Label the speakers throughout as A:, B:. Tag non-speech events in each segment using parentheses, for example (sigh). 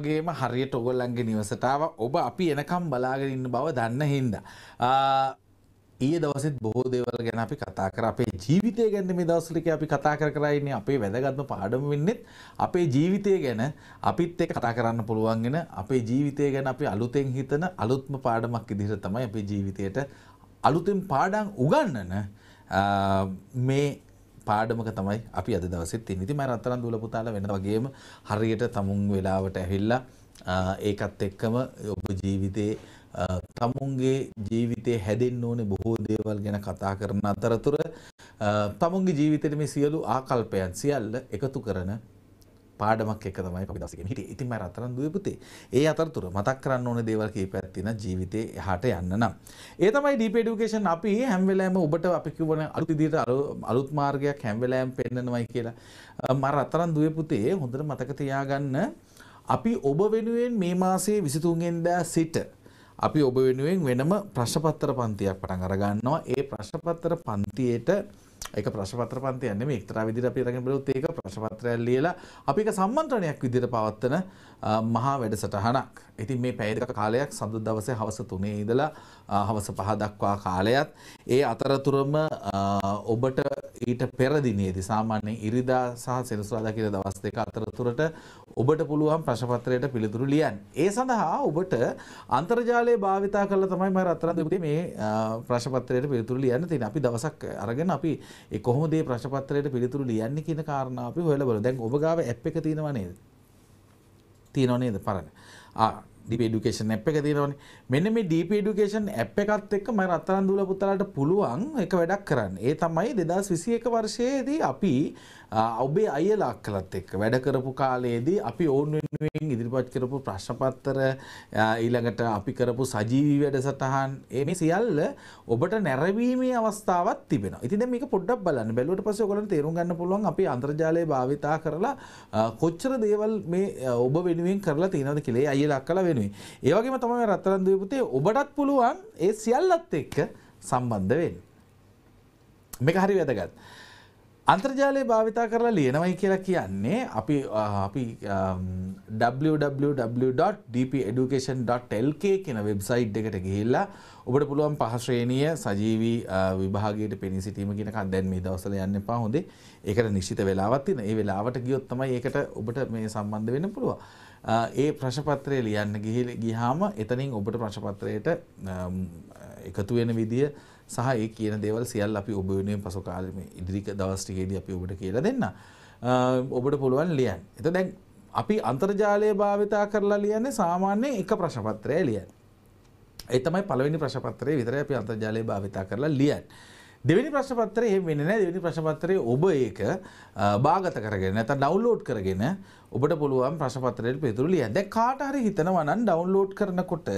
A: වගේම හරියට ඔගොල්ලන්ගේ නිවසටාව ඔබ අපි එනකම් බලාගෙන ඉන්න බව දන්න හින්ද. ඒ දවසත් බොහෝ දේවල් ගැන අපි කතා කර අපේ ජීවිතය ගැන මේ දවසලික අපි කතා කර කරයින්නේ අපේ වැදගත්ම පාඩම වෙන්නෙත් අපේ ජීවිතය ගැන අපිත් එක කතා කරන්න පුළුවන්ගෙන අපේ ජීවිතය ගැන අපි අලුතෙන් හිතන අලුත්ම පාඩමක් ඉදිහට තමයි අපේ ජීවිතයට අලුතෙන් පාඩම් උගන්නන මේ පාඩමක තමයි අපි අද දවසෙත් ඉන්නේ. ඉතින් මම රත්තරන් දූල පුතාලා වෙන වගේම හරියට තමුන් වෙලාවට ඇවිල්ලා ඒකත් එක්කම ඔබ ජීවිතේ තමුන්ගේ ජීවිතේ හැදෙන්න ඕනේ බොහෝ දේවල් ගැන කතා කරන අතරතුර තමුන්ගේ ජීවිතේ මේ සියලු ආකල්පයන් සියල්ල එකතු කරන පාඩමක් එක තමයි අපි දවසේ කියන්නේ. ඉතින් ඉතින් මම රත්තරන් දුවේ පුතේ. ඒ අතරතුර මතක් කරන්න ඕන දේවල් කීපයක් තියෙනවා ජීවිතේ එහාට යන්න නම්. ඒ තමයි ඩීප් এডুকেෂන් අපි හැම වෙලාවෙම ඔබට අපි කියවන අලුත් විදිහට අලුත් මාර්ගයක් හැම වෙලාවෙම පෙන්නනවායි කියලා. මම රත්තරන් දුවේ පුතේ හොඳට මතක තියාගන්න අපි ඔබ වෙනුවෙන් මේ මාසේ 23 වෙනිදා සිට අපි ඔබ වෙනුවෙන් වෙනම ප්‍රශ්නපත්තර පන්තියක් පටන් අරගන්නවා. ඒ ප්‍රශ්නපත්තර පන්තියේට ඒක ප්‍රශ්නපත්‍ර පන්තියක් නෙමෙයි එක්තරා විදිහට අපි රැගෙන බලුත් ඒක ප්‍රශ්නපත්‍රයක් ලියලා අපි ඒක සම්මන්ත්‍රණයක් විදිහට පවත්වන මහා වැඩසටහනක්. ඉතින් මේ පැයදක කාලයක් සඳු දවසේ හවස තුනේ ඉඳලා හවස පහ දක්වා කාලයත් ඒ අතරතුරම ඔබට ඊට පෙරදිනයේදී සාමාන්‍ය ඉරිදා සහ සෙනසුරාදා කියන දවස් දෙක අතරතුරට ඔබට පුළුවන් ප්‍රශ්නපත්‍රයට පිළිතුරු ලියන්න. ඒ සඳහා ඔබට අන්තර්ජාලය භාවිතා කරලා තමයි මම රත්තරන් දෙපිටේ මේ ප්‍රශ්නපත්‍රයට පිළිතුරු ලියන්න තියෙන්නේ. අපි දවසක් අරගෙන අපි ඒ කොහොමද මේ ප්‍රශ්නපත්‍රයට පිළිතුරු ලියන්නේ කියන කාරණා අපි හොයලා බලමු. දැන් ඔබ ගාව ඇප් එක තියෙනව නේද? තියෙනව නේද පරණ. ආ ඩීප් এডুকেෂන් ඇප් එක තියෙනවනේ. මෙන්න මේ ඩීප් এডুকেෂන් ඇප් එකත් එක්ක මම රත්තරන් දූල පුතාලාට පුළුවන් එක වැඩක් කරන්න. ඒ තමයි 2021 වර්ෂයේදී අපි ඔබේ අයලා කළත් එක්ක වැඩ කරපු කාලයේදී අපි ඔවුන් වෙනුවෙන් ඉදිරිපත් කරපු ප්‍රශ්නපත්තර ඊළඟට අපි කරපු සජීවී වැඩසටහන් මේ සියල්ල ඔබට නැරවීමේ අවස්ථාවක් තිබෙනවා. ඉතින් දැන් මේක පොඩ්ඩක් බලන්න. බැලුවට පස්සේ ඔයගොල්ලන්ට තේරුම් ගන්න පුළුවන් අපි අන්තර්ජාලය භාවිතා කරලා කොච්චර දේවල් මේ ඔබ වෙනුවෙන් කරලා තියෙනවද කියලා. ඒ අයලා අක්කලා වෙනුවෙන්. ඒ වගේම තමයි රත්තරන් දේ පුතේ ඔබටත් පුළුවන් ඒ සියල්ලත් එක්ක සම්බන්ධ වෙන්න. මේක හරි වැදගත්. අන්තර්ජාලය භාවිතා කරලා ලියනවයි කියලා කියන්නේ අපි අපි www.dpeducation.lk කියන වෙබ්සයිට් එකට ගිහිල්ලා ඔබට පුළුවන් පහ ශ්‍රේණිය සජීවී විභාගයට පෙනී සිටීම කියන කන් දැන් මේ දවස්වල යන්න එපා හොඳේ. ඒකට නිශ්චිත වෙලාවක් තියෙන. ඒ වෙලාවට ගියොත් තමයි ඒකට ඔබට මේ සම්බන්ධ වෙන්න පුළුවන්. ඒ ප්‍රශ්නපත්‍රය ලියන්න ගිහින් ගියාම එතනින් ඔබට ප්‍රශ්නපත්‍රයට එකතු වෙන විදිය සහ ඒ කියන දේවල් සියල් අපි ඔබ වෙනුවෙන් පසු කාලෙ මේ ඉදිරි දවස් ටිකේදී අපි ඔබට කියලා දෙන්න. ඔබට පුළුවන් ලියන්න. එතකොට දැන් අපි අන්තර්ජාලය භාවිතා කරලා ලියන්නේ සාමාන්‍ය එක ප්‍රශ්න පත්‍රය ලියන්නේ. ඒ තමයි පළවෙනි ප්‍රශ්න පත්‍රය විතරයි අපි අන්තර්ජාලය භාවිතා කරලා ලියන්නේ. දෙවැනි ප්‍රශ්න පත්‍රය එහෙම වෙන්නේ නැහැ. දෙවැනි ප්‍රශ්න පත්‍රයේ ඔබ ඒක බාගත කරගෙන නැත්නම් ඩවුන්ලෝඩ් කරගෙන ඔබට පුළුවන් ප්‍රශපතරයට පිතුරු ලියන්න. දැන් කාට හරි හිතනවා නම් ඩවුන්ලෝඩ් කරනකොට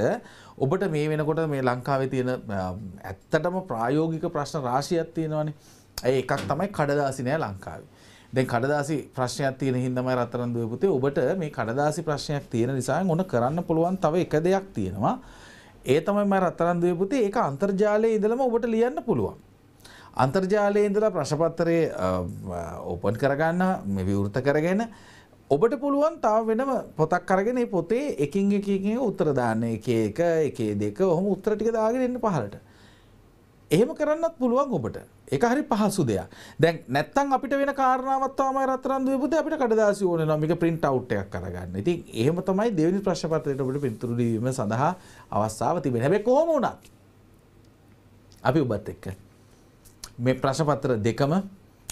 A: ඔබට මේ වෙනකොට මේ ලංකාවේ තියෙන ඇත්තටම ප්‍රායෝගික ප්‍රශ්න රාශියක් තියෙනවානේ. ඒ එකක් තමයි කඩදාසි නෑ ලංකාවේ. දැන් කඩදාසි ප්‍රශ්නයක් තියෙන හින්දාමයි රත්තරන් දුවේ පුතේ ඔබට මේ කඩදාසි ප්‍රශ්නයක් තියෙන නිසා ඔන්න කරන්න පුළුවන් තව එක දෙයක් තියෙනවා. ඒ තමයි මම රත්තරන් දුවේ පුතේ ඒක අන්තර්ජාලයේ ඉඳලම ඔබට ලියන්න පුළුවන්. අන්තර්ජාලයේ ඉඳලා ප්‍රශ්නපත්‍රයේ ඕපන් කරගන්න මේ විවෘත කරගෙන ඔබට පුළුවන් තාව වෙනම පොතක් අරගෙන පොතේ එකින් එකකින් උත්තරදාන්න එක එක එකේ දෙක ඔහොම උත්තර ටික දාගෙන එන්න පහලට. එහෙම කරන්නත් පුළුවන් ඔබට. ඒක හරි පහසු දෙයක්. දැන් නැත්තම් අපිට වෙන කාරණාවක් තමයි රත්තරන් දුවේ පුතේ අපිට කඩදාසි ඕනේ නම් මේක print out එකක් අරගන්න. ඉතින් එහෙම තමයි දෙවෙනි ප්‍රශ්න පත්‍රයට ඔබට පින්තූර දීවීම සඳහා අවස්ථාව තිබෙන. හැබැයි කොහොම වුණත් අපි ඔබත් එක්ක මේ ප්‍රශ්න පත්‍ර දෙකම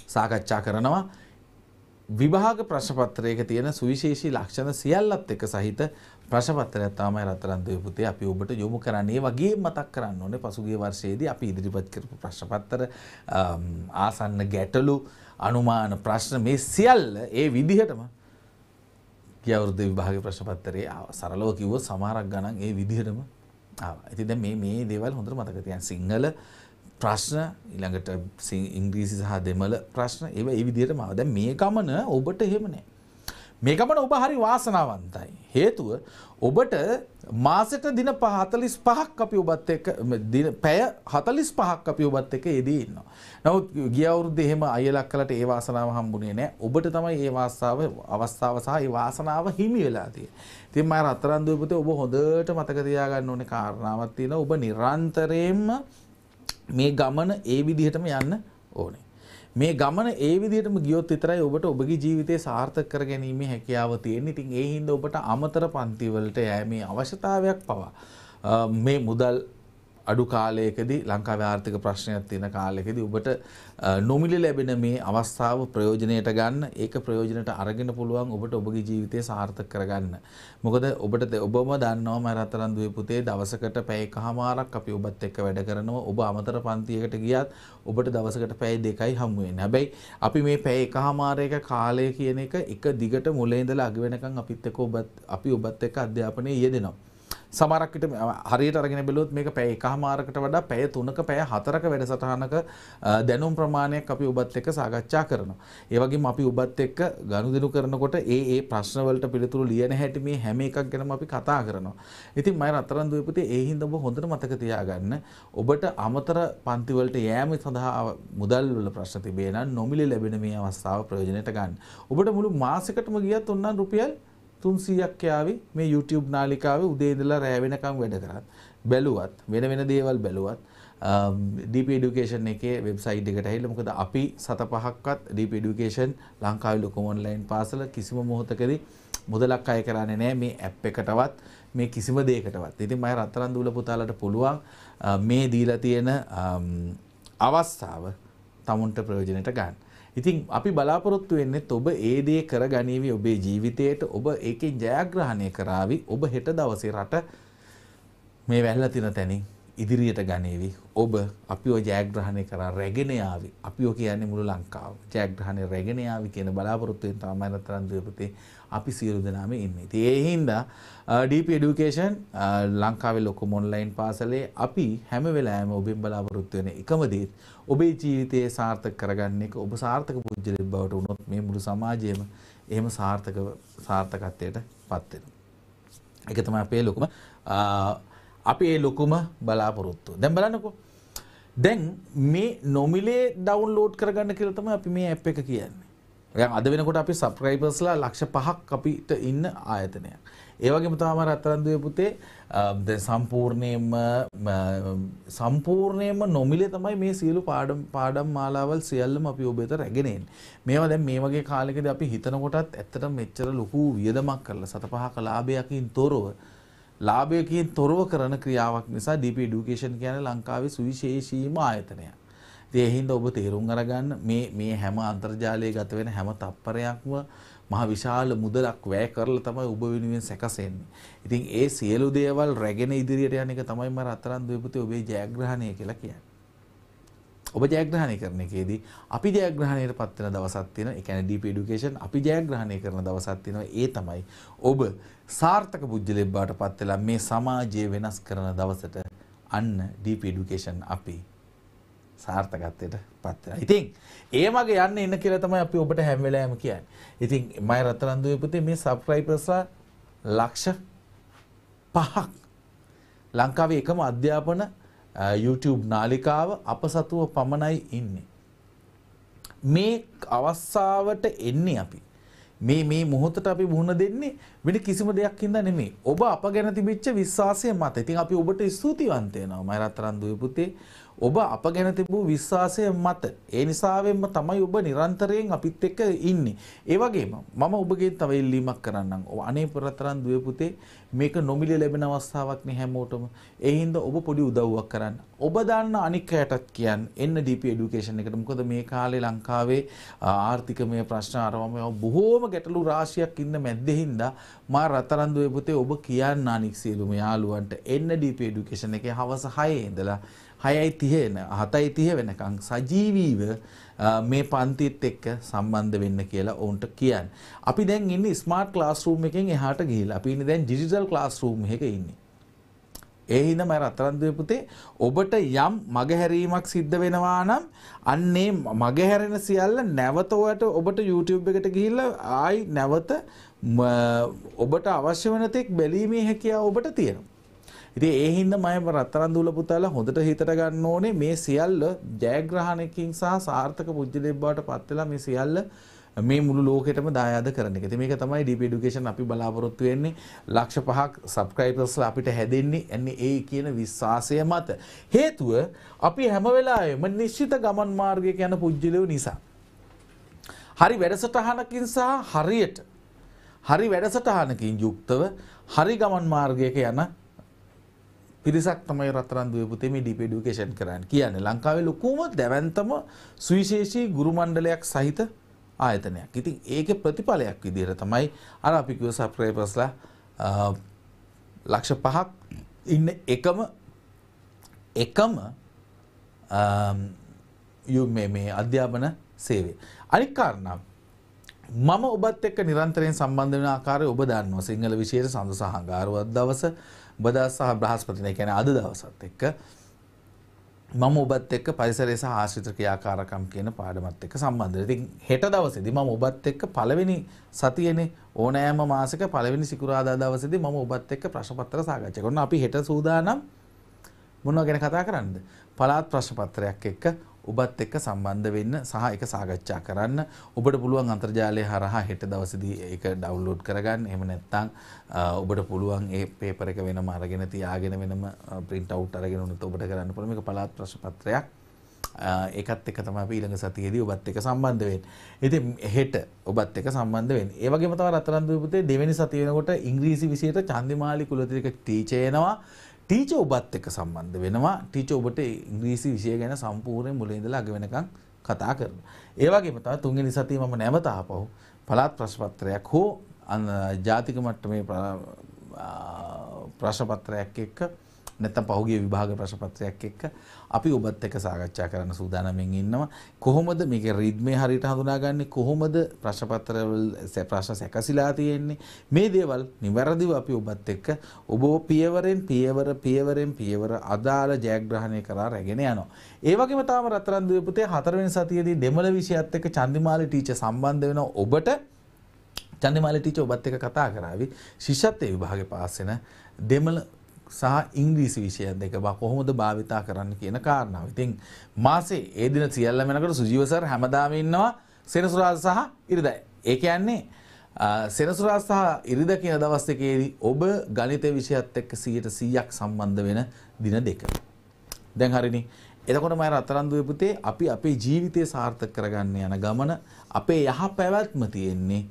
A: සාකච්ඡා කරනවා. විභාග ප්‍රශ්නපත්‍රයක තියෙන සුවිශේෂී ලක්ෂණ සියල්ලත් එක සහිත ප්‍රශ්නපත්‍රයක් තමයි රත්තරන් දේපුතේ අපි ඔබට යොමු කරන්නේ වගේ මතක් කරන්න ඕනේ පසුගිය වර්ෂයේදී අපි ඉදිරිපත් කරපු ප්‍රශ්නපත්‍ර ආසන්න ගැටලු අනුමාන ප්‍රශ්න මේ සියල්ල ඒ විදිහටම ගිය අවුරුද්දේ විභාග ප්‍රශ්නපත්‍රයේ සරලව කිව්වොත් සමහරක් ගණන් ඒ විදිහටම ආවා. ඉතින් දැන් මේ මේ දේවල් හොඳට මතක තියාගන්න. සිංහල ප්‍රශ්න ඊළඟට ඉංග්‍රීසි සහ දෙමළ ප්‍රශ්න ඒව ඒ විදිහටම ආවා. දැන් මේ ගමන ඔබට එහෙම නෑ. මේ ගමන ඔබ හරි වාසනාවන්තයි. හේතුව ඔබට මාසෙට දින 45ක් අපි ඔබත් එක්ක දින පැය 45ක් අපි ඔබත් එක්ක එදී ඉන්නවා. නමුත් ගිය අවුරුද්දේ එහෙම අයලක් කළට ඒ වාසනාව හම්බුනේ නෑ. ඔබට තමයි ඒ වාසාව අවස්ථාව සහ ඒ වාසනාව හිමි වෙලා තියෙන්නේ. ඉතින් මම රත්තරන් දුවේ පුතේ ඔබ හොඳට මතක තියාගන්න ඕනේ කාරණාවක් තියෙනවා. ඔබ නිරන්තරයෙන්ම මේ ගමන ඒ විදිහටම යන්න ඕනේ. මේ ගමන ඒ විදිහටම ගියොත් විතරයි ඔබට ඔබගේ ජීවිතය සාර්ථක කර ගැනීමේ හැකියාව තියෙන්නේ. ඉතින් ඒ හින්දා ඔබට අමතර පන්තිවලට යෑමේ අවශ්‍යතාවයක් පවා මේ මුදල් අඩු කාලයකදී ලංකාවේ ආර්ථික ප්‍රශ්නයක් තියෙන කාලෙකදී ඔබට නොමිලේ ලැබෙන මේ අවස්ථාව ප්‍රයෝජනයට ගන්න ඒක ප්‍රයෝජනට අරගෙන පුළුවන් ඔබට ඔබගේ ජීවිතය සාර්ථක කරගන්න. මොකද ඔබට ඔබම දන්නවා මම රත්තරන් දුවේ පුතේ දවසකට පැය එකහමාරක් අපි ඔබත් එක්ක වැඩ කරනවා. ඔබ අමතර පන්තියකට ගියත් ඔබට දවසකට පැය දෙකයි හමු වෙන්නේ. හැබැයි අපි මේ පැය එකහමාරයක කාලය කියන එක එක දිගට මුලින් ඉඳලා අග වෙනකන් අපිත් එක්ක ඔබත් අපි ඔබත් එක්ක අධ්‍යාපනයේ යෙදෙනවා. සමරක්කට හරියට අරගෙන බැලුවොත් මේක පැය එකහමාරකට වඩා පැය 3ක පැය 4ක වැඩසටහනක දැනුම් ප්‍රමාණයක් අපි ඔබත් එක්ක සාකච්ඡා කරනවා. ඒ වගේම අපි ඔබත් එක්ක ගනුදෙනු කරනකොට ඒ ඒ ප්‍රශ්න වලට පිළිතුරු ලියන හැටි මේ හැම එකක් ගැනම අපි කතා කරනවා. ඉතින් මම රත්තරන් දුවපති ඒ හින්දා ඔබ හොඳට මතක තියාගන්න ඔබට අමතර පන්ති වලට යෑම සඳහා මුදල් වල ප්‍රශ්න තිබේ නම් නොමිලේ ලැබෙන මේ අවස්ථාව ප්‍රයෝජනයට ගන්න. ඔබට මුළු මාසෙකටම ගියත් ඔන්නම් රුපියල් 1000 300ක් යාවේ මේ YouTube නාලිකාවේ උදේ ඉඳලා රැ වෙනකම් වැඩ කරත් බැලුවත් වෙන වෙන දේවල් බැලුවත් DP Education එකේ වෙබ්සයිට් එකට ඇවිල්ලා මොකද අපි සත පහක්වත් DP Education ලංකාවේ ලොකුම ඔන්ලයින් පාසල කිසිම මොහොතකදී මුදලක් අය කරන්නේ නැහැ මේ ඇප් එකටවත් මේ කිසිම දෙයකටවත්. ඉතින් මම රත්තරන් දූල පුතාලට පුළුවන් මේ දීලා තියෙන අවස්ථාව තමුන්ට ප්‍රයෝජනයට ගන්න. ඉතින් අපි බලාපොරොත්තු වෙන්නෙත් ඔබ ඒ දේ කරගනීවි ඔබේ ජීවිතයට ඔබ ඒකෙන් ජයග්‍රහණය කරાવી ඔබ හෙට දවසේ රට මේ වැල්ලා තින තැනින් ඉදිරියට ගනේවි ඔබ අපිව ජයග්‍රහණය කරා රැගෙන යාවි අපිව කියන්නේ මුළු ලංකාව ජයග්‍රහණය රැගෙන යාවි කියන බලාපොරොත්තුවෙන් තමයි රත්තරන් දීපතේ අපි සියලු දෙනාම ඉන්නේ. ඉතින් ඒ හින්දා DP Education ලංකාවේ ලොකුම ඔන්ලයින් පාසලේ අපි හැම වෙලාවෙම ඔබෙන් බලාපොරොත්තු වෙන එකම දේ ඔබේ ජීවිතයේ සාර්ථක කරගන්න එක ඔබ සාර්ථක පුද්ගලෙක් බවට වුණොත් මේ මුළු සමාජයේම එහෙම සාර්ථක සාර්ථකත්වයට පත් වෙනවා. ඒක තමයි අපේ ලොකුම අපේ ලොකුම බලාපොරොත්තුව. දැන් බලන්නකෝ. දැන් මේ නොමිලේ ඩවුන්ලෝඩ් කරගන්න කියලා තමයි අපි මේ ඇප් එක කියන්නේ. අද වෙනකොට අපි සබ්ස්ක්‍රයිබර්ස්ලා ලක්ෂ පහක් අපිට ඉන්න ආයතනයක්. ඒ වගේම තමයි රත්තරන්දුවේ පුතේ දැන් සම්පූර්ණයෙන්ම සම්පූර්ණයෙන්ම නොමිලේ තමයි මේ සියලු පාඩම් පාඩම් මාලාවල් සියල්ලම අපි ඔබ වෙත රැගෙන එන්නේ. මේවා දැන් මේ වගේ කාලයකදී අපි හිතන කොටත් ඇත්තටම මෙච්චර ලොකු වියදමක් කරලා සත පහක ලාභයකින් තොරව ලාභයකින් තොරව කරන ක්‍රියාවක් නිසා DP Education කියන්නේ ලංකාවේ සුවිශේෂීම ආයතනයක්. ඉතින් ඒ හින්දා ඔබ තේරුම් අරගන්න මේ මේ හැම අන්තර්ජාලයේ ගත වෙන හැම තප්පරයක්ම මහ විශාල මුදලක් වැය කරලා තමයි ඔබ වෙනුවෙන් සැකසෙන්නේ. ඉතින් ඒ සියලු දේවල් රැගෙන ඉදිරියට යන එක තමයි මම රත්තරන් දීපති ඔබේ ජයග්‍රහණය කියලා කියන්නේ. ඔබ ජයග්‍රහණය කරන එකේදී අපි ජයග්‍රහණයට පත් වෙන දවසක් තියෙනවා. ඒ කියන්නේ DP education අපි ජයග්‍රහණය කරන දවසක් තියෙනවා. ඒ තමයි ඔබ සාර්ථක පුජ්‍යලෙබ්බාට පත් වෙලා මේ සමාජය වෙනස් කරන දවසට අන්න DP education අපි සාර්ථකත්වයට පත් වෙනවා. ඉතින් ඒ මග යන්න ඉන්න කියලා තමයි අපි ඔබට හැම වෙලාවෙම කියන්නේ. ඉතින් මම රත්නන්දුවේ පුතේ මේ සබ්ස්ක්‍රයිබර්ස්ලා ලක්ෂ 5ක් ලංකාවේ එකම අධ්‍යාපන YouTube නාලිකාව අප සතුව පමණයි ඉන්නේ. මේ අවස්සාවට එන්නේ අපි. මේ මේ මොහොතට අපි මුහුණ දෙන්නේ වෙන කිසිම දෙයක් හින්දා නෙමෙයි. ඔබ අප ගැන තිබිච්ච විශ්වාසය මත. ඉතින් අපි ඔබට ස්තුතිවන්ත වෙනවා මයිරතරන් දුවේ පුතේ. ඔබ අප ගැන තිබූ විශ්වාසය මත ඒ නිසාවෙන්ම තමයි ඔබ නිරන්තරයෙන් අපිත් එක්ක ඉන්නේ. ඒ වගේම මම ඔබගේ තව ඉල්ලීමක් කරන්නම්. අනේ පෙරතරන් දුවේ පුතේ මේක නොමිලේ ලැබෙන අවස්ථාවක් නේ හැමෝටම. ඒ හින්දා ඔබ පොඩි උදව්වක් කරන්න. ඔබ දන්න අනික් අයටත් කියන්න එන්න DP education එකට. මොකද මේ කාලේ ලංකාවේ ආර්ථිකමය ප්‍රශ්න අරවම බොහෝම ගැටලු රාශියක් ඉන්න මැද්දේ හින්දා මා රතරන් දුවේ පුතේ ඔබ කියන්න අනික් සියලුම යාළුවන්ට එන්න DP education එකේ හවස 6 ඉඳලා 6යි 30 7යි 30 වෙනකන් සජීවීව මේ පන්තිත් එක්ක සම්බන්ධ වෙන්න කියලා ඔවුන්ට කියන්න. අපි දැන් ඉන්නේ ස්මාර්ට් ක්ලාස් රූම් එකෙන් එහාට ගිහිල්ලා. අපි ඉන්නේ දැන් ඩිජිටල් ක්ලාස් රූම් එකක ඉන්නේ. ඒ හින්දා මම රත්තරන්දුවේ පුතේ ඔබට යම් මගහැරීමක් සිද්ධ වෙනවා නම් අන්නේ මගහැරෙන සියල්ල නැවත ඔයාට ඔබට YouTube එකට ගිහිල්ලා ආයි නැවත ඔබට අවශ්‍ය වෙන තෙක් බැලීමේ හැකියාව ඔබට තියෙනවා. ඉතින් ඒ හින්දා මම රත්තරන් දූල පුතාලා හොඳට හිතට ගන්න ඕනේ මේ සියල්ල ජයග්‍රහණකින් සහ සාර්ථක පුජ්‍යලෙබ් බවට පත් වෙලා මේ සියල්ල මේ මුළු ලෝකෙටම දායාද කරන එක. ඉතින් මේක තමයි DP Education අපි බලාපොරොත්තු වෙන්නේ ලක්ෂ 5ක් subscribersලා අපිට හැදෙන්නේ එන්නේ ඒ කියන විශ්වාසය මත. හේතුව අපි හැම වෙලාවෙම නිශ්චිත ගමන් මාර්ගයක යන පුජ්‍යලෙව් නිසා. හරි වැඩසටහනකින් සහ හරියට හරි වැඩසටහනකින් යුක්තව හරි ගමන් මාර්ගයක යන පිරිසක් තමයි රත්තරන්දුව පුතේ මේ ඩීප් එඩියුකේෂන් කරන්නේ. කියන්නේ ලංකාවේ ලොකුම දැවැන්තම සුවිශේෂී ගුරු මණ්ඩලයක් සහිත ආයතනයක්. ඉතින් ඒකේ ප්‍රතිඵලයක් විදිහට තමයි අර අපි කිව්ව සබ්ස්ක්‍රයිබර්ස්ලා ලක්ෂ 5ක් ඉන්න එකම එකම මේ මේ අධ්‍යාපන සේවය. අනික් කාරණාව මම ඔබත් එක්ක නිරන්තරයෙන් සම්බන්ධ වෙන ආකාරය ඔබ දන්නවා. සිංහල විශේෂ සඳ සහංගාරවත් දවස උබදා සහ බ්‍රහස්පතින කියන අද දවසත් එක්ක මම ඔබත් එක්ක පරිසරය සහ ආශ්‍රිත ක්‍රියාකාරකම් කියන පාඩමත් එක්ක සම්බන්ධ වෙනවා. ඉතින් හෙට දවසේදී මම ඔබත් එක්ක පළවෙනි සතියේනේ ඕනෑම මාසික පළවෙනි සිකුරාදා දවසේදී මම ඔබත් එක්ක ප්‍රශ්නපත්‍ර සාකච්ඡා කරනවා. අපි හෙට සූදානම් මොනවා ගැන කතා කරන්නද? පළාත් ප්‍රශ්නපත්‍රයක් එක්ක ඔබත් එක්ක සම්බන්ධ වෙන්න සහ එක සාකච්ඡා කරන්න ඔබට පුළුවන් අන්තර්ජාලය හරහා හෙට දවසේදී ඒක ඩවුන්ලෝඩ් කරගන්න එහෙම නැත්නම් ඔබට පුළුවන් ඒ පේපර් එක වෙනම අරගෙන තියාගෙන වෙනම print out අරගෙන උනත් ඔබට කරන්න පුළුවන් මේක පළාත් ප්‍රශ්න පත්‍රයක් ඒකත් එක තමයි අපි ඊළඟ සතියේදී ඔබත් එක්ක සම්බන්ධ වෙන්නේ. ඉතින් හෙට ඔබත් එක්ක සම්බන්ධ වෙන්නේ. ඒ වගේම තමයි රත්තරන් දූපතේ දෙවෙනි සතිය වෙනකොට ඉංග්‍රීසි විෂයයට චන්දිමාලි කුලතිලක ටීචර් එනවා. ටීච ඔබත් එක්ක සම්බන්ධ වෙනවා ටීච ඔබට ඉංග්‍රීසි විෂය ගැන සම්පූර්ණයෙන් මුලින් ඉඳලා අග වෙනකන් කතා කරනවා. ඒ වගේම තව තුන්වෙනි සතියේ මම නැවත ආපහු පළාත් ප්‍රශ්නපත්‍රයක් හෝ ජාතික මට්ටමේ ප්‍රශ්නපත්‍රයක් එක්ක නැත්නම් පහුගිය විභාග ප්‍රශ්නපත්‍රයක් එක්ක අපි ඔබත් එක්ක සාකච්ඡා කරන්න සූදානමින් ඉන්නවා. කොහොමද මේකේ රිද්මේ හරියට හඳුනාගන්නේ? කොහොමද ප්‍රශ්නපත්‍රවල ප්‍රශ්න සැකසීලා තියෙන්නේ? මේ දේවල් નિවරදිව අපි ඔබත් එක්ක ඔබ පියවරෙන් පියවර පියවරෙන් පියවර අදාළ ජයග්‍රහණය කරා රැගෙන යනවා. ඒ වගේම තාම රත්තරන් දීපුතේ හතරවෙනි සතියේදී දෙමළ විෂයත් එක්ක චන්දිමාලි ටීචර් සම්බන්ධ වෙනවා. ඔබට චන්දිමාලි ටීචර් ඔබත් එක්ක කතා කරાવી ශිෂ්‍යත්ව විභාගේ පාස් වෙන දෙමළ සහ ඉංග්‍රීසි විෂයත් දෙක බා කොහොමද භාවිතා කරන්න කියන කාරණාව. ඉතින් මාසේ ඒ දින සියල්ලම වෙනකොට සුජීව සර් හැමදාම ඉන්නවා සෙනසුරාදා සහ ඉරිදා. ඒ කියන්නේ සෙනසුරාදා සහ ඉරිදා කියන දවස් දෙකේදී ඔබ ගණිත විෂයත් එක්ක 100%ක් සම්බන්ධ වෙන දින දෙක. දැන් හරිනේ. එතකොට මම රත්තරන්දුවේ පුතේ අපි අපේ ජීවිතය සාර්ථක කරගන්න යන ගමන අපේ යහපැවැත්ම තියෙන්නේ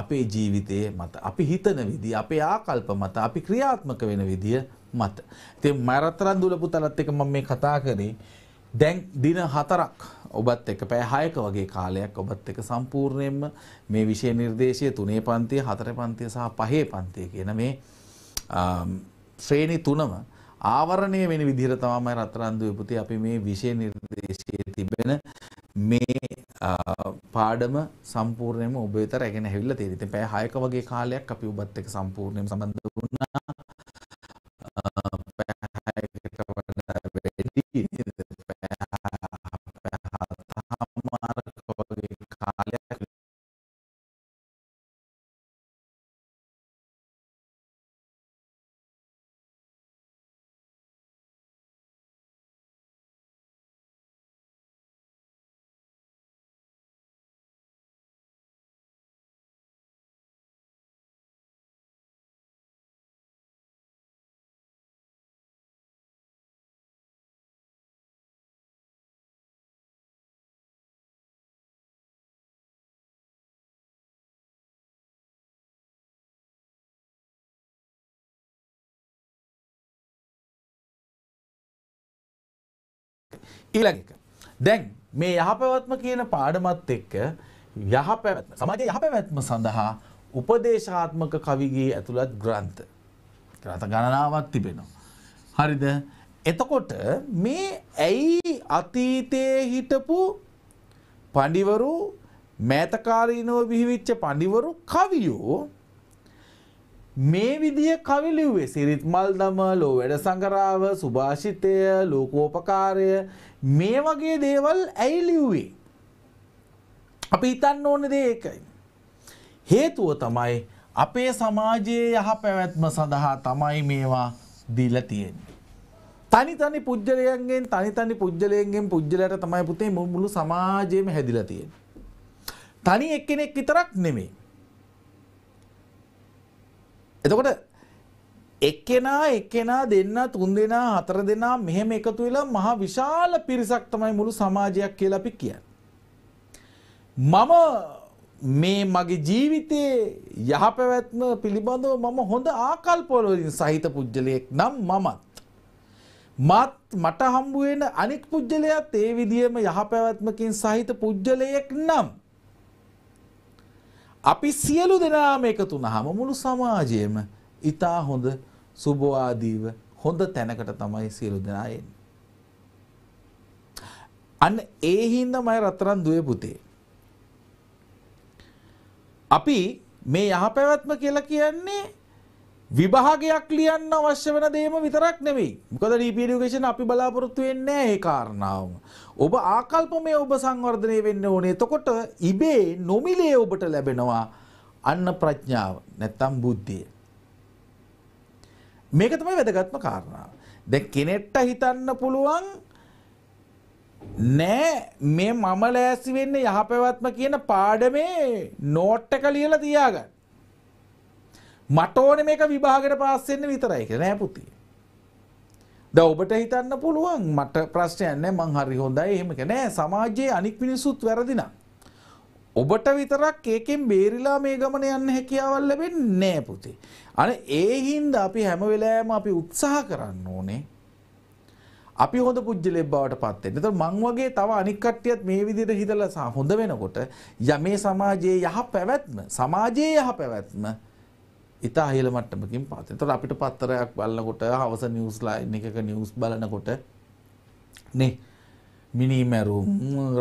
A: අපේ ජීවිතයේ මත අපි හිතන විදිහ අපේ ආකල්ප මත අපි ක්‍රියාත්මක වෙන විදිහ මත. ඉතින් මරතරන් දුල පුතලත් එක්ක මම මේ කතා කරේ දැන් දින හතරක් ඔබත් එක්ක පැය 6ක වගේ කාලයක් ඔබත් එක්ක සම්පූර්ණයෙන්ම මේ විෂය නිර්දේශයේ 3 පන්තිය 4 පන්තිය සහ 5 පන්තිය කියන මේ ශ්‍රේණි තුනම ආවරණය වෙන විදිහට තමයි රත්තරන්දු පුතේ අපි මේ විෂය නිර්දේශයේ තිබෙන මේ පාඩම සම්පූර්ණයෙන්ම ඔබ වෙත රැගෙන ඇවිල්ලා තියෙනවා. ඉතින් පැය 6ක වගේ කාලයක් අපි ඔබත් එක්ක සම්පූර්ණයෙන්ම සම්බන්ධ වුණා. ඊළඟ එක. දැන් මේ යහපැවැත්ම කියන පාඩමත් එක්ක යහපැවැත්ම සමාජයේ යහපැවැත්ම සඳහා උපදේශාත්මක කවිගේ ඇතුළත් ග්‍රන්ථ ග්‍රන්ථ ගණනාවක් තිබෙනවා. හරිද? එතකොට මේ ඇයි අතීතයේ හිටපු පඬිවරු මෑතකාලීනව බිහිවිච්ච පඬිවරු කවියෝ මේ විදිය කවි ලිව්වේ සිරිත් මල්දම ලෝ වැඩ සංගරාව සුභාෂිතය ලෝකෝපකාරය මේ වගේ දේවල් ඇයි ලිව්වේ අපි හිතන්න ඕන දේ ඒකයි හේතුව තමයි අපේ සමාජයේ යහ පැවැත්ම සඳහා තමයි මේවා දීලා තියෙන්නේ තනි තනි පුජ්‍යලයන්ගෙන් තනි තනි පුජ්‍යලයන්ගෙන් පුජ්‍යලයට තමයි පුතේ මුළු සමාජයේම හැදිලා තියෙන්නේ තනි එක්කෙනෙක් විතරක් නෙමෙයි එතකොට එක්කෙනා එක්කෙනා දෙන්නා තුන් දෙනා හතර දෙනා මෙහෙම එකතු වෙලා මහා විශාල පිරිසක් තමයි මුළු සමාජයක් කියලා අපි කියන්නේ. මම මේ මගේ ජීවිතයේ යහපැවැත්ම පිළිබඳව මම හොඳ ආකල්පවලින් සහිත පුජ්‍යලයක් නම් මමත්. මාත් මට හම්බ වෙන අනෙක් පුජ්‍යලයාත් ඒ විදිහම යහපැවැත්මකින් සහිත පුජ්‍යලයක් නම් අපි සියලු දෙනාම එකතු වුණාම මුළු සමාජයම ඊටා හොඳ සුබවාදීව හොඳ තැනකට තමයි සියලු දෙනා එන්නේ. අන්න ඒ හින්දා මම රත්තරන් දුවේ පුතේ. අපි මේ යහපැවැත්ම කියලා කියන්නේ විභාගයක් ලියන්න අවශ්‍ය වෙන දේම විතරක් නෙමෙයි. මොකද DP education අපි බලාපොරොත්තු වෙන්නේ නැහැ ඒ කාරණාවම. ඔබ ආකල්පමය ඔබ සංවර්ධනය වෙන්න ඕනේ. එතකොට ඉබේ නොමිලේ ඔබට ලැබෙනවා අන්න ප්‍රඥාව නැත්තම් බුද්ධිය. මේක තමයි වැදගත්ම කාරණාව. දැන් කෙනෙක්ට හිතන්න පුළුවන් නෑ මේ මම ලෑස්ති වෙන්න යහපැවැත්ම කියන පාඩමේ නෝට් එක ලියලා තියාගන්න. මට ඕනේ මේක විභාගෙට පාස් වෙන්න විතරයි කියලා නෑ පුතේ. ද ඔබට හිතන්න පුළුවන් මට ප්‍රශ්නයන්නේ මං හරි හොඳයි එහෙමක නෑ සමාජයේ අනික් මිනිසුත් වැරදින. ඔබට විතරක් ඒකෙන් බේරිලා මේ ගමන යන්න හැකියාවල් ලැබෙන්නේ නෑ පුතේ. අන ඒ හින්දා අපි හැම වෙලාවෙම අපි උත්සාහ කරන්න ඕනේ. අපි හොඳ පුජ්‍යලෙබ් බවට පත් වෙන්න. ඒතර මං වගේ තව අනික් කට්ටියත් මේ විදිහට හිතලා හොඳ වෙනකොට යමේ සමාජයේ යහ පැවැත්ම, සමාජයේ යහ පැවැත්ම ඉතා හේල මට්ටමකින් පාත්. එතකොට අපිට පත්තරයක් බලනකොට හවස නිවුස් ලයින් එකක නිවුස් බලනකොට නේ මිනි මැරුම්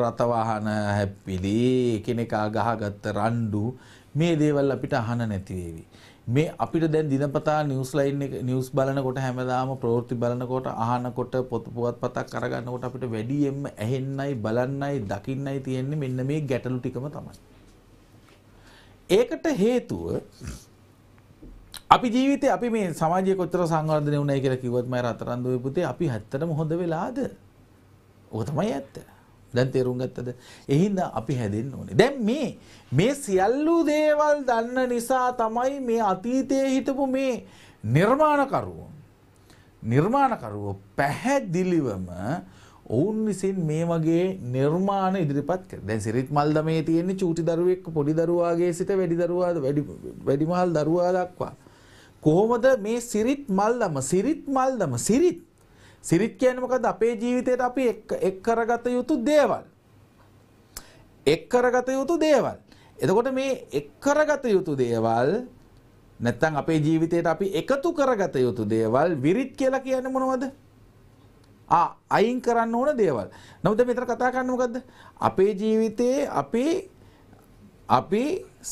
A: රත වාහන හැප්පිලි එකිනෙකා ගහගත්ත රණ්ඩු මේ දේවල් අපිට අහන නැති වේවි. මේ අපිට දැන් දිනපතා නිවුස් ලයින් එක නිවුස් බලනකොට හැමදාම ප්‍රවෘත්ති බලනකොට අහනකොට පොත පුවත්පතක් අරගන්නකොට අපිට වැඩියෙන්ම ඇහෙන්නයි බලන්නයි දකින්නයි තියෙන්නේ මෙන්න මේ ගැටලු ටිකම තමයි. ඒකට හේතුව අපි ජීවිතේ අපි මේ සමාජයේ කොච්චර සංවර්ධනය වුණයි කියලා කිව්වත් මම රතරන් දුවේ පුතේ අපි හැත්තටම හොඳ වෙලාද? ඔක තමයි ඇත්ත. දැන් තේරුම් ගත්තද? එහිඳ අපි හැදෙන්න ඕනේ. දැන් මේ මේ සියලු දේවල් දන්න නිසා තමයි මේ අතීතයේ හිටපු මේ නිර්මාණකරුවෝ නිර්මාණකරුවෝ පැහැදිලිවම ඔවුන් විසින් මේ වගේ නිර්මාණ ඉදිරිපත් කර. දැන් සිරිත් මල්දමේ තියෙන චූටි දරුවෙක් පොඩි දරුවාගේ සිට වැඩි දරුවාද වැඩි වැඩිමහල් දරුවා දක්වා කොහොමද මේ සිරිත් මල්ලම සිරිත් මල්ලම සිරිත් සිරිත් කියන්නේ මොකද අපේ ජීවිතේට අපි එක් කරගත යුතු දේවල්. එක් කරගත යුතු දේවල්. එතකොට මේ එක් කරගත යුතු දේවල් නැත්තම් අපේ ජීවිතේට අපි එකතු කරගත යුතු දේවල් විරිත් කියලා කියන්නේ මොනවද? අයින් කරන්න ඕන දේවල්. නමුත් මෙතන කතා කරන්නේ මොකද්ද? අපේ ජීවිතයේ අපි අපි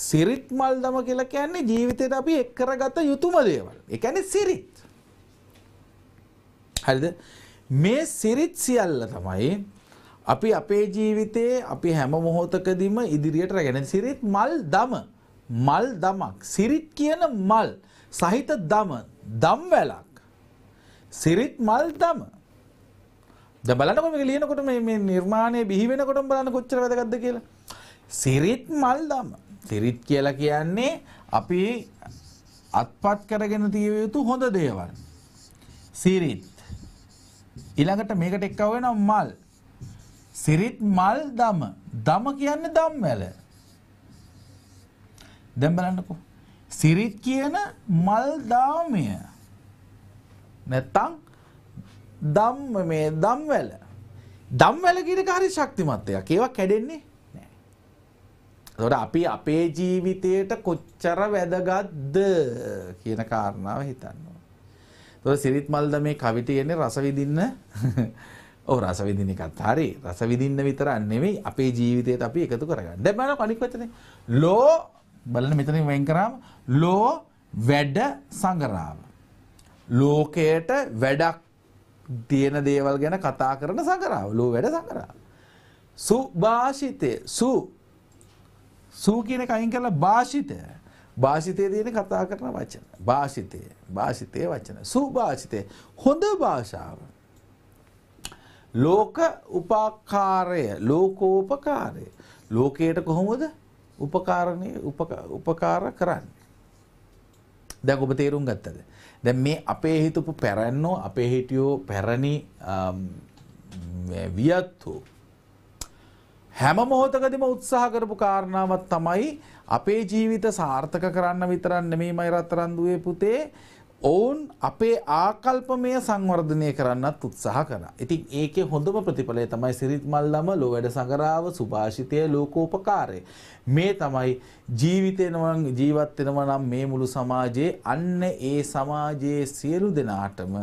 A: සිරිත් මල්දම කියලා කියන්නේ ජීවිතයට අපි එක් කරගත යුතුම දේවල්. ඒ කියන්නේ සිරිත්. හරිද? මේ සිරිත් සියල්ල තමයි අපි අපේ ජීවිතයේ අපි හැම මොහොතකදීම ඉදිරියට රැගෙන සිරිත් මල් දම මල් දමක් සිරිත් කියන මල් සහිත දම දම් වැලක් සිරිත් මල් දම දැන් බලන්නකො මේක ලියනකොට මේ මේ නිර්මාණය බිහි වෙනකොටම බලන්න කොච්චර වැදගත්ද කියලා සිරිත් මල් දම සිරිත් කියලා කියන්නේ අපි අත්පත් කරගෙන තිය යුතු හොඳ දේවල්. සිරිත්. ඊළඟට මේකට එක්කව වෙනවා මල්. සිරිත් මල් දම. දම කියන්නේ ධම්මැල. දැන් බලන්නකෝ. සිරිත් කියන මල් දාමය. නැත්තම් ධම්ම මේ ධම්වැල. ධම්වැල කියන එක හරි ශක්තිමත් එකක්. ඒවා කැඩෙන්නේ තොට අපි අපේ ජීවිතයට කොච්චර වැදගත්ද කියන කාරණාව හිතන්නවා. තො සිරිත් මල්ද මේ කවිටයන්නේ රසවිදින්න ඕ (laughs) රසවිදිනිකත් හරි රසවිදින්න විතර නෙවෙයි අපේ ජීවිතයට අපි එකතු කරගන්න දැබන පනිික්වචන ලෝ බලන මෙතනින් වෙන් කරාම ලෝ වැඩ සංගරාව. ලෝකයට වැඩක් තියෙන දේවල් ගැන කතා කරන සංකරාව ලෝ වැඩ සංකරාව. සුභාෂිතය සු සූ කියන එක අයින් කරලා භාෂිතය. භාෂිතයේ තියෙන කතා කරන වචන. භාෂිතය. භාෂිතයේ වචන. සුභාෂිතය. හොඳ භාෂාව. ලෝක උපකාරය, ලෝකෝපකාරය. ලෝකයට කොහොමද උපකාරණේ උපකාර කරන්නේ? දැන් ඔබ තේරුම් ගත්තද? දැන් මේ අපේ හිතපු පැරණෝ අපේ හිටියෝ පැරණි වියත්තු හැම මොහොතකදීම උත්සාහ කරපු කාරණාවක් තමයි අපේ ජීවිත සාර්ථක කරන්න විතරක් නෙමෙයිමයි රත්තරන් දුවේ පුතේ ඔවුන් අපේ ආකල්පමය සංවර්ධනය කරන්නත් උත්සාහ කරා. ඉතින් ඒකේ හොඳම ප්‍රතිඵලය තමයි සිරිත් මල්ලම ලෝ වැඩ සංගරාව සුභාෂිතය ලෝකෝපකාරය. මේ තමයි ජීවිතේනම ජීවත් වෙනවා නම් මේ මුළු සමාජයේ අන්න ඒ සමාජයේ සියලු දෙනාටම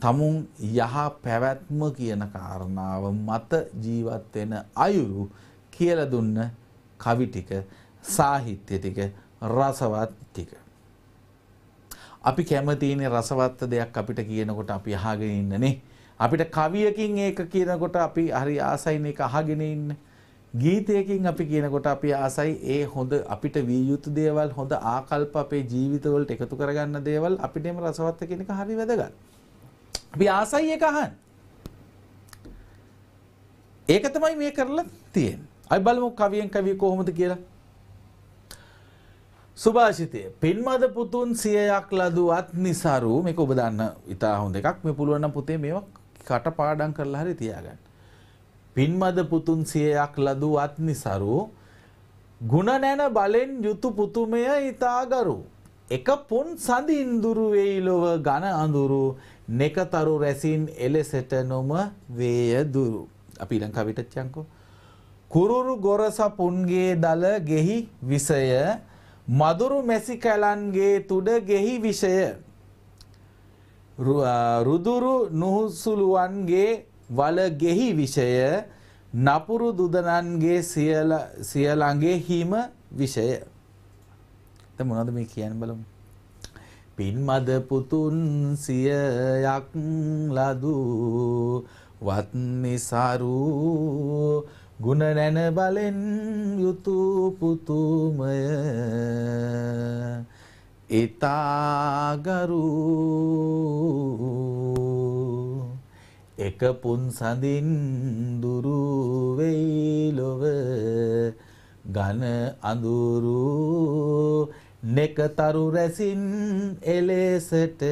A: තමුන් යහ පැවැත්ම කියන කාරණාව මත ජීවත්වෙන අයුරු කියල දුන්න කවි ටික සාහිත්‍ය ටික රසවත් ටික. අපි කැමතිනේ රසවත්ත දෙයක් අපිට කියනකොට අපි අහගෙන ඉන්නනේ. අපිට කවියකින් ඒක කියනකොට අපි හරි ආසයින එක අහගෙන ඉන්න. ගීතයකින් අපි කියනකොට අපි ආසයි ඒ හොඳ අපිට විය යුතු දේවල් හොඳ ආකල්ප අපේ ජීවිතවලට එකතු කරගන්න දේවල් අපිටම රසවත්ත කියන එක හරි වැදගත්. අපි ආසයි ඒක අහන්න. ඒක තමයි මේ කරලා තියෙන්නේ. අපි බලමු කවියෙන් කවිය කොහොමද කියලා. සුභාෂිතය පින්මද පුතුන් සියයක් ලදු අත් නිසරු මේක ඔබ දන්න ඉතා හොඳ එකක් මේ පුළුවන් නම් පුතේ මේවා කට පාඩම් කරලා හරි තියාගන්න. පින්මද පුතුන් සියයක් ලදු අත් නිසරු ಗುಣ නැන බලෙන් යුතු පුතුමය ඉතාගරු එක පොන් සඳ ඉඳුරු වෙයි ලොව ඝන අඳුරු නෙකතරු රැසින් එලෙසට නොම වේය දුරු. අපි ඊළඟ කවිටච්චයන්කෝ. කුරුරු ගොරස පුන්ගේ දල ගෙහි විසය මදුරු මැසි කැලන්ගේ තුඩ ගෙහි විෂය රුදුරු නුහුසුලුවන්ගේ වල ගෙහි විෂය නපුරු දුදනන්ගේ සියල සියලගේ හිම විෂය. දැන් මොනවද මේ කියන්නේ බලමු. පින්මද පුතුන් සියයක් ලදු වත්නිසරු ගුණ නැන බලෙන් යුතු පුතුමය ඊතාගරු එක පුන් සඳින් දුරු වෙයි ලොව ඝන අඳුරු නෙකතරු රැසින් එලෙසට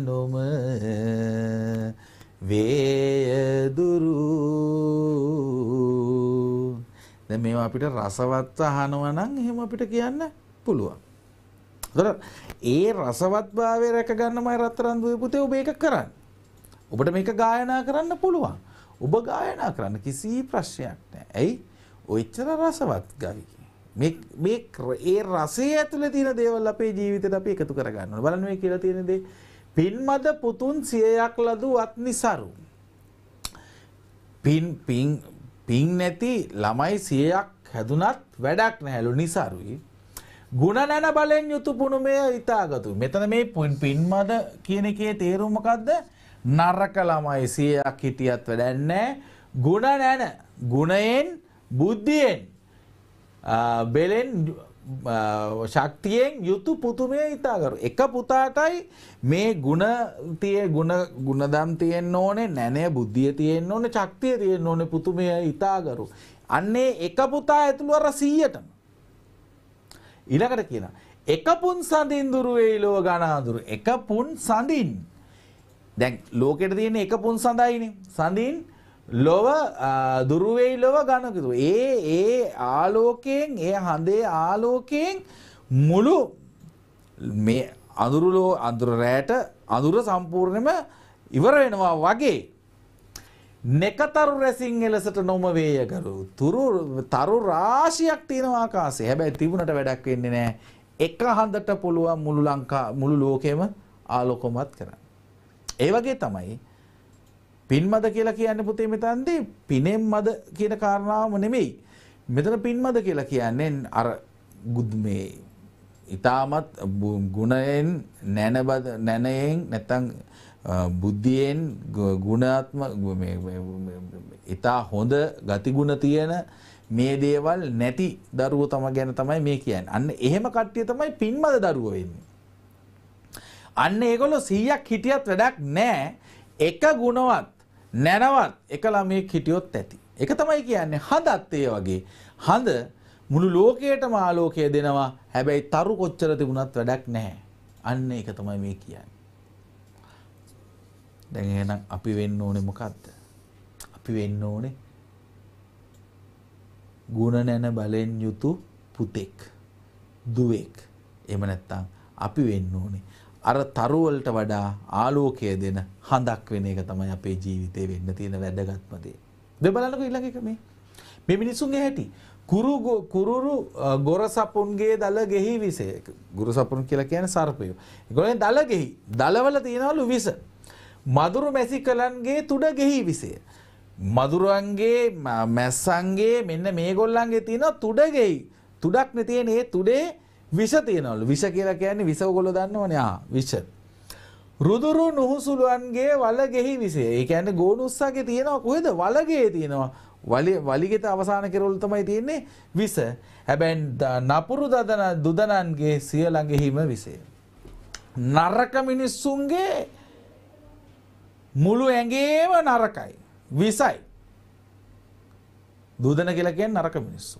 A: නොම වේය දුරු දැන් මේවා අපිට රසවත් අහනවා නම් එහෙම අපිට කියන්න පුළුවන්. ඒතර ඒ රසවත්භාවය රැක ගන්නමයි රත්තරන් දුවේ පුතේ ඔබ ඒක කරන්නේ. ඔබට මේක ගායනා කරන්න පුළුවන්. ඔබ ගායනා කරන්න කිසි ප්‍රශ්නයක් නැහැ. ඇයි? ඔච්චර රසවත් ගවි. මේ ඒ රසය ඇතුළේ තියෙන දේවල් අපේ ජීවිතේට අපි එකතු කරගන්න ඕනේ. බලන්න මේ කියලා තියෙන දේ පින්මද පුතුන් සියයක් ලදු අත්නිසරු. පින් පින් පින් නැති ළමයි සියයක් හැදුනත් වැඩක් නැහැලු නිසරුයි. ಗುಣ නැන බලෙන් යුතු පුණුමය ඊතාගතු. මෙතන මේ පින්මද කියන එකේ තේරුම මොකද්ද? නරක ළමයි සියයක් හිටියත් වැඩක් නැහැ. ಗುಣ නැන ගුණයෙන් බුද්ධියෙන් බෙලෙන් ශක්තියෙන් යුතු පුතුමය ඉතාකරු. එක පුතාටයි මේ ගුණ තිය ගුණ ගුණදම් තියෙන් ඕනේ නැනය බුද්ධිය තියෙන් ඕන චක්තිය තියෙන් ඕන පුතුමය ඉතාකරු. අන්නේ එක පුතා ඇතුළුවර සීයටම. ඉලකට කියන. එක පුන් සඳින් දුරුවේ ලෝ ගනාදුරු. එක පුන් සඳින්. දැන් ලෝකෙට තියෙන එක පුන් සඳයිනේ. සඳින් ලොව දුරුවෙයි ලොව ගණකතු. ඒ ඒ ආලෝකයෙන් ඒ හඳේ ආලෝකයෙන් මුළු මේ අඳුරුලෝ අඳුර රෑට අඳුර සම්පූර්ණයම ඉවර වෙනවා වගේ. නෙකතරු රැසින් එලසට නොම වේයකරු. තුරු තරු රාශියක් තියෙනවා ආකාශේ. හැබැයි තිබුණට වැඩක් වෙන්නේ නැහැ. එක හඳට පුළුවන් මුළු ලංකා මුළු ලෝකෙම ආලෝකමත් කරන්න. ඒ වගේ තමයි පින් මද කියලා කියන්නේ පුතේ මෙතනදී පිනෙන් මද කියන කාරණාවම නෙමෙයි. මෙතන පින් මද කියලා කියන්නේ අර මේ ඊටමත් ගුණයෙන් නැනබද නැනයෙන් නැත්නම් බුද්ධියෙන් ගුණාත්ම මේ ඊටා හොඳ ගතිගුණ තියෙන මේ දේවල් නැති දරුවෝ තම ගැන තමයි මේ කියන්නේ. අන්න එහෙම කට්ටිය තමයි පින්මද දරුවෝ වෙන්නේ. අන්න ඒගොල්ලෝ 100ක් හිටියත් වැඩක් නැහැ. එක ගුණවත් නැනවත් එක ළමයෙක් හිටියොත් ඇති. ඒක තමයි කියන්නේ හඳත් ඒ වගේ. හඳ මුළු ලෝකයටම ආලෝකය දෙනවා. හැබැයි තරු කොච්චර තිබුණත් වැඩක් නැහැ. අන්න ඒක තමයි මේ කියන්නේ. දැන් එහෙනම් අපි වෙන්න ඕනේ මොකද්ද? අපි වෙන්න ඕනේ ගුණ නැන බලෙන් යුතු පුතෙක්. දුවෙක්. එහෙම නැත්නම් අපි වෙන්න ඕනේ අර තරුවලට වඩා ආලෝකය දෙන හඳක් වෙන එක තමයි අපේ ජීවිතේ වෙන්න තියෙන වැදගත්ම දේ. දෙ බලන්නකො ඊළඟ එක මේ. මේ මිනිසුන්ගේ හැටි. කුරු කුරුරු ගොරසපුන්ගේ දල ගෙහි විසේ. ගොරසපුන් කියලා කියන්නේ සර්පය. ඒගොල්ලන් දල ගෙහි. දලවල තියනවලු විස. මදුරු මැසිකලන්ගේ තුඩ ගෙහි විසේ. මදුරුවන්ගේ මැස්සන්ගේ මෙන්න මේගොල්ලන්ගේ තියෙන තුඩ ගෙහි. තුඩක් නේ තියෙන ඒ තුඩේ විෂ තියනවලු. විෂ කියලා කියන්නේ විෂ ඔයගොල්ලෝ දන්නවනේ. ආ විෂ. රුදුරු නුහුසුලුවන්ගේ වලගෙහි විෂය. ඒ කියන්නේ ගෝනුස්සගේ තියෙනවා කොහෙද? වලගේ තියෙනවා. වලි වලිගෙත අවසාන කෙරවල තමයි තියෙන්නේ විෂ. හැබැයි නපුරු දදන දුදනන්ගේ සිය ළඟෙහිම විෂය. නරක මිනිස්සුන්ගේ මුළු ඇඟේම නරකයි. විසයි. දුදන කියලා කියන්නේ නරක මිනිස්සු.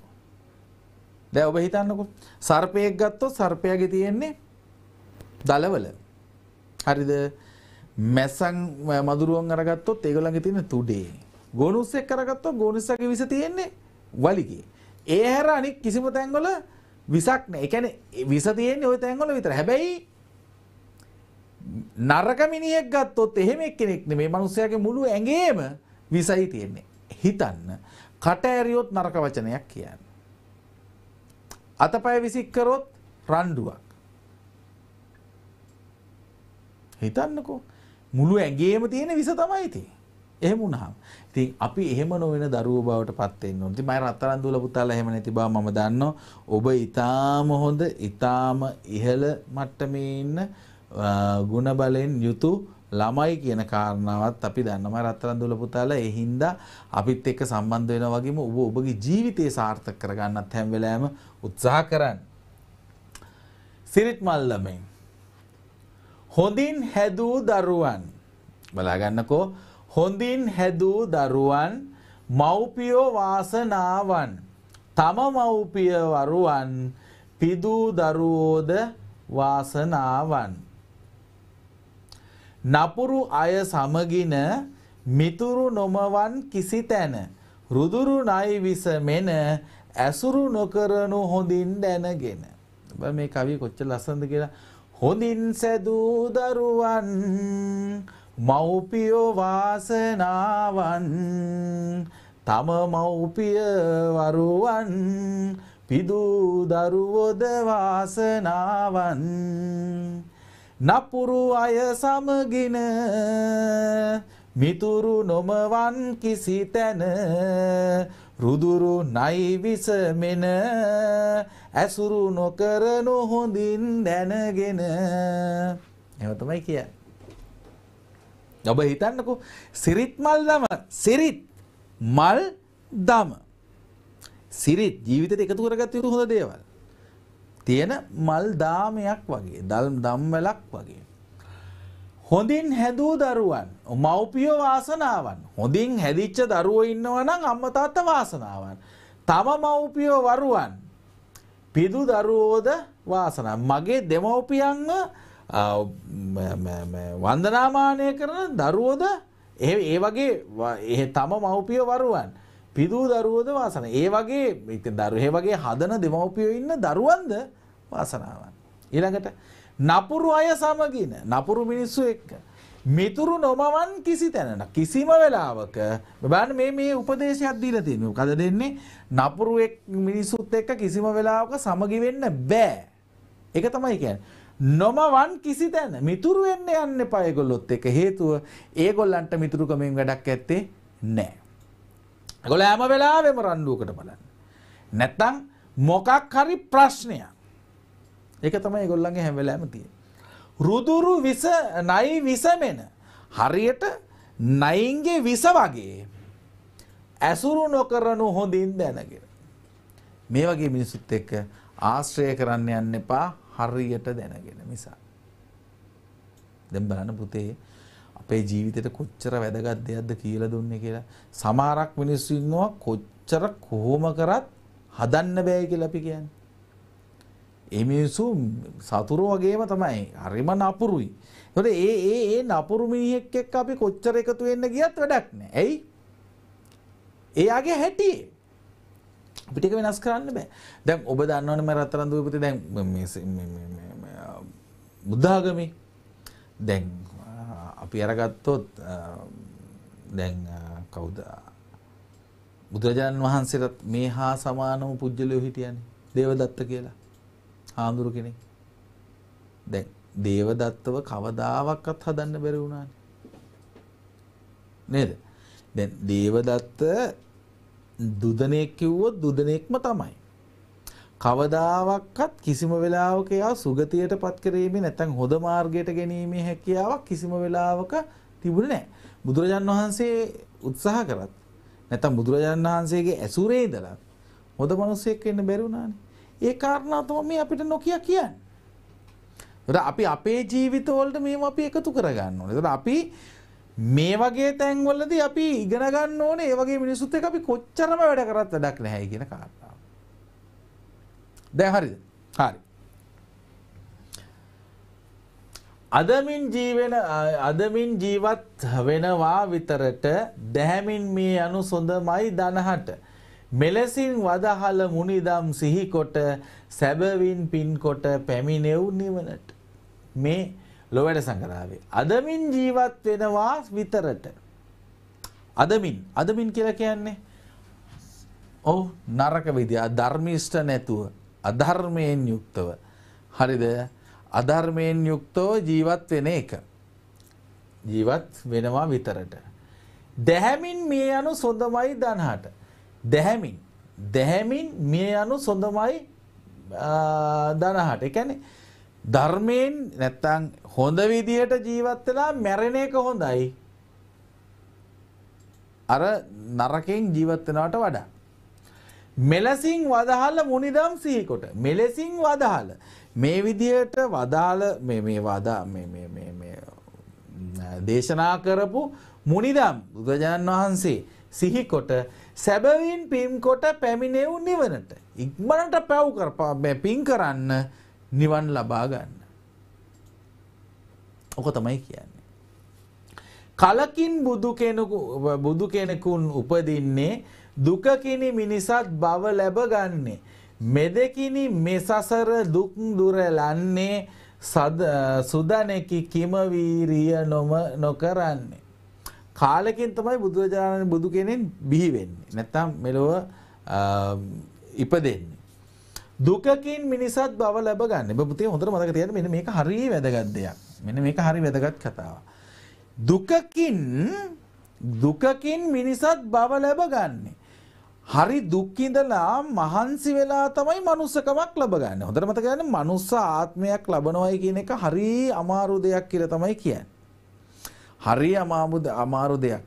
A: දැන් ඔබ හිතන්නකෝ සර්පයෙක් ගත්තොත් සර්පයාගේ තියෙන්නේ දලවල. හරිද? මැසන් මදුරුවන් අරගත්තොත් ඒගොල්ලන්ගේ තියෙන තුඩේ. ගෝනුස්සෙක් කරගත්තොත් ගෝනුස්සගේ විස තියෙන්නේ වලිගේ. ඒ හැර අනික් කිසිම තැන්වල විසක් නෑ. ඒ කියන්නේ විස තියෙන්නේ ওই තැන්වල විතර. හැබැයි නරක මිනිහෙක් ගත්තොත් එහෙම එක්කෙනෙක් නෙමෙයි මිනිස්යාගේ මුළු ඇඟේම විසයි තියෙන්නේ. හිතන්න. කට ඇරියොත් නරක වචනයක් කියන්නේ. අතපය විසික් කරොත් රණ්ඩුවක්. හිතන්නකෝ මුළු ඇගේම තියෙන විස තමයි ඉතින්. එහෙම වුණාම. ඉතින් අපි එහෙම නොවන දරුවෝ බවට පත් වෙන්න ඕනේ. ඉතින් මම රත්තරන් දූල පුතාලා එහෙම නැති බව මම දන්නවා. ඔබ ඊටාම හොඳ ඊටාම ඉහළ මට්ටමේ ඉන්න ගුණ බලෙන් යුතු ළමයි කියන කාරණාවත් අපි දන්නවා රත්තරන් දුල පුතාලා ඒ හින්දා අපිත් එක්ක සම්බන්ධ වෙනා වගේම ඔබ ඔබගේ ජීවිතය සාර්ථක කරගන්නත් හැම වෙලාවෙම උත්සාහ කරන්න. සිරිත් මල්ලමෙන් හොඳින් හැදූ දරුවන් බලා ගන්නකෝ හොඳින් හැදූ දරුවන් මව්පියෝ වාසනාවන් තම මව්පිය වරුවන් පිදූ දරුවෝද වාසනාවන් නපුරු අය සමගින මිතුරු නොමවන් කිසි තැන රුදුරු නයි විස මෙන ඇසුරු නොකරනු හොඳින් දැනගෙන බ මේ කවිය කොච්චර ලස්සනද කියලා හොඳින් සැදූ දරුවන් මව්පියෝ වාසනාවන් තම මව්පිය වරුවන් පිදූ දරුවොද වාසනාවන් නපුරු අය සමගින මිතුරු නොමවන් කිසි තැන රුදුරු නයි විසමෙන ඇසුරු නොකරනු හොඳින් දැනගෙන එව තමයි කියන්නේ. ඔබ හිතන්නකෝ සිරිත් මල් දම සිරිත් මල් දම සිරිත් ජීවිතයට එකතු කරගත්ත යුතු හොඳ දේවල්. තියෙන මල් දාමයක් වගේ දල් දම්වලක් වගේ. හොඳින් හැදූ දරුවන් මව්පියෝ වාසනාවන් හොඳින් හැදිච්ච දරුවෝ ඉන්නවනම් අම්මා තාත්තා වාසනාවන් තම මව්පියෝ වරුවන් පිදු දරුවෝද වාසනා මගේ දෙමව්පියන්ව වන්දනාමානය කරන දරුවෝද ඒ වගේ ඒ තම මව්පිය වරුවන් පිදු දරුවෝද වාසන ඒ වගේ දරුවේ වගේ හදන දෙමව්පියෝ ඉන්න දරුවන්ද වාසනාවන්. ඊළඟට නපුරු අය සමගින නපුරු මිනිස්සු එක්ක මිතුරු නොමවන් කිසි තැනන කිසිම වෙලාවක බලන්න මේ මේ උපදේශයක් දීලා තියෙනවා. මොකද දෙන්නේ නපුරු එක් මිනිසුත් එක්ක කිසිම වෙලාවක සමගි වෙන්න බෑ. ඒක තමයි කියන්නේ. නොමවන් කිසි තැන මිතුරු වෙන්න යන්න එපා ඒගොල්ලොත් එක්ක. හේතුව ඒගොල්ලන්ට මිතුරුකමෙන් වැඩක් ඇත්තේ නෑ. ඒගොල්ලෝ හැම වෙලාවෙම රණ්ඩුවකට බලන්නේ. නැත්තම් මොකක් හරි ප්‍රශ්නයක් ඒක තමයි ඒගොල්ලන්ගේ හැම වෙලාවෙම තියෙන්නේ. රුදුරු විස නයි විසමෙන හරියට නයින්ගේ විස වගේ ඇසුරු නොකරනු හොඳින් දැනගෙන. මේ වගේ මිනිසුත් එක්ක ආශ්‍රය කරන්න යන්න එපා හරියට දැනගෙන නිසා. දැන් බලන්න පුතේ අපේ ජීවිතේට කොච්චර වැදගත් දෙයක්ද කියලා දුන්නේ කියලා සමහරක් මිනිස්සු ඉන්නවා කොච්චර කොහොම කරත් හදන්න බෑ කියලා අපි කියන්නේ. ඒ මිනිස්සු සතුරු වගේම තමයි. හරිම නපුරුයි. ඒතකොට ඒ ඒ ඒ නපුරු මිනිහෙක් එක්ක අපි කොච්චර එකතු වෙන්න ගියත් වැඩක් නෑ. ඇයි? එයාගේ හැටි. අපිට ඒක වෙනස් කරන්න බෑ. දැන් ඔබ දන්නවනේ මම රත්තරන්දු පුතේ දැන් මේ බුද්ධාගමේ දැන් අපි අරගත්තොත් දැන් කවුද බුදුරජාණන් වහන්සේට මේ හා සමානම පුජ්‍යලයෝ හිටියනේ. දේවදත්ත කියලා. හාමුදුරු කෙනෙක්. දැන් දේවදත්තව කවදාවක්වත් හදන්න බැරි වුණානේ. නේද? දැන් දේවදත්ත දුදනෙක් කිව්වොත් දුදනෙක්ම තමයි. කවදාවක්වත් කිසිම වෙලාවක යා සුගතියටපත් කිරීමේ නැත්නම් හොද මාර්ගයට ගැනීමේ හැකියාවක් කිසිම වෙලාවක තිබුණේ නැහැ. බුදුරජාන් වහන්සේ උත්සාහ කරත් නැත්නම් බුදුරජාන් වහන්සේගේ ඇසුරේ ඉඳලා හොද මිනිසෙක් වෙන්න බැරි වුණානේ. ඒ කාරණා තමයි මේ අපිට නොකිය කියන්නේ. ඒතර අපි අපේ ජීවිතවලට මේව අපි එකතු කරගන්න ඕනේ. ඒතර අපි මේ වගේ තැන්වලදී අපි ඉගෙන ගන්න ඕනේ ඒ වගේ මිනිස්සුත් එක්ක අපි කොච්චරම වැඩ කරත් වැඩක් නැහැ කියන කාරණාව. දැන් හරිද? හරි. අදමින් ජීවෙන අදමින් ජීවත් වෙනවා විතරට දැහැමින් මේ අනු සොඳමයි දනහට. මෙලෙසින් වදහල මුනිදම් සිහිකොට සැබවින් පින්කොට පැමිණෙව් නිවනට. මේ ලොවැඩ සඟරාවේ. අදමින් ජීවත් වෙනවා විතරට. අදමින් අදමින් කියලා කියන්නේ ඔව් නරක විදිය ධර්මිෂ්ඨ නැතුව අධර්මයෙන් යුක්තව හරිද අධර්මයෙන් යුක්තව ජීවත් වෙන එක ජීවත් වෙනවා විතරට දැහැමින් මේ යනු සොඳමයි දනහට දැහැමින් දැහැමින් මිය යනු සොඳමයි දනහට. ඒ කියන්නේ ධර්මයෙන් නැත්තම් හොඳ විදියට ජීවත් වෙලා මැරෙන එක හොඳයි. අර නරකයෙන් ජීවත් වෙනවට වඩා. මෙලසින් වදහල මුනිදම් සීකොට. මෙලසින් වදහල. මේ විදියට වදාළ මේ මේ වදා මේ මේ මේ මේ දේශනා කරපු මුනිදම් බුදුජානන් වහන්සේ සිහිකොට සැබවින් පින්කොට පැමිණෙව් නිවනට. ඉක්මනට පැව් කරපා පින් කරන්න නිවන් ලබා ගන්න. ඕක තමයි කියන්නේ. කලකින් බුදු කෙනෙකු බුදු කෙනෙකුන් උපදින්නේ දුකකිනි මිනිසත් බව ලැබ ගන්නේ. මෙදකිනි මෙසසර දුක් දුරලන්නේ සුදනෙකි කිම වීරිය නොම නොකරන්නේ. කාලෙකින් තමයි බුදුරජාණන් බුදු කෙනෙන් බිහි වෙන්නේ. නැත්තම් මෙලොව ඉපදෙන්නේ. දුකකින් මිනිසත් බව ලැබ ගන්න. ඔබ පුතේ හොඳට මතක තියාගන්න මෙන්න මේක හරිය වැදගත් දෙයක්. මෙන්න මේක හරිය වැදගත් කතාවක්. දුකකින් දුකකින් මිනිසත් බව ලැබ ගන්නේ. හරි දුක් ඉඳලා මහන්සි වෙලා තමයි මනුස්සකමක් ලබ ගන්න. හොඳට මතක ගන්න මනුස්ස ආත්මයක් ලබනවායි කියන එක හරි අමාරු දෙයක් කියලා තමයි කියන්නේ. හරි අමාමුද අමාරු දෙයක්.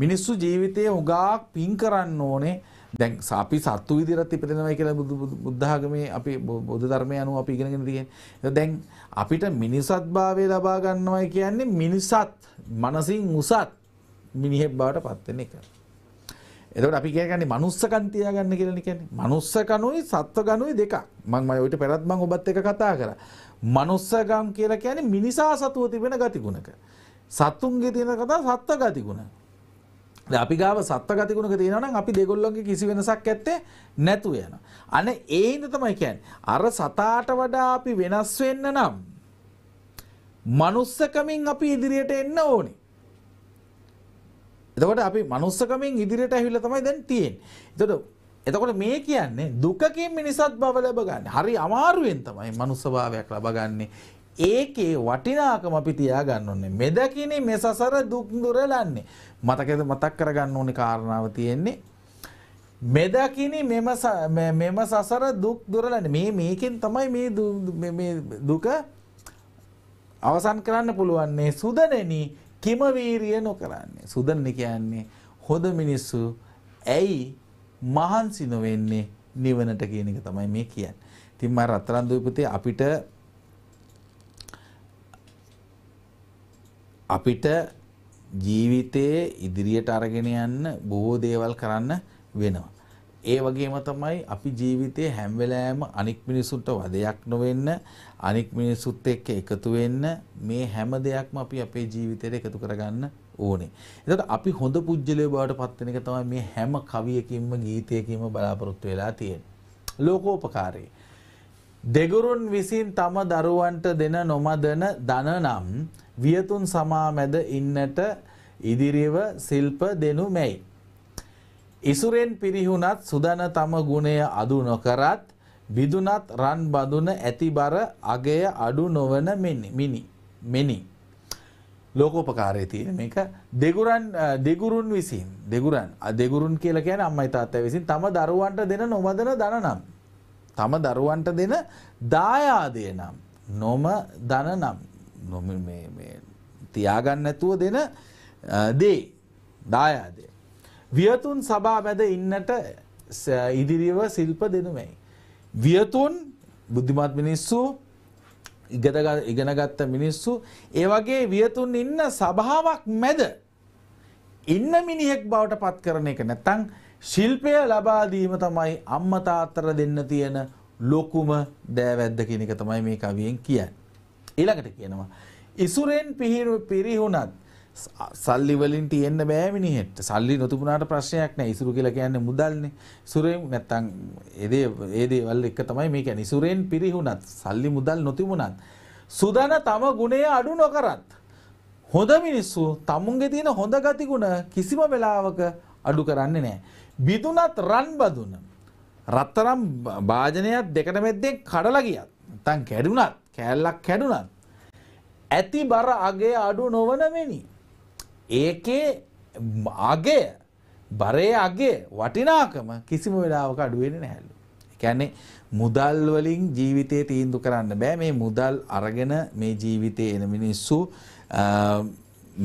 A: මිනිස්සු ජීවිතයේ හුඟක් පින් කරන්න ඕනේ. දැන් අපි සත්තු විදිහට ඉපදෙනවා කියලා බුද්ධාගමේ අපි බුද්ධ ධර්මයේ අනුව අපි ඉගෙනගෙන තියෙන්නේ. දැන් අපිට මිනිසත් භාවය ලබා ගන්නවා කියන්නේ මිනිසත් මනසින් උසත් මිනිහෙක් බවට පත් වෙන එක. එතකොට අපි කියන්නේ manussකම් තියාගන්න කියලා කියන්නේ. manussකනුයි සත්වකනුයි දෙකක්. මම ඔයිට පෙරත් මම ඔබත් එක්ක කතා කරා. manussකම් කියලා කියන්නේ මිනිසා සතුව තිබෙන ගතිගුණක. සත්තුන්ගේ තියෙන කතා සත්ව ගතිගුණ. අපි ගාව සත්ව ගතිගුණක තියෙනවනම් අපි දෙගොල්ලොන්ගේ කිසි වෙනසක් ඇත්තේ නැතු යන. අන ඒ හින්දා තමයි කියන්නේ අර සතාට වඩා අපි වෙනස් වෙන්න නම් මනුස්සකමින් අපි ඉදිරියට එන්න ඕනේ. එතකොට අපි මනුස්සකමින් ඉදිරියට ඇවිල්ලා තමයි දැන් තියෙන්නේ. එතකොට එතකොට මේ කියන්නේ දුකකින් මිනිසත් බව ලැබ ගන්න. හරි අමාරුවෙන් තමයි මනුස්සභාවයක් ලබා ගන්න. ඒකේ වටිනාකම අපි තියාගන්න ඕනේ. මෙදකිනි මේ සසර දුක් දුරලන්නේ. මතකද මතක් කරගන්න ඕනේ කාරණාව තියෙන්නේ. මෙදකිනි මෙම මෙම සසර දුක් දුරලන්නේ. මේ මේකෙන් තමයි මේ මේ දුක අවසන් කරන්න පුළුවන්නේ සුදනෙනි කිම වීරිය නොකරන්නේ. සුදනෙනි කියන්නේ හොඳ මිනිස්සු ඇයි මහන්සි නොවෙන්නේ නිවනට කියන එක තමයි මේ කියන්නේ. ඉතින් මම රත්තරන් දූපතේ අපිට අපිට ජීවිතයේ ඉදිරියට අරගෙන යන්න බොහෝ දේවල් කරන්න වෙනවා. ඒ වගේම තමයි අපි ජීවිතයේ හැම වෙලාවෙම අනික් මිනිසුන්ට වදයක් නොවෙන්න අනික් මිනිසුත් එක්ක එකතු වෙන්න මේ හැම දෙයක්ම අපි අපේ ජීවිතයට එකතු කරගන්න ඕනේ. එතකොට අපි හොඳ පුජ්‍යලයේ බවට පත් වෙන එක තමයි මේ හැම කවියකින්ම ගීතයකින්ම බලාපොරොත්තු වෙලා තියෙන්නේ. ලෝකෝපකාරී. දෙගුරුන් විසින් තම දරුවන්ට දෙන නොමදන දන නම් වියතුන් සමාමැද ඉන්නට ඉදිරිව සිල්ප දෙනු මෙයි. ඉසුරෙන් පිරිහුණත් සුදන තම ගුණය අදු නොකරත් බිදුනත් රන් බඳුන ඇති බර අගය අඩු නොවන මිනි මෙනි. ලෝකෝපකාරය තියෙන මේක දෙගුරන් දෙගුරුන් විසින් දෙගුරන් දෙගුරුන් කියලා කියන අම්මයි තාත්තා විසින් තම දරුවන්ට දෙන නොමදන දන නම් තම දරුවන්ට දෙන දායාදය නම් නොම දන නම් නොම තියාගන්න ඇතුව දෙන දේ දායාදය. වියතුන් සභා මැද ඉන්නට ඉදිරිව සිල්ප දෙනුමයි. වියතුන් බුද්ධිමත් මිනිස්සු ඉගෙනගත්ත මිනිස්සු ඒ වගේ වියතුන් ඉන්න සභාවක් මැද ඉන්න මිනිහෙක් බවට පත් කරන එක නැත්තං ශිල්පය ලබා දීම තමයි අම්මා තාත්තට දෙන්න තියෙන ලොකුම දෑවැද්ද කියන එක තමයි මේ කවියෙන් කියන්නේ. ඊළඟට කියනවා ඉසුරෙන් පිරිහුණත් සල්ලි වලින් තියෙන්න බෑ මිනිහෙට. සල්ලි නොතිබුණාට ප්‍රශ්නයක් නෑ. ඉසුරු කියලා කියන්නේ මුදල්නේ. ඉසුරෙන් නැත්තම් ඒ ඒ දේවල් එක තමයි මේ කියන්නේ. ඉසුරෙන් පිරිහුණත් සල්ලි මුදල් නොතිබුණත් සුදන තම ගුණය අඩු නොකරත් හොඳ මිනිස්සු තමුන්ගේ තියෙන හොඳ ගතිගුණ කිසිම වෙලාවක අඩු කරන්නේ නෑ. බිදුනත් රන් බදුන. රත්තරම් භාජනයක් දෙකට මෙද්දෙන් කඩලා ගියත්. නැත්නම් කැඩුනත්, කෑල්ලක් කැඩුනත්. ඇති බර අගය අඩු නොවන මෙනි. ඒකේ අගය බරේ අගේ වටිනාකම කිසිම වෙලාවක අඩු වෙන්නේ නැහැලු. ඒ කියන්නේ මුදල් වලින් ජීවිතේ තීන්දුව කරන්න බෑ. මේ මුදල් අරගෙන මේ ජීවිතේ එන මිනිස්සු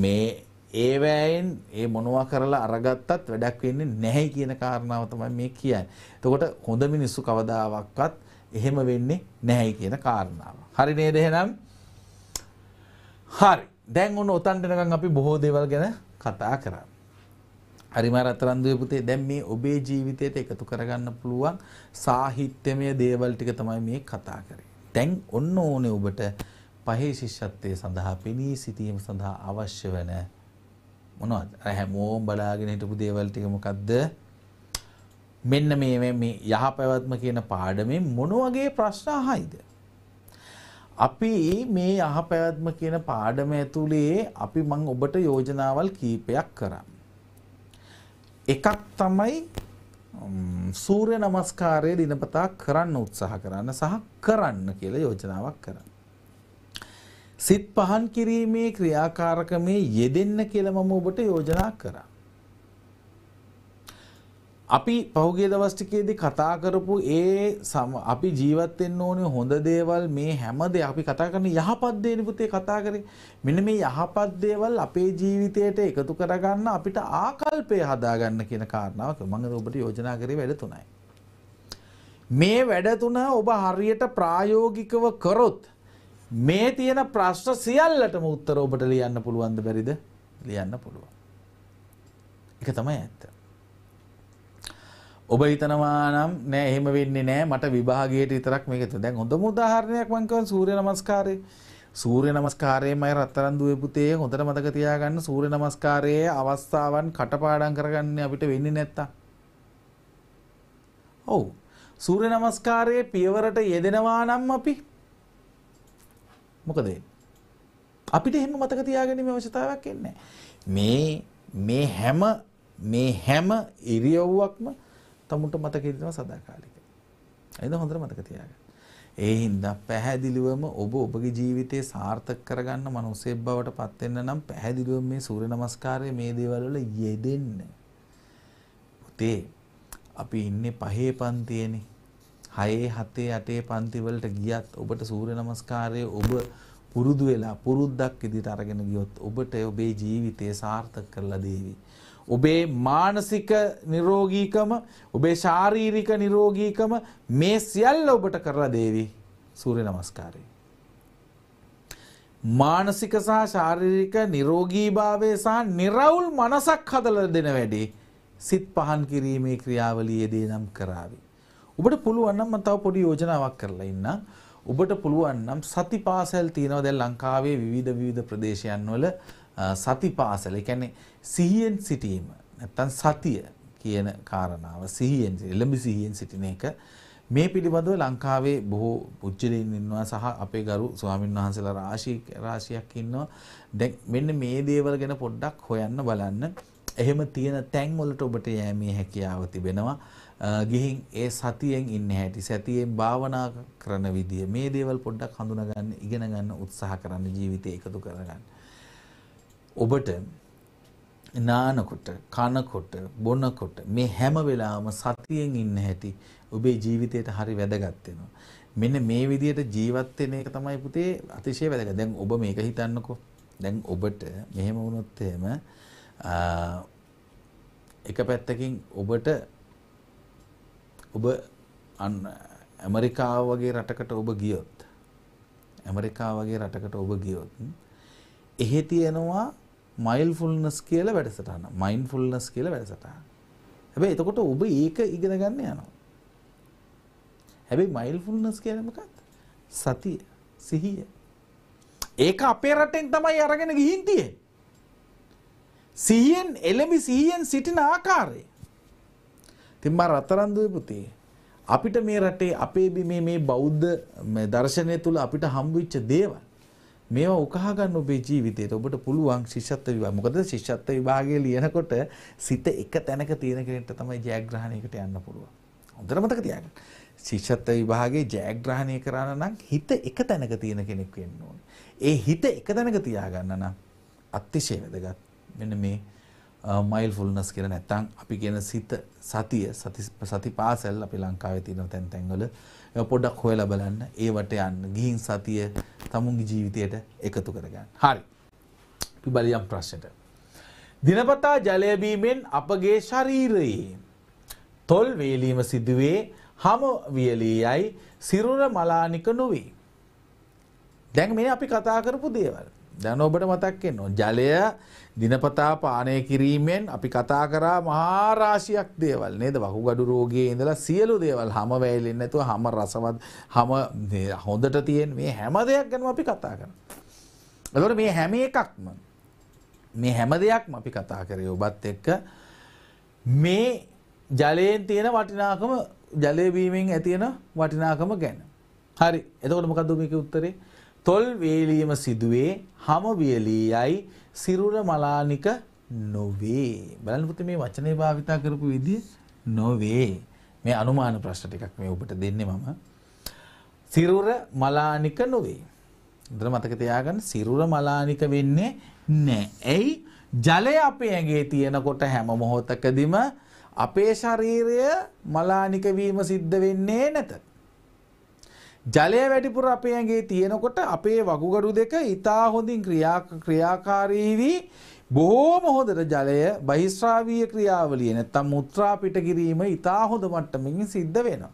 A: මේ ඒවෑයෙන් ඒ මොනවා කරලා අරගත්තත් වැඩක් වෙන්නේ නැහැ කියන කාරණාව තමයි මේ කියන්නේ. එතකොට හොඳ මිනිස්සු කවදාවත් එහෙම වෙන්නේ නැහැ කියන කාරණාව. හරි නේද එහෙනම්? හරි. දැන් ඔන්න උතන්ට නිකන් අපි බොහෝ දේවල් ගැන කතා කරා. හරිම රත්තරන්දුවේ පුතේ දැන් මේ ඔබේ ජීවිතයට එකතු කරගන්න පුළුවන් සාහිත්‍යමය දේවල් ටික තමයි මේ කතා කරේ. දැන් ඔන්න ඕනේ ඔබට පහේ ශිෂ්‍යත්වයේ සඳහා පෙනී සිටීම සඳහා අවශ්‍ය වෙන මොනවද? අර හැමෝම බලාගෙන හිටපු දේවල් ටික මොකද්ද? මෙන්න මේ මේ යහපැවැත්ම කියන පාඩමෙන් මොන වගේ ප්‍රශ්න අහයිද? අපි මේ යහපැවැත්ම කියන පාඩම ඇතුලේ අපි මං ඔබට යෝජනාවල් කීපයක් කරා. එකක් තමයි සූර්ය නමස්කාරය දිනපතා කරන්න උත්සාහ කරන්න සහ කරන්න කියලා යෝජනාවක් කරන්න. සිත් පහන් කිරීමේ ක්‍රියාකාරකමේ යෙදෙන්න කියලා මම ඔබට යෝජනා කරා. අපි පහුගිය දවස් ටිකේදී කතා කරපු ඒ අපි ජීවත් වෙන්න ඕනේ හොඳ දේවල් මේ හැම දේ අපි කතා කරන යහපත් දේනි පුතේ කතා කරේ මෙන්න මේ යහපත් දේවල් අපේ ජීවිතයට එකතු කරගන්න අපිට ආකල්පය හදාගන්න කියන කාරණාව මම ඔබට යෝජනා කරේ වැඩ තුනයි මේ වැඩ තුන ඔබ හරියට ප්‍රායෝගිකව කරොත් මේ තියෙන ප්‍රශ්න සියල්ලටම උත්තර ඔබට ලියන්න පුළුවන්ද බැරිද? ලියන්න පුළුවන්. ඒක තමයි ඇත්ත. ඔබ හිතනවා නම් නෑ එහෙම වෙන්නේ නෑ මට විභාගයට විතරක් මේක දැන් හොඳම උදාහරණයක් මම කියවන සූර්ය නමස්කාරය. සූර්ය නමස්කාරයේමයි රත්තරන් දුවේ පුතේ හොඳට මතක තියාගන්න සූර්ය නමස්කාරයේ අවස්ථාවන් කටපාඩම් කරගන්න අපිට වෙන්නේ නැත්තම්. ඔව්. සූර්ය නමස්කාරයේ පියවරට යෙදෙනවා නම් අපි මොකද අපිට එහෙම මතක තියාගැනීම අවශ්‍යතාවයක් එන්නේ මේ මේ හැම මේ හැම ඉරියව්වක්ම තමුන්ට මතක හිටිනවා සදාකාලික. එහෙනම් හොඳට මතක තියාගන්න. ඒ හින්දා පැහැදිලිවම ඔබ ඔබගේ ජීවිතේ සාර්ථක කරගන්න මනුස්සයෙක් බවට පත් වෙන්න නම් පැහැදිලිවම මේ සූර්ය නමස්කාරය මේ දේවල් වල යෙදෙන්න. පුතේ අපි ඉන්නේ පහේ පන්තියේනේ. 6 7 8 පන්ති වලට ගියත් ඔබට සූර්ය නමස්කාරය ඔබ පුරුදු වෙලා පුරුද්දක් විදිහට අරගෙන ගියොත් ඔබට ඔබේ ජීවිතය සාර්ථක කරලා දෙවි. ඔබේ මානසික නිරෝගීකම ඔබේ ශාරීරික නිරෝගීකම මේ සියල්ල ඔබට කරලා දෙවි. සූර්ය නමස්කාරය. මානසික සහ ශාරීරික නිරෝගීභාවය සහ નિරවුල් මනසක් හදලා දෙන වැඩේ සිත් පහන් කිරීමේ ක්‍රියාවලියේදී නම් කරાવી. ඔබට පුළුවන් නම් මම තව පොඩි යෝජනාවක් කරලා ඉන්න. ඔබට පුළුවන් නම් සති පාසල් තියෙනවා දැන් ලංකාවේ විවිධ විවිධ ප්‍රදේශයන් වල සති පාසල. ඒ කියන්නේ සිහියෙන් සිටීම. නැත්තම් සතිය කියන කාරණාව සිහියෙන් එළඹ සිහියෙන් සිටින එක මේ පිළිබඳව ලංකාවේ බොහෝ පුජ්‍යලීන් ඉන්නවා සහ අපේ ගරු ස්වාමීන් වහන්සේලා රාශී රාශියක් ඉන්නවා. දැන් මෙන්න මේ දේවල් ගැන පොඩ්ඩක් හොයන්න බලන්න. එහෙම තියෙන තැන් වලට ඔබට යෑමේ හැකියාව තිබෙනවා. ගිහින් ඒ සතියෙන් ඉන්න හැටි සතියෙන් භාවනා කරන විදිය මේ දේවල් පොඩ්ඩක් හඳුනාගන්න ඉගෙන ගන්න උත්සාහ කරන්න ජීවිතේ එකතු කරගන්න. ඔබට නානකොට කනකොට බොනකොට මේ හැම වෙලාවම සතියෙන් ඉන්න හැටි ඔබේ ජීවිතයට හරි වැදගත් වෙනවා. මෙන්න මේ විදියට ජීවත් වෙන එක තමයි පුතේ අතිශය වැදගත්. දැන් ඔබ මේක හිතන්නකෝ. දැන් ඔබට මෙහෙම වුණොත් එහෙම එක පැත්තකින් ඔබට ඔබ ඇමරිකාව වගේ රටකට ඔබ ගියොත් ඇමරිකාව වගේ රටකට ඔබ ගියොත් එහෙ තියෙනවා මයිල්ෆුල්නස් කියලා වැඩසටහන මයින්ෆුල්නස් කියලා වැඩසටහන හැබැයි එතකොට ඔබ ඒක ඉගෙන ගන්න යනවා හැබැයි මයිල්ෆුල්නස් කියන්නේ මොකක්ද සතිය සිහිය ඒක අපේ රටෙන් තමයි අරගෙන ගිහින් තියෙන්නේ සිහියෙන් එළඹි සිහියෙන් සිටින ආකාරය ඉතින් මම රත්තරන්දුවේ පුතේ අපිට මේ රටේ අපේ බිමේ මේ බෞද්ධ දර්ශනය තුල අපිට හම්බුච්ච දේවල් මේවා උකහා ගන්න ඔබේ ජීවිතේට ඔබට පුළුවන් ශිෂ්‍යත්ව විභාගය. මොකද ශිෂ්‍යත්ව විභාගයේ ලියනකොට සිත එක තැනක තියෙන කෙනෙක්ට තමයි ජයග්‍රහණයකට යන්න පුළුවන්. හොඳට මතක තියාගන්න. ශිෂ්‍යත්ව විභාගයේ ජයග්‍රහණය කරන්න නම් හිත එක තැනක තියෙන කෙනෙක් වෙන්න ඕනේ. ඒ හිත එක තැනක තියාගන්න නම් අතිශය වැදගත්. මෙන්න මේ මයිල්ෆුල්නස් uh, කියලා නැත්නම් අපි කියන සිත සතිය සති සතිපාසල් අපි ලංකාවේ තියෙන තැන් තැන්වල පොඩ්ඩක් හොයලා බලන්න ඒවට යන්න ගිහින් සතිය තමුන්ගේ ජීවිතයට එකතු කරගන්න. හරි. අපි බලියම් ප්‍රශ්නෙට. දිනපතා ජලය බීමෙන් අපගේ ශරීරයේ තොල් වේලීම සිදුවේ හම වියලියයි සිරුර මලානික නොවේ. දැන් මේ අපි කතා කරපු දේවල්. දැන ඔබට මතක් එන්නවා. ජලය දිනපතා පානය කිරීමෙන් අපි කතා කරා මහාරාශියක් දේවල් නේද වකුගඩු රෝගයේ ඉඳලා සියලු දේවල් හැම වෙලෙන්නේ නැතුව හැම රසවත් හැම හොඳට තියෙන මේ හැම දෙයක් ගැන අපි කතා කරනවා. එතකොට මේ හැම එකක්ම මේ හැම දෙයක්ම අපි කතා කරේ ඔබත් එක්ක මේ ජලයෙන් තියෙන වටිනාකම ජලය බීමෙන් ඇති වෙන වටිනාකම ගැන. හරි. එතකොට මොකද්ද මේකේ උත්තරේ? තොල් වේලීම සිදුවේ හම වියලීයයි සිරුර මලානික නොවේ. බලන්න පුතේ මේ වචනේ භාවිතා කරපු විදිය නොවේ. මේ අනුමාන ප්‍රශ්න ටිකක් මේ ඔබට දෙන්නේ මම. සිරුර මලානික නොවේ. හොඳට මතක තියාගන්න සිරුර මලානික වෙන්නේ නැහැ. ඇයි? ජලය අපේ ඇඟේ තියෙනකොට හැම මොහොතකදීම අපේ ශරීරය මලානික වීම සිද්ධ වෙන්නේ නැත. ජලය වැඩිපුර අපේ ඇගේ තියෙනකොට අපේ වකුගඩු දෙක ඉතා හොඳින් ක්‍රියාකාරී වී බොහෝම හොඳට ජලය බහිස්්‍රාවීය ක්‍රියාවලිය නැත්තම් මුත්‍රා පිට කිරීම ඉතා හොඳ මට්ටමින් සිද්ධ වෙනවා.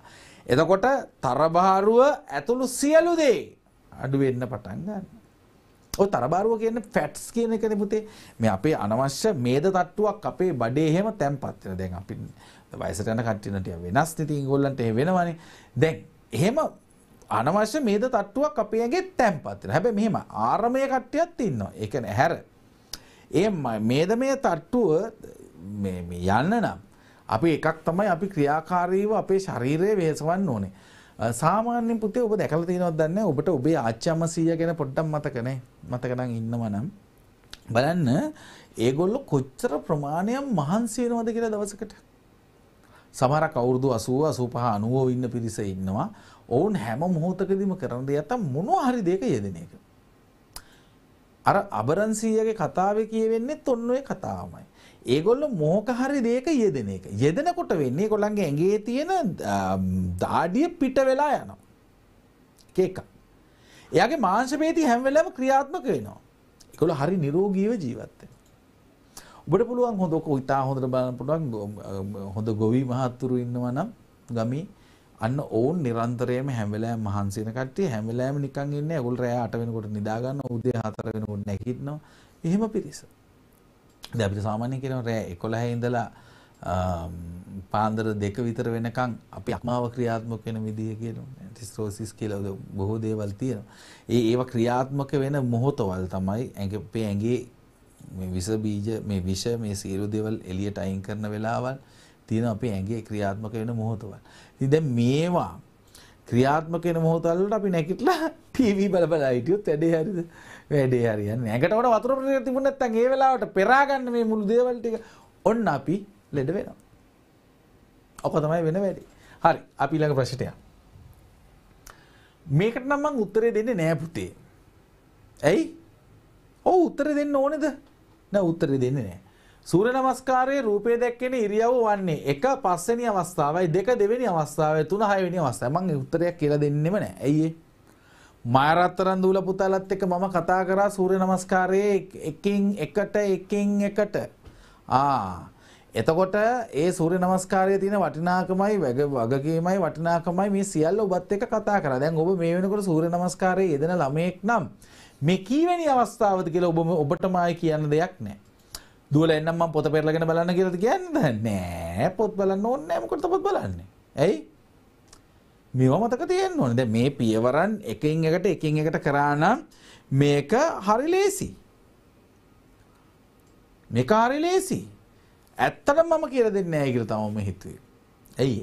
A: එතකොට තරභාරුව ඇතුළු සියලු දේ අඩු වෙන්න පටන් ගන්න. ඔය තරභාරුව කියන්නේ ෆැට්ස් කියන එකනේ පුතේ. මේ අපේ අනවශ්‍ය මේද තට්ටුවක් අපේ බඩේ එහෙම තැම්පත් වෙන. දැන් අපි වයසට යන කට්ටියන්ට වෙනස් නේ. ඉතින් ඒගොල්ලන්ට එහෙ වෙනවනේ. දැන් එහෙම අනවශ්‍ය මේද තට්ටුවක් අපේගේ තැන්පත්වෙන හැබැයි මෙහෙම ආරමය කට්ටියත් ඉන්නවා. ඒ කියන්නේ හැර ඒ මේදමය තට්ටුව යන්න නම් අපි එකක් තමයි අපි ක්‍රියාකාරීව අපේ ශරීරය වෙහෙසවන්න ඕනේ. සාමාන්‍යයෙන් පුතේ ඔබ දැකලා තියෙනවද දන්නේ ඔබට ඔබේ ආච්චි අම්මා ගැන පොඩ්ඩක් මතකනේ. මතක නම් ඉන්නවා නම් බලන්න ඒගොල්ලෝ කොච්චර ප්‍රමාණයක් මහන්සි වෙනවද කියලා දවසකට. සමහරක් අවුරුදු 80 85 90 ඉන්න පිරිස ඉන්නවා. ඔවුන් හැම මොහොතකදීම කරන දේ නැත්තම් මොනවා හරි දෙයක යෙදෙන එක. අර අබරන්සීයගේ කතාවේ කියවෙන්නේත් ඔන්න ඔය කතාවමයි. ඒගොල්ලෝ මොහක හරි දෙයක යෙදෙන එක. යෙදෙනකොට වෙන්නේ ඒගොල්ලන්ගේ ඇඟේ තියෙන දාඩිය පිට වෙලා යනවා. ඒක. එයාගේ මාංශපේශී හැම වෙලාවෙම ක්‍රියාත්මක වෙනවා. ඒගොල්ලෝ හරි නිරෝගීව ජීවත් වෙනවා. ඔබට පුළුවන් හොඳ ඔක ඉතා හොඳට බලන්න පුළුවන් හොඳ ගොවි මහත්තුරු ඉන්නවා නම් ගමේ අන්න ඕන් නිරන්තරයෙන්ම හැම වෙලාවෙම මහන්සි වෙන කට්ටිය හැම වෙලාවෙම නිකන් ඉන්නේ ඒගොල්ලෝ රෑ 8 වෙනකොට නිදා ගන්නවා උදේ 4 වෙනකොට නැගිටිනවා එහෙම පිරිස. දැන් අපිට සාමාන්‍යයෙන් කියනවා රෑ 11 ඉඳලා පාන්දර 2 විතර වෙනකන් අපි අක්මාව ක්‍රියාත්මක වෙන විදිය කියනවා. ටිස්ට්‍රෝසිස් කියලා බොහෝ දේවල් තියෙනවා. ඒ ඒවා ක්‍රියාත්මක වෙන මොහොතවල් තමයි ඇඟේ ඇඟේ මේ විස බීජ මේ විෂ මේ සියලු දේවල් එළියට අයින් කරන වෙලාවල් තියෙන අපේ ඇඟේ ක්‍රියාත්මක වෙන මොහොතවල්. ඉතින් දැන් මේවා ක්‍රියාත්මක වෙන මොහොතවල් වලට අපි නැගිටලා ටීවී බල බල හිටියොත් වැඩේ හරිද? වැඩේ හරියන්නේ. ඇඟට වඩා වතුර ප්‍රතිරේ තිබුණ නැත්නම් ඒ වෙලාවට පෙරා ගන්න මේ මුළු දේවල් ටික ඔන්න අපි ලෙඩ වෙනවා. ඔක තමයි වෙන වැඩේ. හරි අපි ඊළඟ ප්‍රශ්නට යමු. මේකට නම් මම උත්තරේ දෙන්නේ නෑ පුතේ. ඇයි? ඔව් උත්තරේ දෙන්න ඕනේද? නෑ උත්තරේ දෙන්නේ නෑ. සූර්ය නමස්කාරයේ රූපය දැක්කෙන ඉරියව්ව වන්නේ එක පස්වෙනි අවස්ථාවයි දෙක දෙවෙනි අවස්ථාවයි තුන හයවෙනි අවස්ථාවයි මම උත්තරයක් කියලා දෙන්නෙම නැහැ. ඇයි මායරත්තරන් දූල පුතාලත් එක්ක මම කතා කරා සූර්ය නමස්කාරයේ එකකින් එකට එකකින් එකට ආ එතකොට ඒ සූර්ය නමස්කාරයේ තියෙන වටිනාකමයි වගකීමයි වටිනාකමයි මේ සියල්ල ඔබත් එක්ක කතා කරා. දැන් ඔබ මේ වෙනකොට සූර්ය නමස්කාරයේ යෙදෙන ළමයෙක් නම් මේ කීවැනි අවස්ථාවද කියලා ඔබ ඔබටමයි කියන්න දෙයක් නැහැ. දුවල එන්නම් මම පොත පෙරලගෙන බලන්න කියලාද කියන්නේ නෑ පොත් බලන්න ඕනේ නෑ මොකටද පොත් බලන්නේ ඇයි මේව මතක තියෙන්න ඕනේ දැන් මේ පියවරන් එකින් එකට එකින් එකට කරා නම් මේක හරි ලේසි මේක හරි ලේසි ඇත්තටම මම කියලා දෙන්නේ නෑ කියලා තමයි මම හිතුවේ ඇයි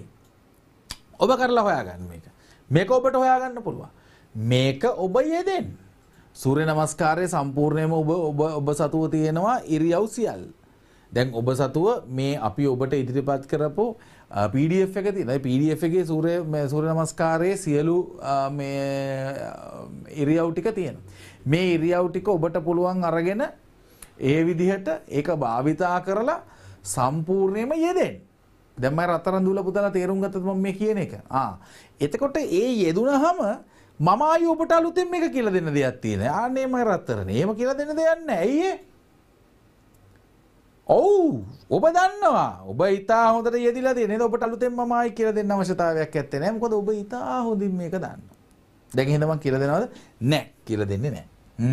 A: ඔබ කරලා හොයාගන්න මේක මේක ඔබට හොයාගන්න පුළුවන් මේක ඔබ යෙදෙන්නේ සූර්ය නමස්කාරය සම්පූර්ණයම ඔබ ඔබ සතුව තියෙනවා ඉරියව් සියල්. දැන් ඔබ සතුව මේ අපි ඔබට ඉදිරිපත් කරපු PDF එක තියෙනවා. PDF එකේ සූර්ය සූර්ය නමස්කාරයේ සියලු මේ ඉරියව් ටික තියෙනවා. මේ ඉරියව් ටික ඔබට පුළුවන් අරගෙන ඒ විදිහට ඒක භාවිතා කරලා සම්පූර්ණයෙන්ම යෙදෙන්න. දැන් මම රත්තරන් දූල පුතාලා තේරුම් ගත්තද මම මේ කියන එක. ආ. එතකොට ඒ යෙදුනහම මම ආයේ ඔබට අලුතෙන් මේක කියලා දෙන්න දෙයක් තියෙන. ආන්නේ මම රත්තරනේ. එහෙම කියලා දෙන්න දෙයක් නැහැ. ඇයි ඒ? ඔව් ඔබ දන්නවා. ඔබ ඊටා හොඳට යෙදිලා තියෙන. නේද ඔබට අලුතෙන් මම ආයේ කියලා දෙන්න අවශ්‍යතාවයක් ඇත්තේ නැහැ. මොකද ඔබ ඊටා හොඳින් මේක දන්නවා. දැන් එහෙනම් මම කියලා දෙනවද? නැහැ. කියලා දෙන්නේ නැහැ.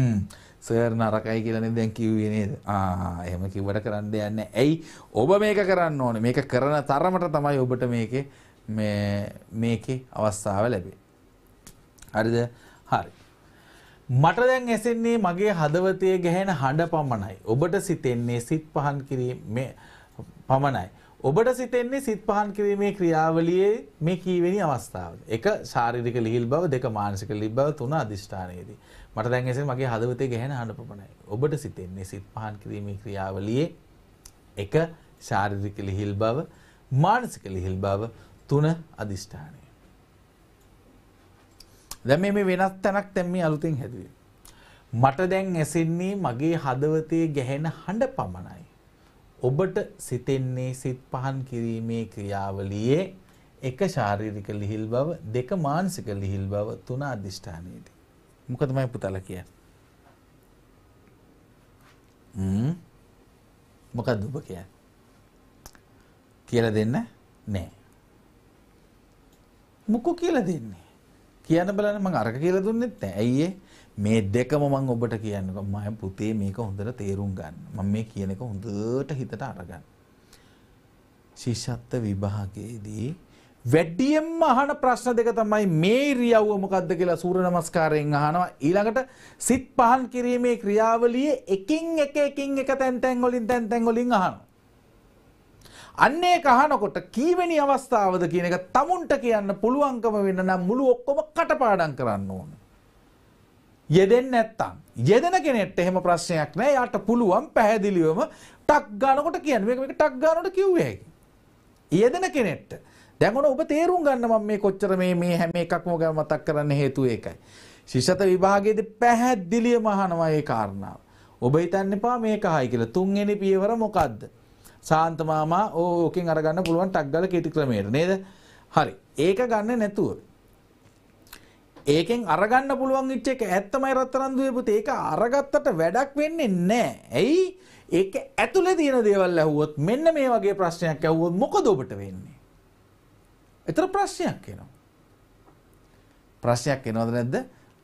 A: හ්ම්. සර් නරකයි කියලනේ දැන් කිව්වේ නේද? ආ එහෙම කිව්වට කරන්න දෙයක් නැහැ. ඇයි? ඔබ මේක කරන්න ඕනේ. මේක කරන තරමට තමයි ඔබට මේකේ මේ මේකේ අවස්ථාව ලැබෙන්නේ. හරිද හරි. මට දැන් ඇසෙන්නේ මගේ හදවතේ ගැහෙන හඬ පමණයි. ඔබට සිතෙන්නේ සිත් පහන් කිරීමේ පමණයි. ඔබට සිතෙන්නේ සිත් පහන් කිරීමේ ක්‍රියාවලියේ මේ කීවෙනි අවස්ථාවද? එක ශාරීරික ලිහිල් බව, දෙක මානසික ලිහිල් බව, තුන අදිෂ්ඨානයේදී. මට දැන් ඇසෙන්නේ මගේ හදවතේ ගැහෙන හඬ පමණයි. ඔබට සිතෙන්නේ සිත් පහන් කිරීමේ ක්‍රියාවලියේ එක ශාරීරික ලිහිල් බව, මානසික ලිහිල් බව, තුන අදිෂ්ඨානය. දැන් මේ මේ වෙනස් තැනක් දැන් මේ අලුතෙන් හැදුවේ. මට දැන් ඇසෙන්නේ මගේ හදවතේ ගැහෙන හඬ පමණයි. ඔබට සිතෙන්නේ සිත් පහන් කිරීමේ ක්‍රියාවලියේ එක ශාරීරික ලිහිල් බව, දෙක මානසික ලිහිල් බව, තුන අදිෂ්ඨානයේදී. මොකද මම පුතලා කියන්නේ? හ්ම් මොකද්ද ඔබ කියන්නේ? කියලා දෙන්න නෑ. මොකෝ කියලා දෙන්නේ? කියන්න බලන්න මම අරක කියලා දුන්නෙත් නැහැ. ඇයි මේ දෙකම මම ඔබට කියන්නේ මම පුතේ මේක හොඳට තේරුම් ගන්න. මම මේ කියන එක හොඳට හිතට අරගන්න. ශිෂ්‍යත්ව විභාගයේදී වැඩියෙන්ම අහන ප්‍රශ්න දෙක තමයි මේ ඉරියව්ව මොකක්ද කියලා සූර්ය නමස්කාරයෙන් අහනවා ඊළඟට සිත් පහන් කිරීමේ ක්‍රියාවලියේ එකින් එක එකින් එක තැන් තැන් වලින් තැන් තැන් වලින් අහනවා අන්නේ කහනකොට කීවෙනි අවස්ථාවද කියන එක තමුන්ට කියන්න පුළුවන්කම වෙන්න නම් මුළු ඔක්කොම කටපාඩම් කරන්න ඕන. යෙදෙන්නේ නැත්තම් යෙදෙන කෙනෙක්ට එහෙම ප්‍රශ්නයක් නැහැ. යාට පුළුවන් පැහැදිලිවම ටක් ගන්නකොට කියන්න. මේක මේක ටක් ගන්නකොට කිව්වේ හැකි. යෙදෙන කෙනෙක්ට දැන් ඔබ තේරුම් ගන්න මම මේ කොච්චර මේ මේ හැම එකක්ම ගැන මතක් කරන්න හේතුව ඒකයි. ශිෂ්‍යත විභාගයේදී පැහැදිලිවම අහනවා මේ කාරණාව. ඔබ හිතන්න එපා මේක අහයි කියලා. තුන්වෙනි පියවර මොකද්ද? සාන්ත මාමා ඕකෙන් අරගන්න පුළුවන් ටක්ගල කෙටි ක්‍රමයට නේද? හරි. ඒක ගන්න නැතුව ඒකෙන් අරගන්න පුළුවන් ඉච්ච එක ඇත්තමයි රත්තරන්දුවේ පුතේ. ඒක අරගත්තට වැඩක් වෙන්නේ නැහැ. ඇයි? ඒක ඇතුලේ තියෙන දේවල් ඇහුවොත් මෙන්න මේ වගේ ප්‍රශ්නයක් ඇහුවොත් මොකද ඔබට වෙන්නේ? ඒතර ප්‍රශ්නයක් එනවා. ප්‍රශ්නයක් එනවද නැද්ද?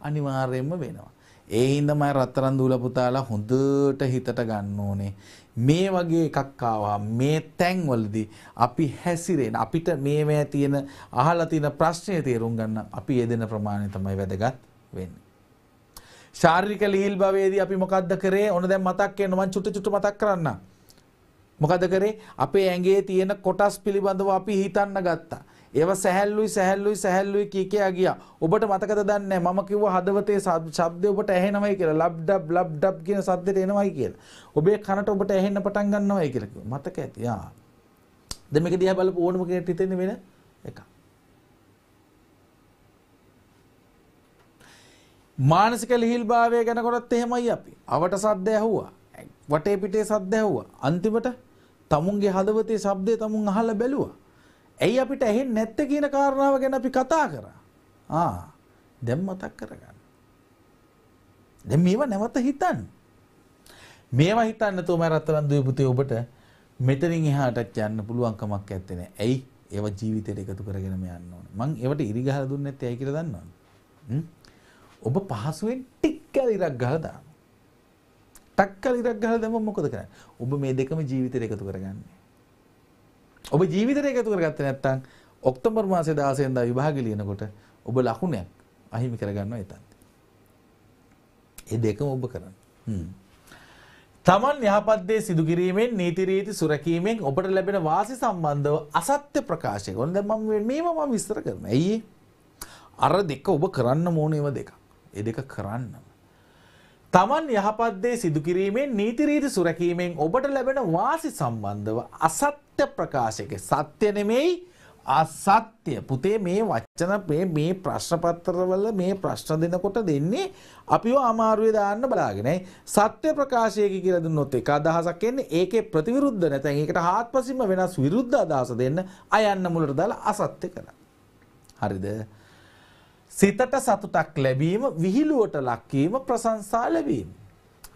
A: අනිවාර්යයෙන්ම වෙනවා. ඒ හින්දාමයි රත්තරන් දූල පුතාලා හොඳට හිතට ගන්න ඕනේ. මේ වගේ එකක් ආවා මේ තැන්වලදී අපි හැසිරෙන අපිට මේවැය තියෙන අහලා තියෙන ප්‍රශ්නේ තේරුම් ගන්න අපි යෙදෙන ප්‍රමාණය තමයි වැදගත් වෙන්නේ. ශාරික ලීල් භවයේදී අපි මොකද්ද කරේ? ඔන්න දැන් මතක් වෙන මං චුට්ට චුට්ට මතක් කරන්න. මොකද කරේ? අපේ ඇඟේ තියෙන කොටස් පිළිබඳව අපි හිතන්න ගත්තා. ඒව සැහැල්ලුයි සැහැල්ලුයි සැහැල්ලුයි කීකියා ගියා. ඔබට මතකද දන්නේ මම කිව්ව හදවතේ ශබ්දය ඔබට ඇහෙනවයි කියලා. ලබ් ඩබ් ලබ් ඩබ් කියන ශබ්දෙට එනවයි කියලා. ඔබේ කනට ඔබට ඇහෙන්න පටන් ගන්නවයි කියලා කිව්වා. මතක ඇති. යා. දැන් මේක දිහා බලපු ඕනම කෙනෙක්ට හිතෙන්නේ වෙන එකක්. මානසික ලිහිල්භාවය ගැනකොටත් එහෙමයි අපි. අවට සද්ද ඇහුවා. වටේ පිටේ සද්ද ඇහුවා. අන්තිමට තමුන්ගේ හදවතේ ශබ්දය තමුන් අහලා බැලුවා. ඇයි අපිට ඇහෙන්නේ නැත්තේ කියන කාරණාව ගැන අපි කතා කරා. ආ දැන් මතක් කරගන්න. දැන් මේව නැවත හිතන්න. මේවා හිතන්න තෝම රත්තරන් දුවේ පුතේ ඔබට මෙතනින් එහාටත් යන්න පුළුවන් කමක් නැත්තේ නේ. ඇයි? ඒව ජීවිතයට එකතු කරගෙනම යන්න ඕනේ. මං ඒවට ඉරි ගහලා දුන්නේ නැත්තේ ඇයි කියලා දන්නවද? ඔබ පහසුවෙන් ටික් කියලා ඉරක් ගහලා දාන්න. ටක් කියලා ඉරක් ගහලා දැම්මම මොකද කරන්නේ? ඔබ මේ දෙකම ජීවිතයට එකතු කරගන්නේ. ඔබ ජීවිතයට එකතු කරගත්තේ නැත්නම් ඔක්තෝබර් මාසේ 16 වෙනිදා විභාගෙ ලියනකොට ඔබ ලකුණයක් අහිමි කරගන්නවා එතන. ඒ දෙකම ඔබ කරන්න. තමන් යහපත් දේ සිදු කිරීමෙන් නීති රීති සුරකීමෙන් ඔබට ලැබෙන වාසි සම්බන්ධව අසත්‍ය ප්‍රකාශය. ඔන්න දැන් මම මේව මම විස්තර කරනවා. ඇයි අර දෙක ඔබ කරන්න ඕනේව දෙක. ඒ දෙක කරන්නම. තමන් යහපත් දේ සිදු කිරීමෙන් නීති රීති සුරකීමෙන් ඔබට ලැබෙන වාසි සම්බන්ධව අසත්‍ය සත්‍ය ප්‍රකාශයක සත්‍ය නෙමෙයි අසත්‍ය පුතේ මේ වචන මේ මේ ප්‍රශ්න පත්‍රවල මේ ප්‍රශ්න දෙනකොට දෙන්නේ අපිව අමාරුවේ දාන්න බලාගෙනයි සත්‍ය ප්‍රකාශයක කියලා දුන්නොත් එක අදහසක් එන්නේ ඒකේ ප්‍රතිවිරුද්ධ නැත්නම් ඒකට හාත්පසින්ම වෙනස් විරුද්ධ අදහස දෙන්න අයන්න මුලට දාලා අසත්‍ය කරා හරිද සිතට සතුටක් ලැබීම විහිළුවට ලක්වීම ප්‍රශංසා ලැබීම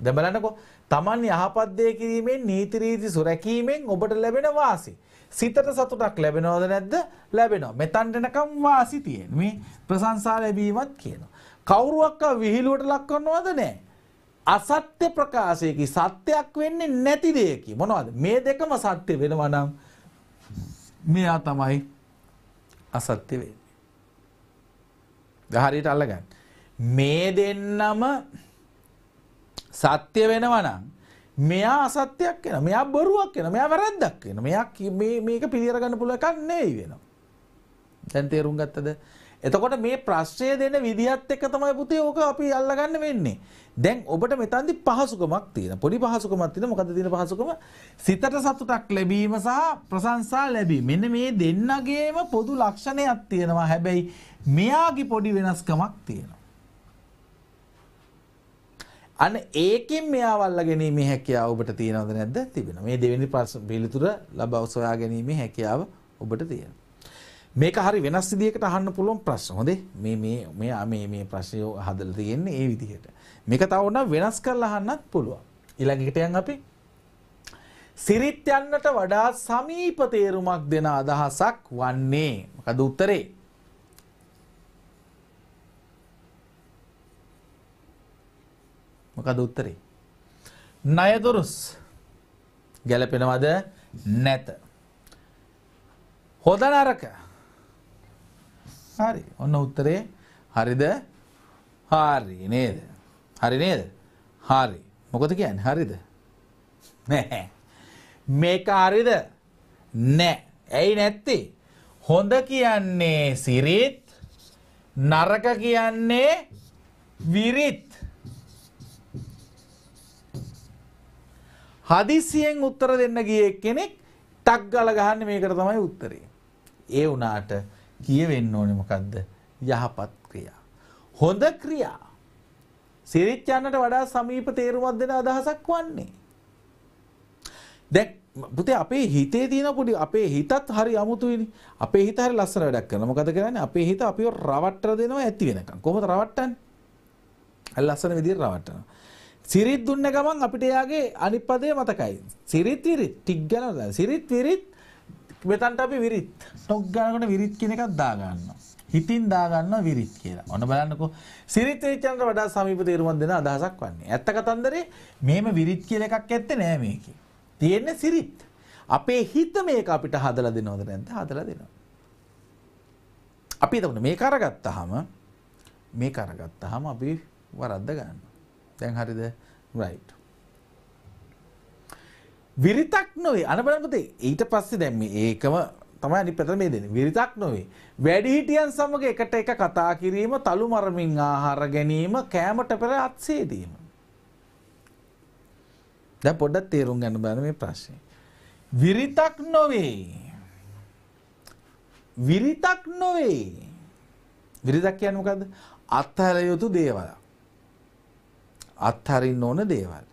A: දැන් බලන්නකෝ Taman යහපත් දේ කිරීමෙන් නීති රීති සුරැකීමෙන් ඔබට ලැබෙන වාසි. සිතට සතුටක් ලැබෙනවද නැද්ද? ලැබෙනවා. මෙතනට එනකම් වාසි තියෙන. මේ ප්‍රශංසා ලැබීමත් කියනවා. කවුරුවක් විහිළුවට ලක් කරනවද නැහැ. අසත්‍ය ප්‍රකාශයකි සත්‍යයක් වෙන්නේ නැති දෙයකි. මොනවද? මේ දෙකම සත්‍ය වෙනවා නම් මෙයා තමයි අසත්‍ය වෙන්නේ. හරියට අල්ලගන්න. මේ දෙන්නම සත්‍ය වෙනවනම් මෙයා අසත්‍යයක් වෙන මෙයා බොරුවක් වෙන මෙයා වැරද්දක් වෙන මෙයා මේක පිළිගන්න පුළුවන් එකක් නෙවෙයි වෙනවා. දැන් තේරුම් ගත්තද? එතකොට මේ ප්‍රශ්නය දෙන විදිහත් එක තමයි පුතේ ඕක අපි අල්ලගන්න වෙන්නේ. දැන් ඔබට මෙතනදී පහසුකමක් තියෙන. පොඩි පහසුකමක් තියෙන. මොකද තියෙන පහසුකම? සිතට සතුටක් ලැබීම සහ ප්‍රශංසා ලැබීම. මෙන්න මේ දෙන්නගේම පොදු ලක්ෂණයක් තියෙනවා. හැබැයි මෙයාගේ පොඩි වෙනස්කමක් තියෙනවා. අන්න ඒකෙන් මෙයා වල්ලා ගැනීමේ හැකියාව ඔබට තියෙනවද නැද්ද? තිබෙනවා. මේ දෙවෙනි ප්‍රශ්න පිළිතුර ලබා සොයා ගැනීමේ හැකියාව ඔබට තියෙනවා. මේක හරි වෙනස් විදිහකට අහන්න පුළුවන් ප්‍රශ්න. හොඳේ. මේ මේ මේ මේ මේ ප්‍රශ්නය හදලා තියෙන්නේ ඒ විදිහට. මේක තව උනා වෙනස් කරලා අහන්නත් පුළුවන්. ඊළඟ එකට යන් අපි සිරිත් යන්නට වඩා සමීප තේරුමක් දෙන අදහසක් වන්නේ. මොකද උත්තරේ? මොකද උත්තරේ? ණයදොරස් ගැලපෙනවද? නැත. හොඳ නරක. හරි. ඔන්න උත්තරේ හරිද? හරි නේද? හරි නේද? හරි. මොකද කියන්නේ? හරිද? නැහැ. මේක හරිද? නැහැ. ඇයි නැත්තේ? හොඳ කියන්නේ සිරිත් නරක කියන්නේ විරිත් හදිසියෙන් උත්තර දෙන්න ගිය කෙනෙක් ටක් ගාලා ගහන්නේ මේකට තමයි උත්තරේ. ඒ වුණාට කියවෙන්න ඕනේ මොකද්ද? යහපත් ක්‍රියා. හොඳ ක්‍රියා. සිරිත් යන්නට වඩා සමීප තේරුමක් දෙන අදහසක් වන්නේ. දැන් පුතේ අපේ හිතේ තියෙන පොඩි අපේ හිතත් හරි අමුතුයිනේ. අපේ හිත හරි ලස්සන වැඩක් කරනවා. මොකද කරන්නේ? අපේ හිත අපිව රවට්ටර දෙනවා ඇති වෙනකන්. කොහොමද රවට්ටන්නේ? අර ලස්සන විදිහට රවට්ටනවා. සිරිත් දුන්න ගමන් අපිට එයාගේ අනිපදය මතකයි. සිරිත් විරිත් ටික් ගනලා සිරිත් විරිත් මෙතන්ට අපි විරිත් ටොක් ගනකට විරිත් කියන එකක් දාගන්න. හිතින් දාගන්න විරිත් කියලා. ඔන්න බලන්නකෝ සිරිත් විරිත්යන්ට වඩා සමීප තේරුමක් දෙන අදහසක් වන්නේ. ඇත්ත කතන්දරේ මේම විරිත් කියලා එකක් ඇත්තේ නෑ මේකේ. තියෙන්නේ සිරිත්. අපේ හිත මේක අපිට හදලා දෙනවද නැද්ද? හදලා දෙනවා. අපි එතකොට මේක අරගත්තාම මේක අරගත්තාම අපි වරද්ද ගන්නවා. දැන් හරිද රයිට් විරිතක් නොවේ අන බලපතේ ඊට පස්සේ දැන් මේ ඒකම තමයි අනිත් පැත්තට මේ දෙන්නේ විරිතක් නොවේ වැඩිහිටියන් සමග එකට එක කතා කිරීම තලු මරමින් ආහාර ගැනීම කෑමට පෙර අත්සේදීම දැන් පොඩ්ඩක් තේරුම් ගන්න බලන්න මේ ප්‍රශ්නේ විරිතක් නොවේ විරිතක් නොවේ විරිතක් කියන්නේ මොකද්ද අත්හැර යුතු දේවල් අත්හරින්න ඕන දේවල්.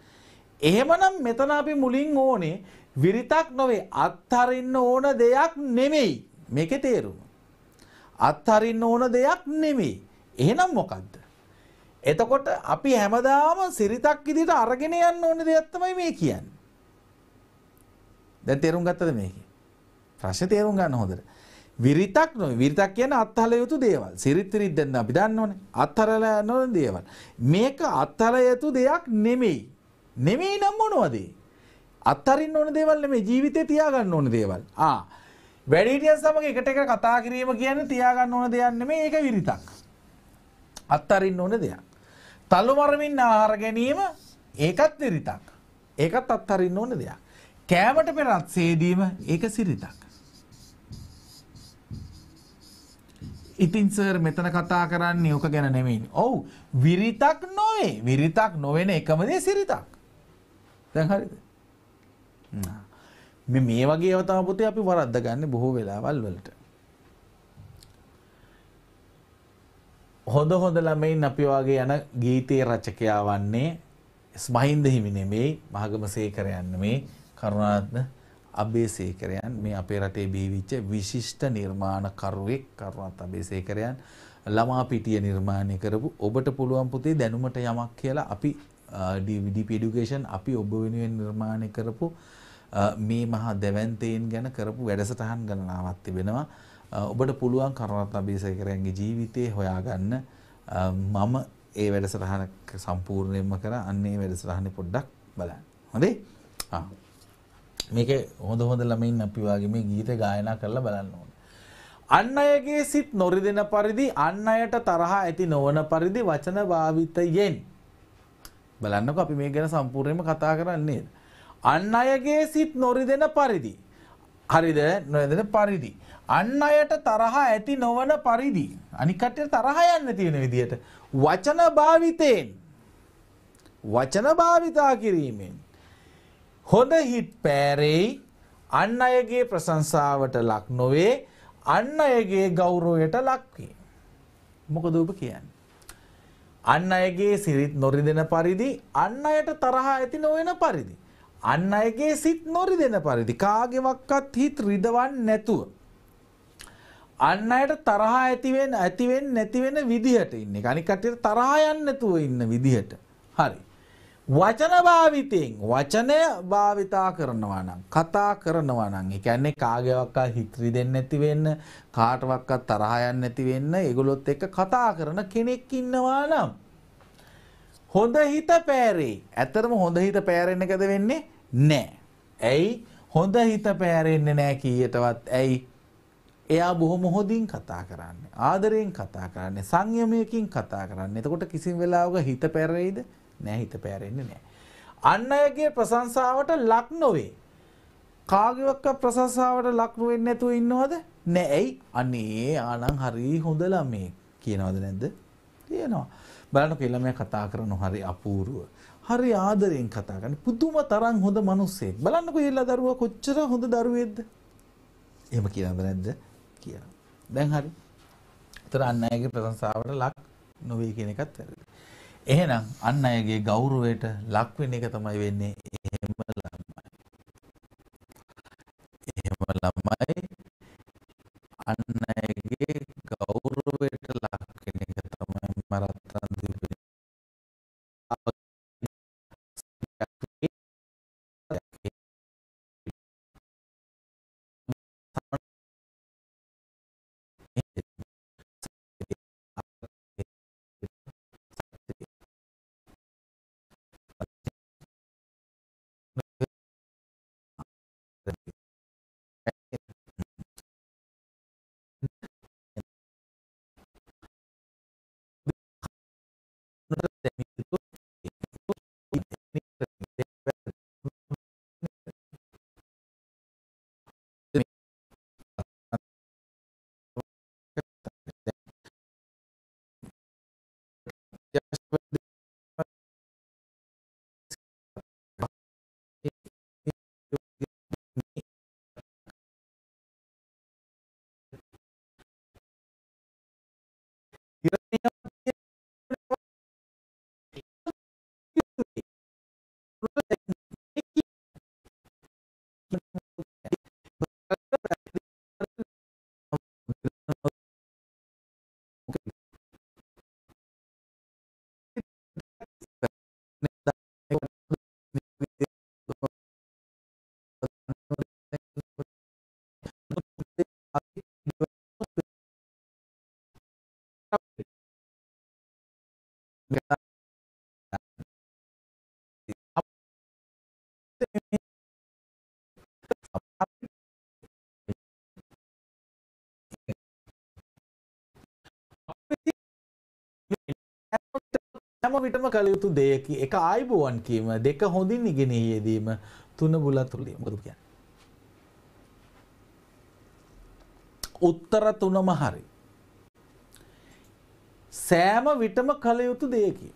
A: එහෙමනම් මෙතන අපි මුලින් ඕනේ විරිතක් නොවේ අත්හරින්න ඕන දෙයක් නෙමෙයි. මේකේ තේරුම. අත්හරින්න ඕන දෙයක් නෙමෙයි. එහෙනම් මොකද්ද? එතකොට අපි හැමදාම සිරිතක් විදිහට අරගෙන යන්න ඕන දෙයක් තමයි මේ කියන්නේ. දැන් තේරුම් ගත්තද මේකේ? ප්‍රශ්නේ තේරුම් ගන්න හොඳට. විරිතක් නොවේ. විරිතක් කියන්නේ අත්හල යුතු දේවල්. සිරිත් විරිත් දැන් අපි දන්නවනේ. අත්හරලා නොවන දේවල්. මේක අත්හල යුතු දෙයක් නෙමෙයි. නෙමෙයි නම් මොනවද? අත්හරින්න ඕන දේවල් නෙමෙයි ජීවිතේ තියාගන්න ඕන දේවල්. ආ. වැඩිහිටියන් සමග එකට එක කතා කිරීම කියන්නේ තියාගන්න ඕන දෙයක් නෙමෙයි. ඒක විරිතක්. අත්හරින්න ඕන දෙයක්. තලු මරමින් ආහාර ගැනීම ඒකත් විරිතක්. ඒකත් අත්හරින්න ඕන දෙයක්. කෑමට පෙර අත්සේදීම ඒක සිරිතක්. ඉතින් සර් මෙතන කතා කරන්නේ ඕක ගැන නෙමෙයි. ඔව් විරිතක් නොවේ. විරිතක් නොවන එකම දේ සිරිතක්. දැන් හරිද? මේ මේ වගේ අවතාව පුතේ අපි වරද්ද ගන්න බොහෝ වෙලාවල් වලට. හොඳ හොඳ ළමයින් අපි වගේ යන ගීතේ රචකයා වන්නේ ස්මහින්ද හිමි නෙමෙයි, මහගම සේකරයන් නෙමෙයි, කරුණාරත්න අබේසේකරයන් මේ අපේ රටේ බිහිවිච්ච විශිෂ්ට නිර්මාණකරුවෙක් කරුණත් අබේසේකරයන් ළමා පිටිය නිර්මාණය කරපු ඔබට පුළුවන් පුතේ දැනුමට යමක් කියලා අපි DP education අපි ඔබ වෙනුවෙන් නිර්මාණය කරපු මේ මහා දැවැන්තයෙන් ගැන කරපු වැඩසටහන් ගණනාවක් තිබෙනවා. ඔබට පුළුවන් කරුණත් අබේසේකරයන්ගේ ජීවිතේ හොයාගන්න මම ඒ වැඩසටහන සම්පූර්ණයෙන්ම කරා අන්න ඒ වැඩසටහනේ පොඩ්ඩක් බලන්න. හොඳේ? ආ මේක හොඳ හොඳ ළමයින් අපි වගේ මේ ගීත ගායනා කරලා බලන්න ඕන. අන් අයගේ සිත් නොරිදෙන පරිදි අන් අයට තරහ ඇති නොවන පරිදි වචන භාවිතයෙන් බලන්නකෝ අපි මේ ගැන සම්පූර්ණයෙන්ම කතා කරන්නේ. අන් අයගේ සිත් නොරිදෙන පරිදි හරිද නොරිදෙන පරිදි අන් අයට තරහ ඇති නොවන පරිදි අනික් කට්ටියට තරහ යන්න තියෙන විදිහට වචන භාවිතයෙන් වචන භාවිතා කිරීමෙන් හොඳ හිත් පෑරෙයි අන් අයගේ ප්‍රශංසාවට ලක් නොවේ අන් අයගේ ගෞරවයට ලක්වේ. මොකද ඔබ කියන්නේ? අන් අයගේ සිරිත් නොරිදෙන පරිදි අන් අයට තරහා ඇති නොවන පරිදි අන් අයගේ සිත් නොරිදෙන පරිදි කාගෙවක්වත් හිත රිදවන්නේ නැතුව අන් අයට තරහා ඇති වෙන ඇති වෙන්නේ නැති වෙන විදිහට ඉන්නේ. අනික් කට්ටියට තරහා යන්නේ නැතුව ඉන්න විදිහට. හරි. වචන භාවිතයෙන් වචනය භාවිතා කරනවා නම් කතා කරනවා නම් ඒ කියන්නේ කාගේවත් හිතරි දෙන්න නැති වෙන්න කාටවත් තරහ යන්න නැති වෙන්න ඒගොල්ලොත් එක්ක කතා කරන කෙනෙක් ඉන්නවා නම් හොඳ හිත පෑරේ. ඇත්තරම හොඳ හිත පෑරෙන්න එකද වෙන්නේ නැහැ. ඇයි? හොඳ හිත පෑරෙන්නේ නැහැ කීයටවත්. ඇයි? එයා බොහොම හොඳින් කතා කරන්නේ. ආදරයෙන් කතා කරන්නේ. සංයමයකින් කතා කරන්නේ. එතකොට කිසිම වෙලාවක හිත පෑරෙයිද? නෑ හිත පෑරෙන්නේ නෑ. අන් අයගේ ප්‍රශංසාවට ලක් නොවේ. කාගේවක්ක ප්‍රශංසාවට ලක් නොවෙන්නේ නැතුව ඉන්නවද? නෑ. ඇයි? අනේ ආනං හරි හොඳ ළමෙක් කියනවද නැද්ද? කියනවා. බලන්නකෝ ළමයා කතා කරන හරි අපූර්ව. හරි ආදරෙන් කතා කරන පුදුම තරම් හොඳ මිනිස්සෙක්. බලන්නකෝ ඊළඟ දරුවා කොච්චර හොඳ දරුවෙක්ද? එහෙම කියනවද නැද්ද? කියනවා. දැන් හරි. ඒතර අන් අයගේ ප්‍රශංසාවට ලක් නොවේ කියන එකත් වැරදි. එහෙනම් අන් අයගේ ගෞරවයට ලක් වෙන එක තමයි වෙන්නේ එහෙම ළමයි. එහෙම ළමයි අන් අයගේ ගෞරවයට ලක් වෙන එක තමයි
B: මරත්තන් දිවෙන්නේ. no Okay.
A: හැම විටම කළ යුතු දෙයකි එක ආයිබුවන් කීම දෙක හොඳින් ඉගෙනයේදීම තුන බුලත් තුළි මුදු කියන්න. උත්තර තුනම හරි. සෑම විටම කළ යුතු දෙයකි.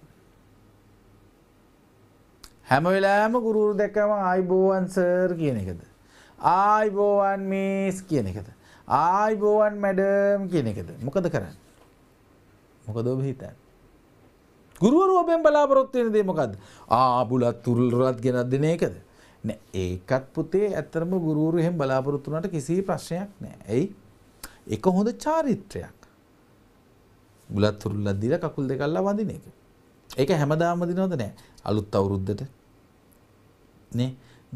A: හැම වෙලාෑම ගුරුරු දැකම ආයිබෝවන් සර් කියන එකද. ආයිබෝවන් මේස් කියන එකද. ආයිබෝවන් මැඩම් කියන එකද මොකද කරන්න. මොකදෝබ හිතන්න. ගුරුවරුව අපෙන් බලාපොරොත්තු වෙන දේ මොකද්ද? ආ බුලත් තුරුලත් ගෙනත් දෙන එකද? නෑ ඒකත් පුතේ ඇත්තටම ගුරුවරු එහෙම බලාපොරොත්තු වුණාට කිසි ප්‍රශ්නයක් නෑ. එයි ඒක හොඳ චාරිත්‍රයක්. බුලත් තුරුලත් දීලා කකුල් දෙක අල්ලා වඳින එක. ඒක හැමදාම දිනවද නෑ. අලුත් අවුරුද්දට නේ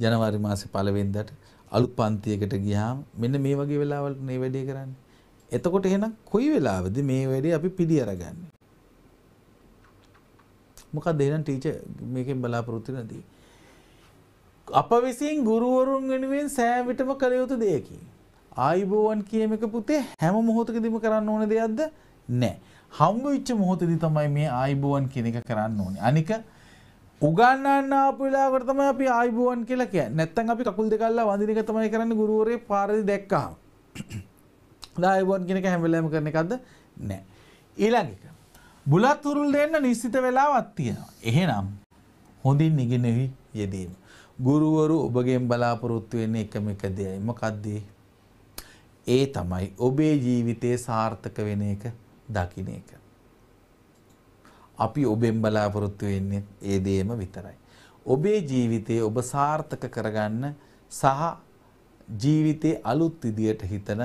A: ජනවාරි මාසේ පළවෙනිදාට අලුත් පන්තියකට ගියාම මෙන්න මේ වගේ වෙලාවලට මේ වැඩේ කරන්නේ. එතකොට එහෙනම් කොයි වෙලාවද මේ වැඩේ අපි පිළි අරගන්නේ? මොකක් දෙනම් ටීච මේකෙන් බලාපොරොත්ති නදී. අප විසින් ගුරුවරුන් වෙනුවෙන් සෑවිටම කළ යුතු දෙයකි. ආයිබෝවන් කියම එක පුතේ හැම මොහොතකදිම කරන්න ඕන දෙයක්ද නෑ. හම්බ විච්ච මොහොතදි තමයි මේ ආයිබෝවන් කෙනෙක කරන්න ඕනේ. අනික උගන්නන්න ආපු වෙලාවකට තමයි අපි ආයිබෝවන් කියලා කියන්නේ. නැත්තම් අපි කකුල් දෙක අල්ලලා වඳින එක තමයි කරන්නේ ගුරුවරේ පාරදී දැක්කහම. (clears throat) ආයිබෝවන් කියන එක හැම වෙලාවෙම කරන එකක්ද? නෑ. ඊළඟ එක. බුලත් උරුල් දෙන්න නිශ්චිත වෙලාවක් තියෙනවා. එහෙනම් හොඳින් ඉගෙනෙහි යෙදීම. ගුරුවරු ඔබගෙන් බලාපොරොත්තු වෙන්නේ එකම එක දෙයයි. මොකද්ද? ඒ තමයි ඔබේ ජීවිතේ සාර්ථක වෙන එක දකින්න එක. අපි ඔබෙන් බලාපොරොත්තු වෙන්නේ ඒ දේම විතරයි. ඔබේ ජීවිතේ ඔබ සාර්ථක කරගන්න සහ ජීවිතේ අලුත් විදියට හිතන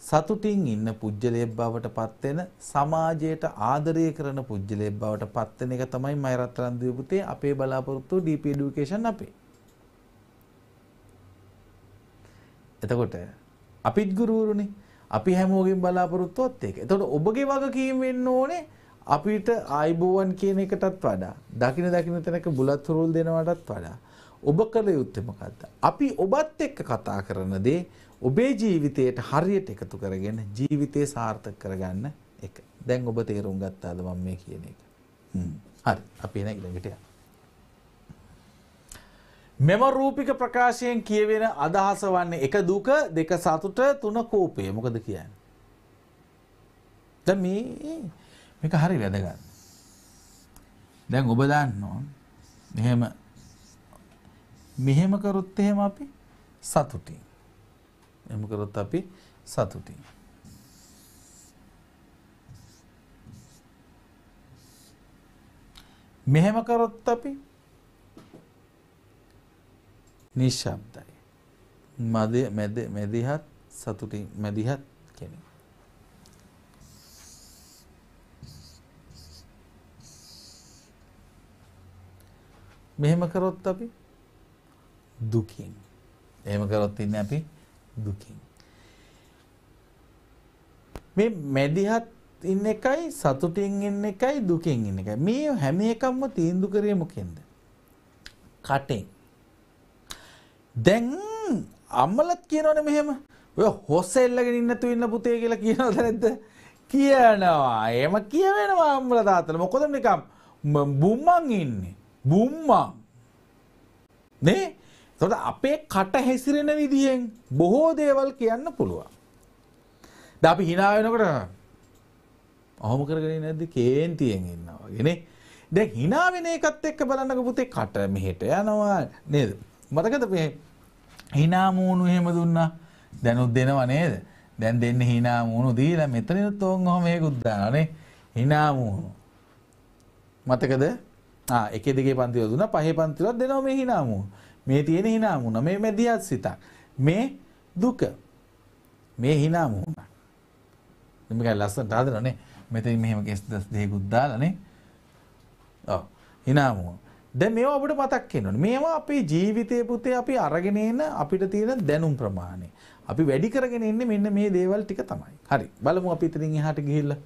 A: සතුටින් ඉන්න පුජ්‍යලයක් බවට පත් වෙන සමාජයට ආදරය කරන පුජ්‍යලයක් බවට පත් වෙන එක තමයි මයරත්තරන් දීපුතේ අපේ බලාපොරොත්තු DP education අපේ. එතකොට අපිත් ගුරුවරුනේ අපි හැමෝගෙන් බලාපොරොත්තුවත් ඒක. එතකොට ඔබගේ වගකීම වෙන්න ඕනේ අපිට ආයිබෝවන් කියන එකටත් වඩා දකින දකින තැනක බුලත් හුරුල් දෙනවටත් වඩා ඔබ කළ යුත්තේ මොකද්ද? අපි ඔබත් එක්ක කතා කරන දේ ඔබේ ජීවිතයට හරියට එකතු කරගෙන ජීවිතේ සාර්ථක කරගන්න එක. දැන් ඔබ තේරුම් ගත්තාද මම මේ කියන එක? හරි. අපි එන ඊළඟට යමු. මෙම රූපික ප්‍රකාශයෙන් කියවෙන අදහස වන්නේ එක දුක දෙක සතුට තුන කෝපය මොකද කියන්නේ? දැන් මේ මේක හරි වැදගත්. දැන් ඔබ දන්නවා මෙහෙම මෙහෙම කරොත් එහෙම අපි සතුටින් එහෙම කරොත් අපි සතුටින්. මෙහෙම කරොත් අපි නිශ්ශබ්දයි. මදි මැද මැදිහත් සතුටින් මැදිහත් කෙනෙක්. මෙහෙම කරොත් අපි දුකින්. එහෙම කරොත් ඉන්නේ අපි දුකින්. මේ මැදිහත් ඉන්න එකයි සතුටින් ඉන්න එකයි දුකින් ඉන්න එකයි. මේ හැම එකක්ම තීන්දුව කරේ මොකෙන්ද? කටෙන්. දැන් අම්මලත් කියනවනේ මෙහෙම ඔය හොස්සෙල්ලගෙන ඉන්න තු ඉන්න පුතේ කියලා කියනවද නැද්ද? කියනවා. එහෙම කියවෙනවා අම්මලා තාත්තලා. මොකද නිකම් බුම්මන් ඉන්නේ. බුම්මන්. නේ? තොට අපේ කට හැසිරෙන විදිහෙන් බොහෝ දේවල් කියන්න පුළුවන්. ද අපි හිනාවෙනකට ඔහොම කරගෙන නැද්ද කේන්තියෙන් ඉන්නවා ගෙන දැ හිනාවෙන එකත් එක්ක බලන්නක පුතේ කට මෙහෙට යනවා නේද. මතකත පේ හිනාමූුණු හෙම දුන්න දැනුත් දෙනව නේද දැන් දෙන්න හිනාමූුණු දීල මෙතනින් තෝන් හොම යකුද්දානේ හිනාමූුණු. මතකද එක දෙගේ පන්තිල දුන්න පහ පන්තිලත් දෙනව මේ හිනාමූුණු මේ තියෙන හිනාමුණ මේ මැදිහත් සිතක්. මේ දුක. මේ හිනාමුණ. මේක ලස්සනට හදනනේ. මෙතන මෙහෙම කෙස් දස් දෙකක් දාලානේ. ඔව්. හිනාමුණ. දැන් මේවා අපිට මතක් වෙනවනේ. මේවා අපේ ජීවිතේ පුතේ අපි අරගෙන එන අපිට තියෙන දැනුම් ප්‍රමාණය. අපි වැඩි කරගෙන ඉන්නේ මෙන්න මේ දේවල් ටික තමයි. හරි. බලමු අපි ඉතින් එහාට ගිහිල්ලා.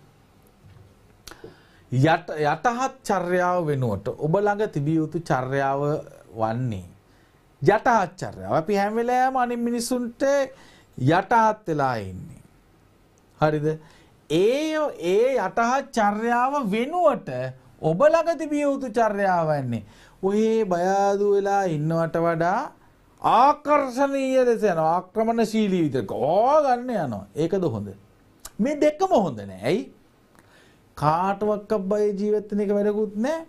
A: යටහත් චර්යාව වෙනුවට ඔබ ළඟ තිබිය යුතු චර්යාව වන්නේ යටාච්චර්යාව. අපි හැම වෙලාවෙම අනිත් මිනිසුන්ට යටාත් වෙලා ඉන්නේ. හරිද? ඒ ඒ යටාච්චර්යාව වෙනුවට ඔබ ළඟ තිබිය යුතු චර්යාව වෙන්නේ. ඔහේ බය වෙලා ඉන්නවට වඩා ආකර්ෂණීය ලෙස යනවා. ආක්‍රමණශීලී විදිහට ඕ ගන්න යනවා. ඒකද හොඳ? මේ දෙකම හොඳ නෑ. ඇයි? කාටවත් බය ජීවත් වෙන එක වැඩකුත් නෑ.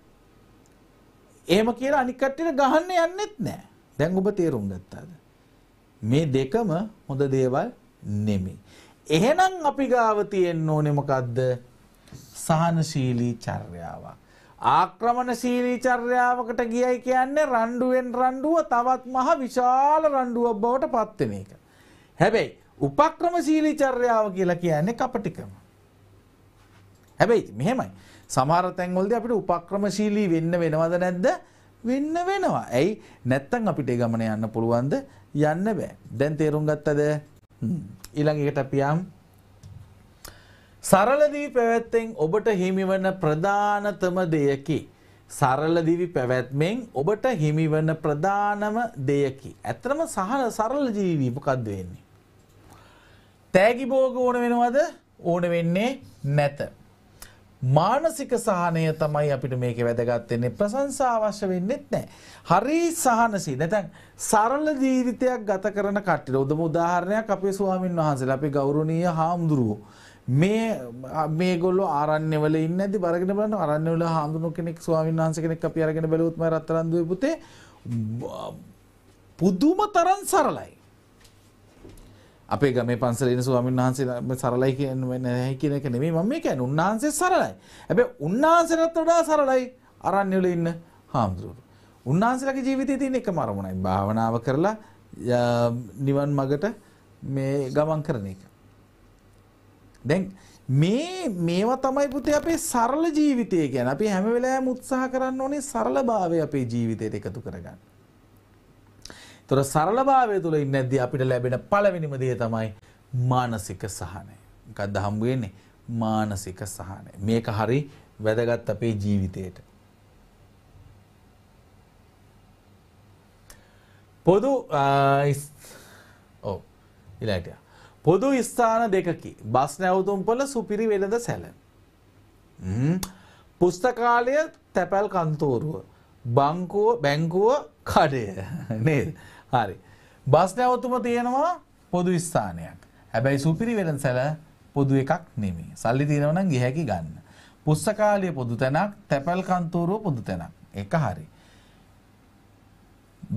A: එහෙම කියලා අනික් කට්ටියට ගහන්න යන්නෙත් නෑ. දැන් ඔබ තේරුම් ගත්තාද? මේ දෙකම හොඳ දේවල් නෙමෙයි. එහෙනම් අපි ගාව තියෙන්න ඕනේ මොකද්ද? සහනශීලී චර්යාවක්. ආක්‍රමණශීලී චර්යාවකට ගියයි කියන්නේ රණ්ඩුවෙන් රණ්ඩුව තවත් මහ විශාල රණ්ඩුවක් බවට පත් වෙන එක. හැබැයි උපක්‍රමශීලී චර්යාව කියලා කියන්නේ කපටිකම. හැබැයි මෙහෙමයි. සමහර තැන්වලදී අපිට උපක්‍රමශීලී වෙන්න වෙනවද නැද්ද? වෙන්න වෙනවා. ඇයි නැත්තම් අපිට ඒ ගමන යන්න පුළුවන්ද? යන්න බෑ. දැන් තේරුම් ගත්තද? ඊළඟ එකට අපි යම් සරල දිවි පැවැත්මෙන් ඔබට හිමිවන ප්‍රධානතම දෙයකි. සරල දිවි පැවැත්මෙන් ඔබට හිමිවන ප්‍රධානම දෙයකි. ඇත්තම සහල සරල ජීවි මොකද්ද වෙන්නේ? තෑගි භෝග ඕන වෙනවද? ඕන වෙන්නේ නැත. මානසික සහනය තමයි අපිට මේක වැදගත්වෙන්නේ ප්‍රසංසා අවශ්‍ය වෙන්නෙත් නෑ. හරි සහනසි නැතැන් සරල ජීවිතයක් ගත කරන කට්ටිට උදම උදාහරණයක් අපේ ස්වාමින් වහන්සේ අපි ගෞරණීය හාමුදුරුවෝ. මේ මේ ගොල්ලෝ ආරණ්‍යවල ඉන්න ඇති බරගෙන බලන්න අරණ්‍යවල හාමුදුරුවෝ කෙනෙක් ස්වාමින් වහන්සේ කෙනෙක් අපි අරගෙන බැලුවොත් මම රත්තරන් දුවේ පුතේ පුදුම තරම් සරලයි. අපේ ගමේ පන්සලේන ස්වාමීන් වහන්සේ සරලයි කියන්නේ නැහැ කියන එක නෙමෙයි මම මේ කියන්නේ. උන්වහන්සේ සරලයි. හැබැයි උන්වහන්සේට වඩා සරලයි අරණ්‍ය වල ඉන්න හාමුදුරුවෝ. උන්වහන්සේලාගේ ජීවිතයේ තියෙන එකම අරමුණයි භාවනාව කරලා නිවන් මගට මේ ගමන් කරන එක. දැන් මේ මේවා තමයි පුතේ අපේ සරල ජීවිතය කියන්නේ. අපි හැම වෙලාවෙම උත්සාහ කරන්න ඕනේ සරලභාවය අපේ ජීවිතයට එකතු කරගන්න. තොර සරලභාවය තුළ ඉන්නද්දී අපිට ලැබෙන පළවෙනිම දේ තමයි මානසික සහනය. මොකද්ද හම්බ වෙන්නේ? මානසික සහනය. මේක හරි වැදගත් අපේ ජීවිතේට. පොදු ඔව් ඊළඟට පොදු ස්ථාන දෙකකි. බස් නැවතුම් පොළ සුපිරි වෙළඳ සැලන්. පුස්තකාලය තැපැල් කන්තෝරුව. බංකුව බැංකුව කඩය නේද? හරි. බස් නැවතුම තියෙනවා පොදු ස්ථානයක්. හැබැයි සුපිරි වෙළඳසැල පොදු එකක් නෙමෙයි. සල්ලි තියෙනවා නම් ගිහැකි ගන්න. පුස්තකාලය පොදු තැනක්, තැපැල් කන්තෝරුව පොදු තැනක්. එක හරි.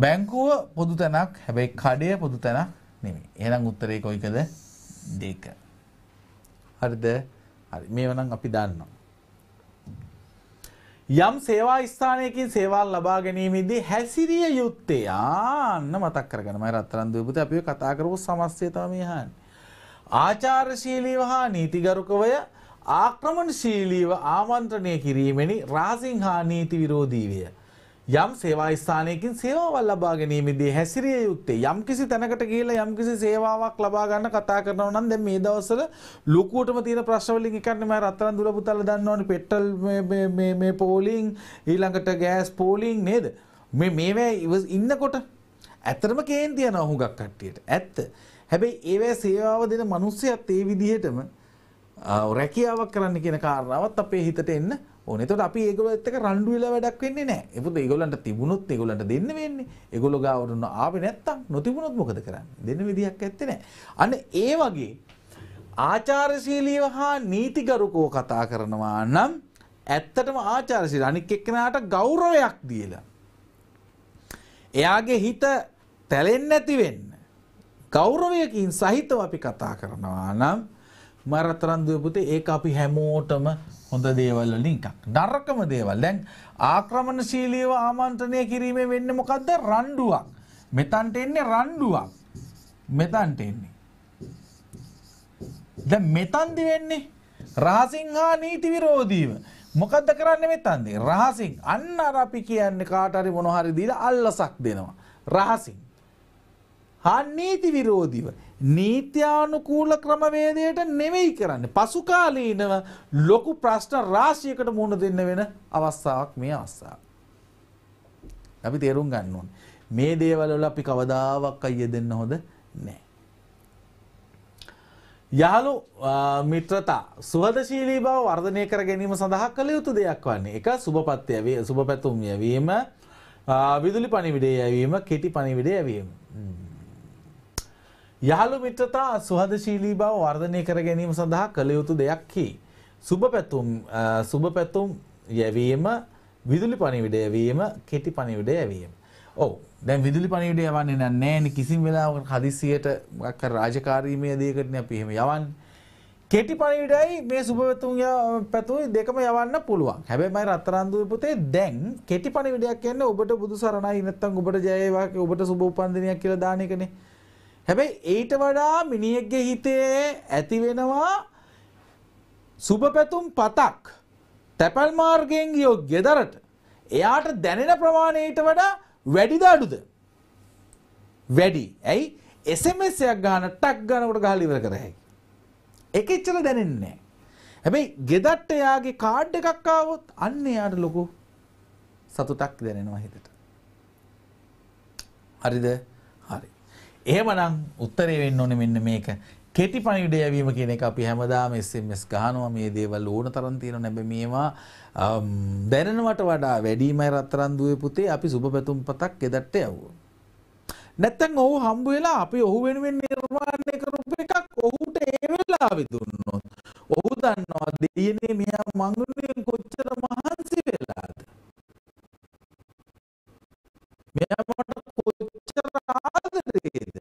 A: බැංකුව පොදු තැනක්, හැබැයි කඩය පොදු තැනක් නෙමෙයි. එහෙනම් උත්තරේ කොයිකද? දෙක. හරිද? හරි. මේව නම් අපි දන්නවා. යම් සේවා ස්ථානයකින් සේවාල් ලබා ගැනීමේදී හැසිරිය යුත්තේ ආන්න මතක් කරගෙන මම රත්තරන් දූපත අපි කතා කරපු සමස්තය තමයි අහන්නේ. ආචාරශීලීව හා නීතිගරුකවය ආක්‍රමණශීලීව ආමන්ත්‍රණය කිරීමෙනි රාසිංහා නීති විරෝධීවිය. යම් සේවා ස්ථානයකින් සේවාවල් ලබා ගැනීමේදී හැසිරිය යුත්තේ යම් කිසි තැනකට ගිහිල්ලා යම් කිසි සේවාවක් ලබා ගන්න කතා කරනවා නම් දැන් මේ දවස්වල ලොකුවටම තියෙන ප්‍රශ්න වලින් එකක් නේ මම රත්තරන් දුල පුතාලා දන්නවනේ පෙට්‍රල් මේ මේ මේ පෝලිං ඊළඟට ගෑස් පෝලිං නේද මේ මේවා ඉන්නකොට ඇත්තටම කේන්ති යනවා හුඟක් කට්ටියට ඇත්ත හැබැයි ඒවැ සේවාව දෙන මිනිස්සයත් ඒ විදිහටම රැකියාවක් කරන්න කියන කාරණාවත් අපේ හිතට එන්න ඕනතට අපි ඒගොලත්තක රණ්ඩු වෙලා වැඩක් වෙන්නේ නෑ එපුද ඒගොලන්ට තිබුණොත් ඒගොලන්ට දෙන්න වෙන්නේ ඒගොල්ලෝ ගාවටන ආවේ නැත්තම් නොතිබුණොත් මොකද කරන්නේ දෙන්න විදියක් ඇත්තේ නෑ අන්න ඒ වගේ ආචාරශීලීව හා නීතිගරුකෝ කතා කරනවා නම් ඇත්තටම ආචාරශීල අනික් එක්කෙනාට ගෞරවයක් දීලා එයාගේ හිත තැලෙන්නේ නැති වෙන්න ගෞරවයකින් සහිතව අපි කතා කරනවා නම් මරතරන්දුව පුතේ ඒක අපි හැමෝටම හොඳ දේවල් වලින් එකක්. නරකම දේවල්. දැන් ආක්‍රමණශීලීව ආමන්ත්‍රණය කිරීමේ වෙන්නේ මොකද්ද? රණ්ඩුවක්. මෙතන්ට එන්නේ රණ්ඩුවක්. මෙතන්ට එන්නේ. දැන් මෙතන්දි වෙන්නේ රහසින්හා නීති විරෝධීව. මොකද්ද කරන්නේ මෙතන්දී? රහසින් අන්න අර අපි කියන්නේ කාට හරි මොන හරි දීලා අල්ලසක් දෙනවා. රහසින්. හා නීති විරෝධීව. නීත්‍යානුකූල ක්‍රමවේදයට නෙවෙයි කරන්න. පසුකාලීනව ලොකු ප්‍රශ්න රාශියකට මුහුණ දෙන්න වෙන අවස්ථාවක් මේ අවස්ථාව. අපි තේරුම් ගන්න ඕන. මේ දේවල් වල අපි කවදාවත් අයිය දෙන්න හොඳ නැහැ. යහළු මිත්‍රතා සුහදශීලී බව වර්ධනය කර ගැනීම සඳහා කළ යුතු දෙයක් වන්නේ. එක සුබපත්ය වේ සුබපැතුම් යැවීම, විදුලි පණිවිඩය යැවීම, කෙටි පණිවිඩය යැවීම. යහළු මිත්‍රතා සුහදශීලී බව වර්ධනය කර ගැනීම සඳහා කළ යුතු දෙයක් හි. සුබ පැතුම් සුබ පැතුම් යැවීම විදුලි පණිවිඩය යැවීම කෙටි පණිවිඩය යැවීම. ඔව් දැන් විදුලි පණිවිඩය යවන්නේ නැහැ කිසිම වෙලාවක හදිසියට මොකක් රාජකාරීමේ දේකටනේ අපි එහෙම යවන්නේ. කෙටි පණිවිඩයයි මේ සුබ පැතුම් පැතුයි දෙකම යවන්න පුළුවන්. හැබැයි මම රත්තරන්දුවේ පුතේ දැන් කෙටි පණිවිඩයක් කියන්නේ ඔබට බුදු සරණයි නැත්නම් ඔබට ජය වේවා ඔබට සුබ උපන්දිනයක් කියලා දාන එකනේ. හැබැයි ඊට වඩා මිනිහෙක්ගේ හිතේ ඇති වෙනවා සුබපැතුම් පතක් තැපල් මාර්ගයෙන් ගියෝ ගෙදරට එයාට දැනෙන ප්‍රමාණයට වඩා වැඩි දාඩුද වැඩි ඇයි SMS එකක් ගන්න ටක් ගන්නකොට ගහලා ඉවර කර හැකියි ඒක එච්චර දැනෙන්නේ නැහැ හැබැයි ගෙදරට එයාගේ කාඩ් එකක් ආවොත් අන්න එයාට ලොකු සතුටක් දැනෙනවා හිතට. හරිද? එහෙමනම් උත්තරේ වෙන්න ඕනේ මෙන්න මේක. කෙටි පණිවිඩය යවීම කියන එක අපි හැමදාම SMS ගහනවා මේ දේවල් ඕන තරම් තියෙනවා නැබැයි මේවා දැනනවට වඩා වැඩිමයි රත්තරන් දුවේ පුතේ අපි සුබ පැතුම් පතක් එදට්ට යවුවා. නැත්තම් ඔහු හම්බ වෙලා අපි ඔහු වෙනුවෙන් නිර්මාණය කරපු එකක් ඔහුට ඒ වෙලාවේ දුන්නොත් ඔහු දන්නවා දෙයනේ මෙයා මඟුලෙන් කොච්චර මහන්සි වෙලාද. මෙයා මට
B: කොච්චර ചെയ്ത്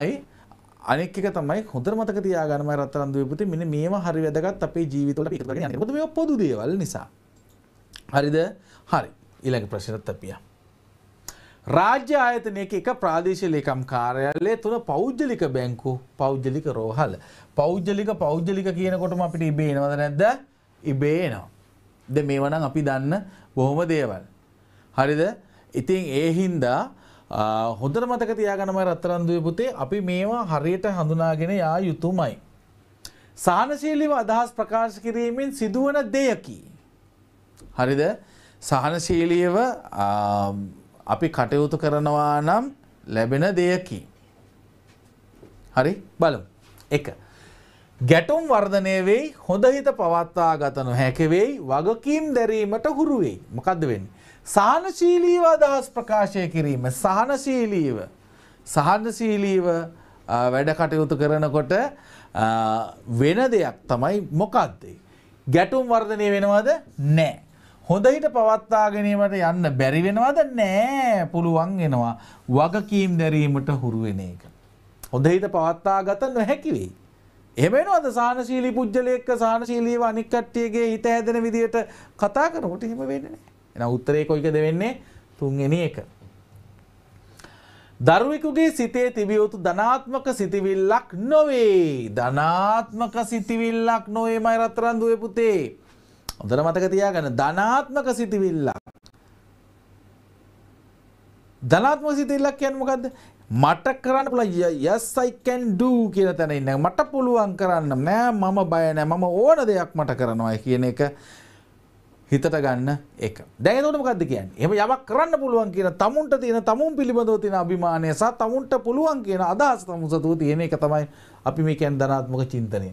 B: ඇයි
A: අනෙක් එක තමයි හොඳට මතක තියාගන්න මම රත්තරන් දුවේ පුතේ මෙන්න මේවා හරි වැදගත් අපේ ජීවිතවලට පිටු කරගෙන යන්න. මොකද මේවා පොදු දේවල් නිසා. හරිද? හරි. ඊළඟ ප්‍රශ්නත් අපි යමු. රාජ්‍ය ආයතනයක එක ප්‍රාදේශීය ලේකම් කාර්යාලය තුල පෞද්ගලික බැංකු පෞද්ගලික රෝහල පෞද්ගලික පෞද්ගලික කියනකොටම අපිට ඉබේ එනවද නැද්ද ඉබේ එනවා දැන් මේවා නම් අපි දන්න බොහොම දේවල් හරිද ඉතින් ඒ හින්දා හොඳට මතක තියාගනම රත්තරන්දුවේ පුතේ අපි මේවා හරියට හඳුනාගෙන යා යුතුමයි. සාහනශීලිව අදහස් ප්‍රකාශ කිරීමෙන් සිදුවන දෙයකි. හරිද සහනශීලියව අපි කටයුතු කරනවා නම් ලැබෙන දෙයකි. හරි බලමු. එක. ගැටුම් වර්ධනය වෙයි හොඳ හිත පවත්වා ගත නොහැකි වෙයි වගකීම් දැරීමට හුරු වෙයි. මොකද්ද වෙන්නේ? සහනශීලීව අදහස් ප්‍රකාශය කිරීම සහනශීලීව සහනශීලීව වැඩ කටයුතු කරනකොට වෙන දෙයක් තමයි මොකක්ද ගැටුම් වර්ධනය වෙනවද නෑ හොඳහිට පවත්තා ගැනීමට යන්න බැරි වෙනවද නෑ පුළුවන් වෙනවා වගකීම් දැරීමට හුරු වෙන එක හොඳහිට පවත්තා ගත නොහැකි වෙයි එහෙම වෙනවද සානශීලී පුජ්‍යලයක සානශීලීව අනික් කට්ටියගේ හිත හැදෙන විදියට කතා කරනකොට එහෙම වෙන්නේ නෑ එන උත්තරේ කොයිකද වෙන්නේ තුන්වෙනි එක. දරුවෙකුගේ සිතේ තිබිය යුතු ධනාත්මක සිතිවිල්ලක් නොවේ. ධනාත්මක සිතිවිල්ලක් නොවේමයි රත්තරන් දුවේ පුතේ. හොඳට මතක තියාගන්න ධනාත්මක සිතිවිල්ලක්. ධනාත්මක සිතිවිල්ලක් කියන්නේ මොකද්ද? මට කරන්න පුළුවන් yes i can do කියන තැන ඉන්න. මට පුළුවන් කරන්න. නෑ මම බය නෑ. මම ඕන දෙයක් මට කරනවා කියන එක හිතට ගන්න එක දැනතට මොකක්ද කියන්න එම යමක් කරන්න පුළුවන් කියන තමුන්ට තියෙන තමුන් පිළිබඳව තියෙන අභිමානය සහ තමුන්ට පුළුවන් කියන අදහස් තමුසතුව තියෙන එක තමයි අපි මේ කැන් ධනාත්මක චින්තනය.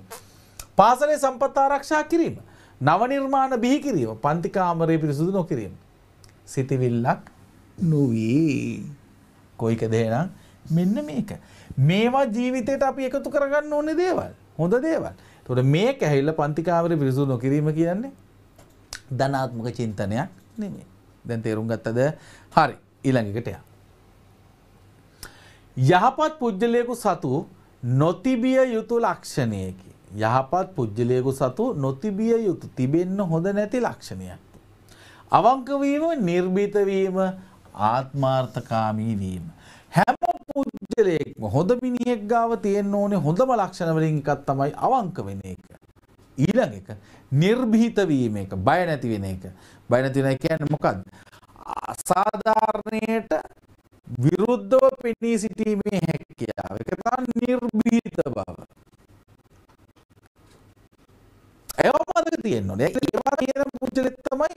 A: පාසලේ සම්පත් ආරක්ෂා කිරීම නවනිර්මාණ බිහි කිරීම පන්තිකාමරය පිරිසුදු නොකිරීම. සිතිවිල්ලක් නොවී කොයික දේනම් මෙන්න මේක. මේවා ජීවිතයට අපි එකතු කරගන්න ඕනෙ දේවල් හොඳ දේවල්. තොට මේ ඇහිල්ල පන්තිකාමරය පිරිසුදු නොකිරීම කියන්නේ ධනාත්මක චින්තනයක් නෙමේ. දැන් තේරුම් ගත්තද? හරි. ඊළඟකට යන්න. යහපත් පුජ්‍යලයකු සතු නොතිබිය යුතු ලක්ෂණයකි. යහපත් පුජ්‍යලයකු සතු නොතිබිය යුතු තිබෙන්න හොඳ නැති ලක්ෂණයක්. අවංකවීම නිර්භීතවීම ආත්මාර්ථකාමී වීම. හැම පුද්ගලයෙක්ම හොඳ මිනිහෙක් ගාව තියෙන්න ඕනේ හොඳම ලක්ෂණ වලින් එකක් තමයි අවංක වෙන එක. ඊළඟ එක නිර්භීත වීම එක බය නැති වෙන එක. බය නැති වෙන කියන්නේ මොකද්ද? අසාධාරණයට විරුද්ධව පෙනී සිටීමේ හැකියාව. ඒක තමයි නිර්භීත බව. ඒව මතක තියෙන්න ඕනේ. ඒවා කියන පුද්ගලෙක් තමයි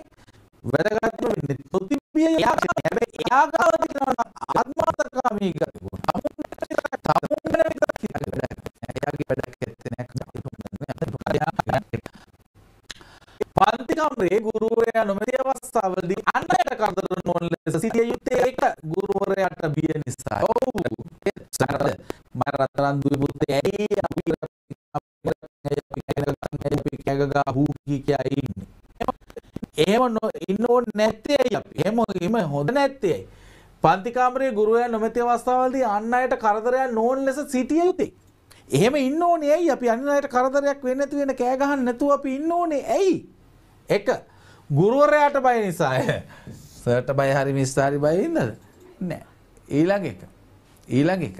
A: වැදගත් වෙන්නේ. ප්‍රතිපිය යක්ෂය. හැබැයි එයා ගාව තියෙනවා ආත්මార్థකාමී ගතිය. තමුන් තමුන් වෙන විදිහට වැඩක්. එයාගේ වැඩක් ඇත්තේ නැහැ. පන්ති කමරේ ගුරුවරයා නොමැති අවස්ථාවලදී අන් අයට කරදර නොවන ලෙස සිටිය යුත්තේ ඒක ගුරුවරයාට බිය නිසා. ඔව්. සරල මරතරන් දුයි පුතේ ඇයි අපි අපි කැගගා හූ කියා ඉන්නේ. එහෙම ඉන්න ඕනේ නැත්තේ ඇයි අපි? එහෙම එහෙම හොඳ නැත්තේ ඇයි? පන්ති කාමරයේ ගුරුවරයා නොමැති අවස්ථාවලදී අන් අයට කරදරයක් නොවන ලෙස සිටිය යුත්තේ. එහෙම ඉන්න ඕනේ ඇයි අපි අන් අයට කරදරයක් වෙන්නේ නැති වෙන කෑ ගහන්න නැතුව අපි ඉන්න ඕනේ ඇයි? එක ගුරුවරයාට බය නිසාය සර්ට බය හරි මිස්ථාරි බයඉන්නද නෑ ඊළඟ එක ඊළඟ එක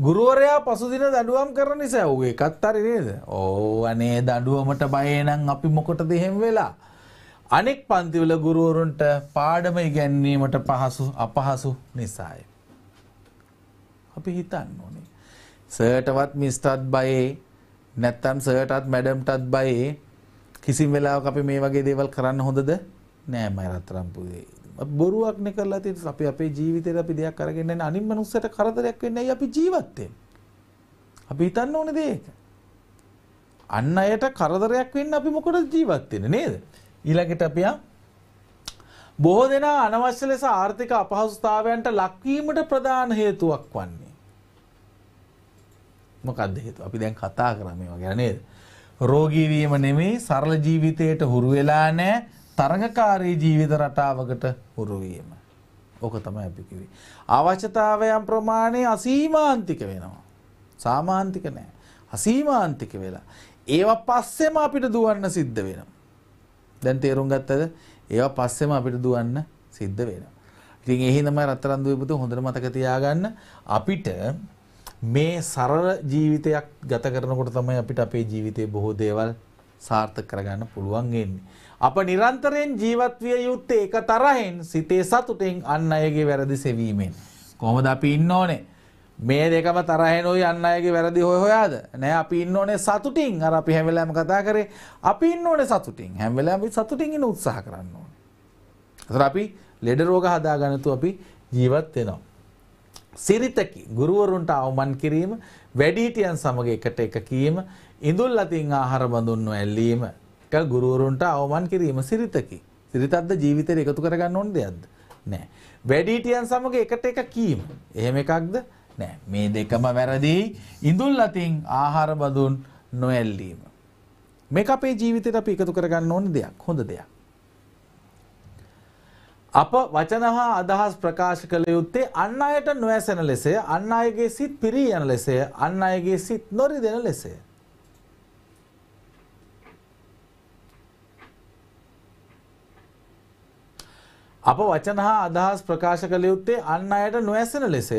A: ගුරුවරයා පසුදින දඩුවම් කර නිසා ඔගේ කත්තරි නේද ඕ අනේ දඩුවමට බයනං අපි මොකොට දෙහෙම් වෙලා අනෙක් පන්තිවල ගුරුවරුන්ට පාඩම ඉගැන්වීමට පහසු අපහසු නිසාය. අපි හිතන්න ඕනේ. සර්ටවත් මිස්ටත් බයේ නැත්තම් සර්ටත් මැඩම්ටත් බයේ කිසිම වෙලාවක අපි මේ වගේ දේවල් කරන්න හොඳද නෑ මම රත්තරන් පුදේ. බොරුවක් නේ කරලා තියෙන්නේ අපි අපේ ජීවිතේට අපි දෙයක් අරගෙන නැහැ අනිත් මනුස්සයට කරදරයක් වෙන්නේ නැහැ අපි ජීවත් වෙන්නේ. අපි හිතන්න ඕනේ දේ ඒක. අන් අයට කරදරයක් වෙන්න අපි මොකටද ජීවත් වෙන්නේ නේද? ඊළඟට අපි බොහෝ දෙනා අනවශ්‍ය ලෙස ආර්ථික අපහසුතාවයන්ට ලක්වීමට ප්‍රධාන හේතුවක් වන්නේ. මොකක්ද හේතුව? අපි දැන් කතා කරා මේවා ගැන නේද? රෝගී වීම නෙමෙයි සරල ජීවිතයට හුරු වෙලා නැහැ තරඟකාරී ජීවිත රටාවකට හුරු වීම. ඕක තමයි අපි කිව්වේ. අවශ්‍යතාවයන් ප්‍රමාණය අසීමාන්තික වෙනවා. සාමාන්තික නෑ. අසීමාන්තික වෙලා. ඒවා පස්සෙම අපිට දුවන්න සිද්ධ වෙනවා. දැන් තේරුම් ගත්තද? ඒවා පස්සෙම අපිට දුවන්න සිද්ධ වෙනවා. ඉතින් එහෙනම් තමයි රත්තරන් දුවේ පුතේ හොඳට මතක තියාගන්න අපිට මේ සරල ජීවිතයක් ගත කරනකොට තමයි අපිට අපේ ජීවිතේ බොහෝ දේවල් සාර්ථක කරගන්න පුළුවන් වෙන්නේ. අප නිරන්තරයෙන් ජීවත් විය යුත්තේ එක තරහෙන් සිතේ සතුටෙන් අන් අයගේ වැරදි සෙවීමෙන්. කොහොමද අපි ඉන්න ඕනේ? මේ දෙකම තරහෙන් ওই අන් අයගේ වැරදි හොය හොයාද? නෑ අපි ඉන්න ඕනේ සතුටින්. අර අපි හැම වෙලාවෙම කතා කරේ අපි ඉන්න ඕනේ සතුටින්. හැම වෙලාවෙම අපි සතුටින් ඉන්න උත්සාහ කරන්න ඕනේ. ඒතර අපි ලෙඩ රෝග හදාගන්න තු අපි ජීවත් වෙනවා. සිරිතකි ගුරුවරුන්ට අවමන් කිරීම වැඩිහිටියන් සමග එකට එක කීම ඉඳුල් අතින් ආහාර බඳුන් නොඇල්ලීම ගුරුවරුන්ට අවමන් කිරීම සිරිතකි සිරිතක්ද ජීවිතයට එකතු කරගන්න ඕන දෙයක්ද නෑ වැඩිහිටියන් සමග එකට එක කීම එහෙම එකක්ද නෑ මේ දෙකම වැරදි ඉඳුල් අතින් ආහාර බඳුන් නොඇල්ලීම මේක අපේ ජීවිතයට අපි එකතු කරගන්න ඕන දෙයක් හොඳ දෙයක් අප වචන හා අදහස් ප්‍රකාශ කළ යුත්තේ අන් අයට නොඇසෙන ලෙසය අන් අයගේ සිත් පිරී යන ලෙසය අන් අයගේ සිත් නොරිදෙන ලෙසය. අප වචන හා අදහස් ප්‍රකාශ කළ යුත්තේ අන් අයට නොඇසෙන ලෙසය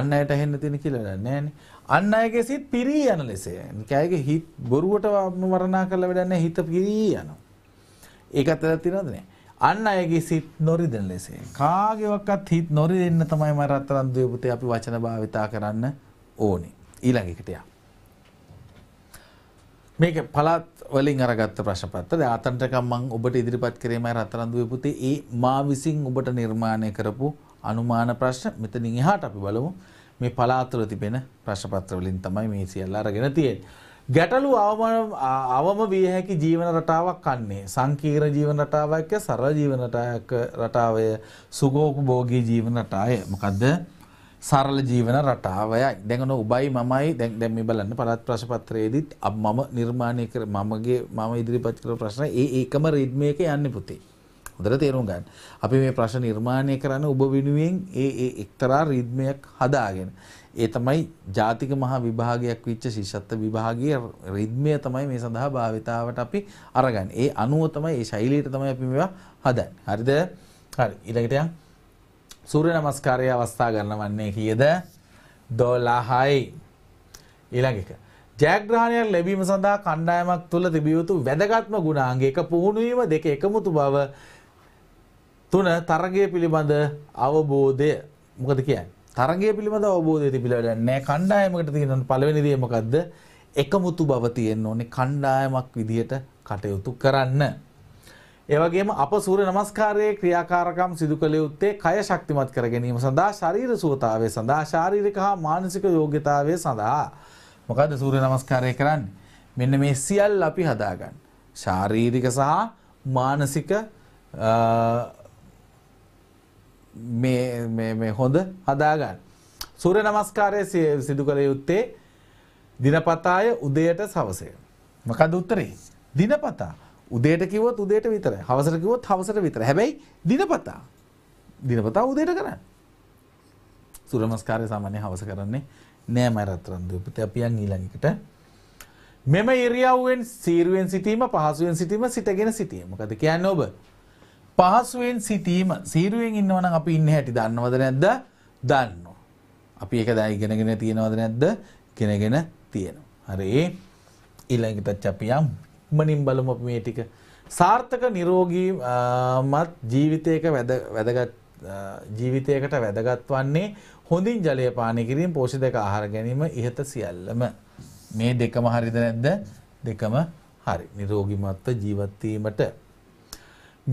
A: අන් අයට හෙන්න තින කියලා නෑනේ. අන් අයගේ සිත් පිරී යන ලෙසය. කෑගේ හිත බොරුවට වරණා කළ වැඩ නැහැ හිත පිරී යනවා. ඒකත් ඇත්තද තියනවද නෑ? අන්න අයගේ සිත් නොරිදෙන ලෙසේ කාගේවත් හිත නොරිදෙන්න තමයි මම රත්තරන් දුවේ පුතේ අපි වචන භාවිතා කරන්න ඕනේ ඊළඟ එකට යා මේක පළාත් වලින් අරගත්ත ප්‍රශ්න පත්‍ර දැන් ආතන්ටකම් මම ඔබට ඉදිරිපත් කරේමයි රත්තරන් දුවේ පුතේ ඒ මා විසින් ඔබට නිර්මාණය කරපු අනුමාන ප්‍රශ්න මෙතනින් එහාට අපි බලමු මේ පළාත් තුළ තිබෙන ප්‍රශ්න පත්‍ර වලින් තමයි මේ සියල්ල අරගෙන තියෙන්නේ ගැටලු අවම අවම විය හැකි ජීවන රටාවක් කන්නේ සංකීර්ණ ජීවන රටාවක් සරල ජීවන රටාවක් රටාවය සුඛෝපභෝගී ජීවන රටාවය මොකද්ද සරල ජීවන රටාවයයි දැන් ඔන උබයි මමයි දැන් දැන් මේ බලන්න පළාත් ප්‍රශ්නපත්‍රයේදීත් මම නිර්මාණය කර මමගේ මම ඉදිරිපත් කරන ප්‍රශ්න ඒ ඒකම රිද්මයක යන්නේ පුතේ හොඳට තේරුම් ගන්න. අපි මේ ප්‍රශ්න නිර්මාණය කරන්නේ ඔබ වෙනුවෙන් ඒ ඒ එක්තරා රිද්මයක් හදාගෙන ඒ තමයි ජාතික මහා විභාගයක් විච්ච ශිෂ්‍යත්ව විභාගයේ රිද්මය තමයි මේ සඳහා භාවිතාවට අපි අරගන්නේ. ඒ අනුව තමයි ඒ ශෛලියට තමයි අපි මේවා හදන්නේ. හරිද? හරි. ඊළඟට යන් සූර්ය නමස්කාරයේ අවස්ථා ගන්නවන්නේ කීයද? 12යි. ඊළඟ එක. ජයග්‍රහණයක් ලැබීම සඳහා කණ්ඩායමක් තුළ තිබිය යුතු වැදගත්ම ගුණාංග එක පුහුණු වීම දෙක එකමුතු බව තුන තරගය පිළිබඳ අවබෝධය මොකද කියන්නේ? තරගේ පිළිබඳ අවබෝධය තිබිලා නෑ කණ්ඩායමකට තියෙන පළවෙනි දේ මොකද්ද? එකමුතු බව තියෙන්න ඕනේ කණ්ඩායමක් විදියට කටයුතු කරන්න. ඒ වගේම අප සූර්ය නමස්කාරයේ ක්‍රියාකාරකම් සිදු කළ යුත්තේ කය ශක්තිමත් කර ගැනීම සඳහා ශරීර සුවතාවය සඳහා ශාරීරික හා මානසික යෝග්‍යතාවය සඳහා මොකද්ද සූර්ය නමස්කාරය කරන්නේ? මෙන්න මේ සියල්ල අපි හදාගන්න. ශාරීරික සහ මානසික මේ හොඳ හදාගන්න. සූර්ය නමස්කාරය සිදු කළ යුත්තේ දිනපතාය උදයට සවසය. මකද උත්තරේ. දිනපතා උදේට කිවොත් උදේට විතර හවසර කිවොත් හවසර විතර හැබැයි දිනපතා දිනපතා උදේට කරන්න. සුරමස්කාරය සාමාන්‍ය හවස කරන්නේ නෑ මරත්‍රන් දූපත අපියන් ඊළඟට මෙම ඉරියව්වෙන් සීරුවෙන් සිටීම පහසුවෙන් සිටීම සිටගෙන සිටීම. මොකද කියන්නේ ඔබ පහසුවෙන් සිටීම සීරුවෙන් ඉන්නවනම් අපි ඉන්න හැටි දන්නවද නැද්ද? දන්නවා. අපි ඒක දැන් ඉගෙනගෙන තියෙනවද නැද්ද? ඉගෙනගෙන තියෙනවා. හරි. ඊළඟට අපි යම් මනින් බලමු අපි මේ ටික සාර්ථක නිරෝගීමත් ජීවිතයක වැදගත් ජීවිතයකට වැදගත් වන්නේ හොඳින් ජලය පානය කිරීම පෝෂිතක ආහාර ගැනීම ඉහත සියල්ලම මේ දෙකම හරිද නැද්ද දෙකම හරි නිරෝගිමත්ව ජීවත් වීමට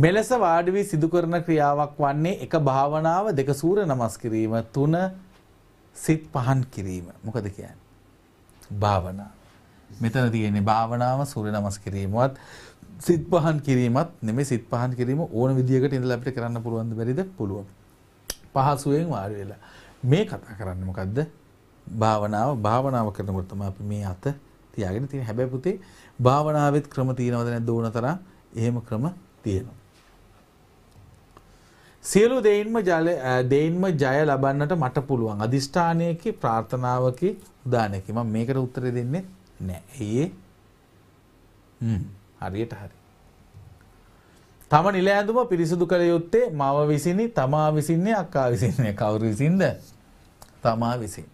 A: මෙලෙස වාඩි වී සිදු කරන ක්‍රියාවක් වන්නේ එක භාවනාව දෙක සූර්ය නමස්කිරීම තුන සිත් පහන් කිරීම. මොකද කියන්නේ? භාවනා. මෙතන තියෙන්නේ භාවනාව සූර්ය නමස්කිරීමවත් සිත් පහන් කිරීමත් නෙමෙයි සිත් පහන් කිරීම ඕන විදියකට ඉඳලා අපිට කරන්න පුළුවන් බැරිද? පුළුවන්. පහසුවෙන් වාඩි වෙලා මේ කතා කරන්නේ මොකද්ද? භාවනාව භාවනාව කරනකොට තමයි අපි මේ අත තියාගෙන තියෙන්නේ. හැබැයි පුතේ භාවනාවෙත් ක්‍රම තියෙනවද නැද්ද ඕන තරම්? එහෙම ක්‍රම තියෙනවා. සියලු දෙයින්ම ජල දෙයින්ම ජය ලබන්නට මට පුළුවන් අධිෂ්ඨානයකි ප්‍රාර්ථනාවකි උදානයකි මම මේකට උත්තර දෙන්නේ නෑ ඒ හරියට හරි තම නිලෑඳුම පිරිසිදු කළ යුත්තේ මව විසිනි තමා විසින්නේ අක්කා විසින්නේ කවුරු විසින්ද තමා විසින්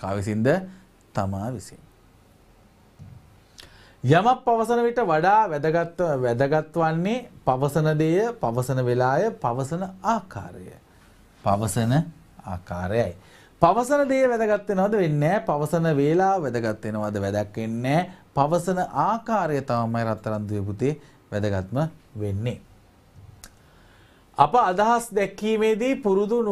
A: කා විසින්ද තමා විසින් යමක් පවසන විට වඩා වැදගත් වැදගත් වන්නේ පවසන දේය පවසන වේලාය පවසන ආකාරය. පවසන ආකාරයයි. පවසන දේ වැදගත් වෙනවද වෙන්නේ නැහැ. පවසන වේලාව වැදගත් වෙනවද වැදක් වෙන්නේ නැහැ. පවසන ආකාරය තමයි රත්තරන් දුවේ පුතේ වැදගත්ම වෙන්නේ. අප අදහස් දැක්වීමේදී පුරුදු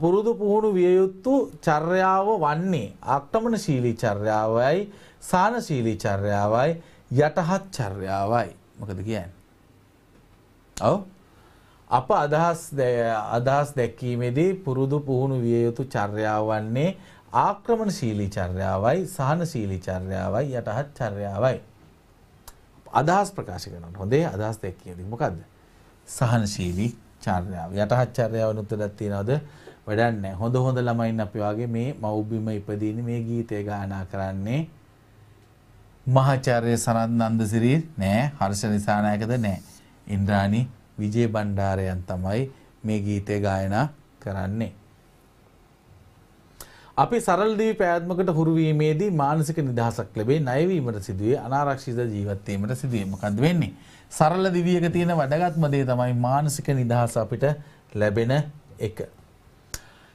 A: පුරුදු පුහුණු විය යුතු චර්යාව වන්නේ ආක්‍රමණශීලී චර්යාවයි සානශීලී චර්යාවයි යටහත් චර්යාවයි. මොකද කියන්නේ? ඔව්. අප අදහස් අදහස් දැක්වීමේදී පුරුදු පුහුණු විය යුතු චර්යාව වන්නේ ආක්‍රමණශීලී චර්යාවයි සහනශීලී චර්යාවයි යටහත් චර්යාවයි. අදහස් ප්‍රකාශ කරනකොට හොඳේ අදහස් දැක්වීමේදී මොකද්ද? සහනශීලී චර්යාව. යටහත් චර්යාව නුත්තලක් තියනවද? වැඩක් නැහැ. හොඳ හොඳ ළමයින් අපි වාගේ මේ මව්බිම ඉපදීනේ මේ ගීතය ගායනා කරන්නේ මහාචාර්ය සනත් නන්දසිරි නෑ හර්ෂ නිසානායකද නෑ. ඉන්ද්‍රාණි විජේ බණ්ඩාරයන් තමයි මේ ගීතය ගායනා කරන්නේ. අපි සරල්දී පෑත්මකට හුරුවීමේදී මානසික නිදහසක් ලැබේ ණයවීමට සිදුවේ අනාරක්ෂිත ජීවත් වීමට සිදුවේ මොකද්ද වෙන්නේ සරල දිවියක තියෙන වැඩගත්ම දේ තමයි මානසික නිදහස අපිට ලැබෙන එක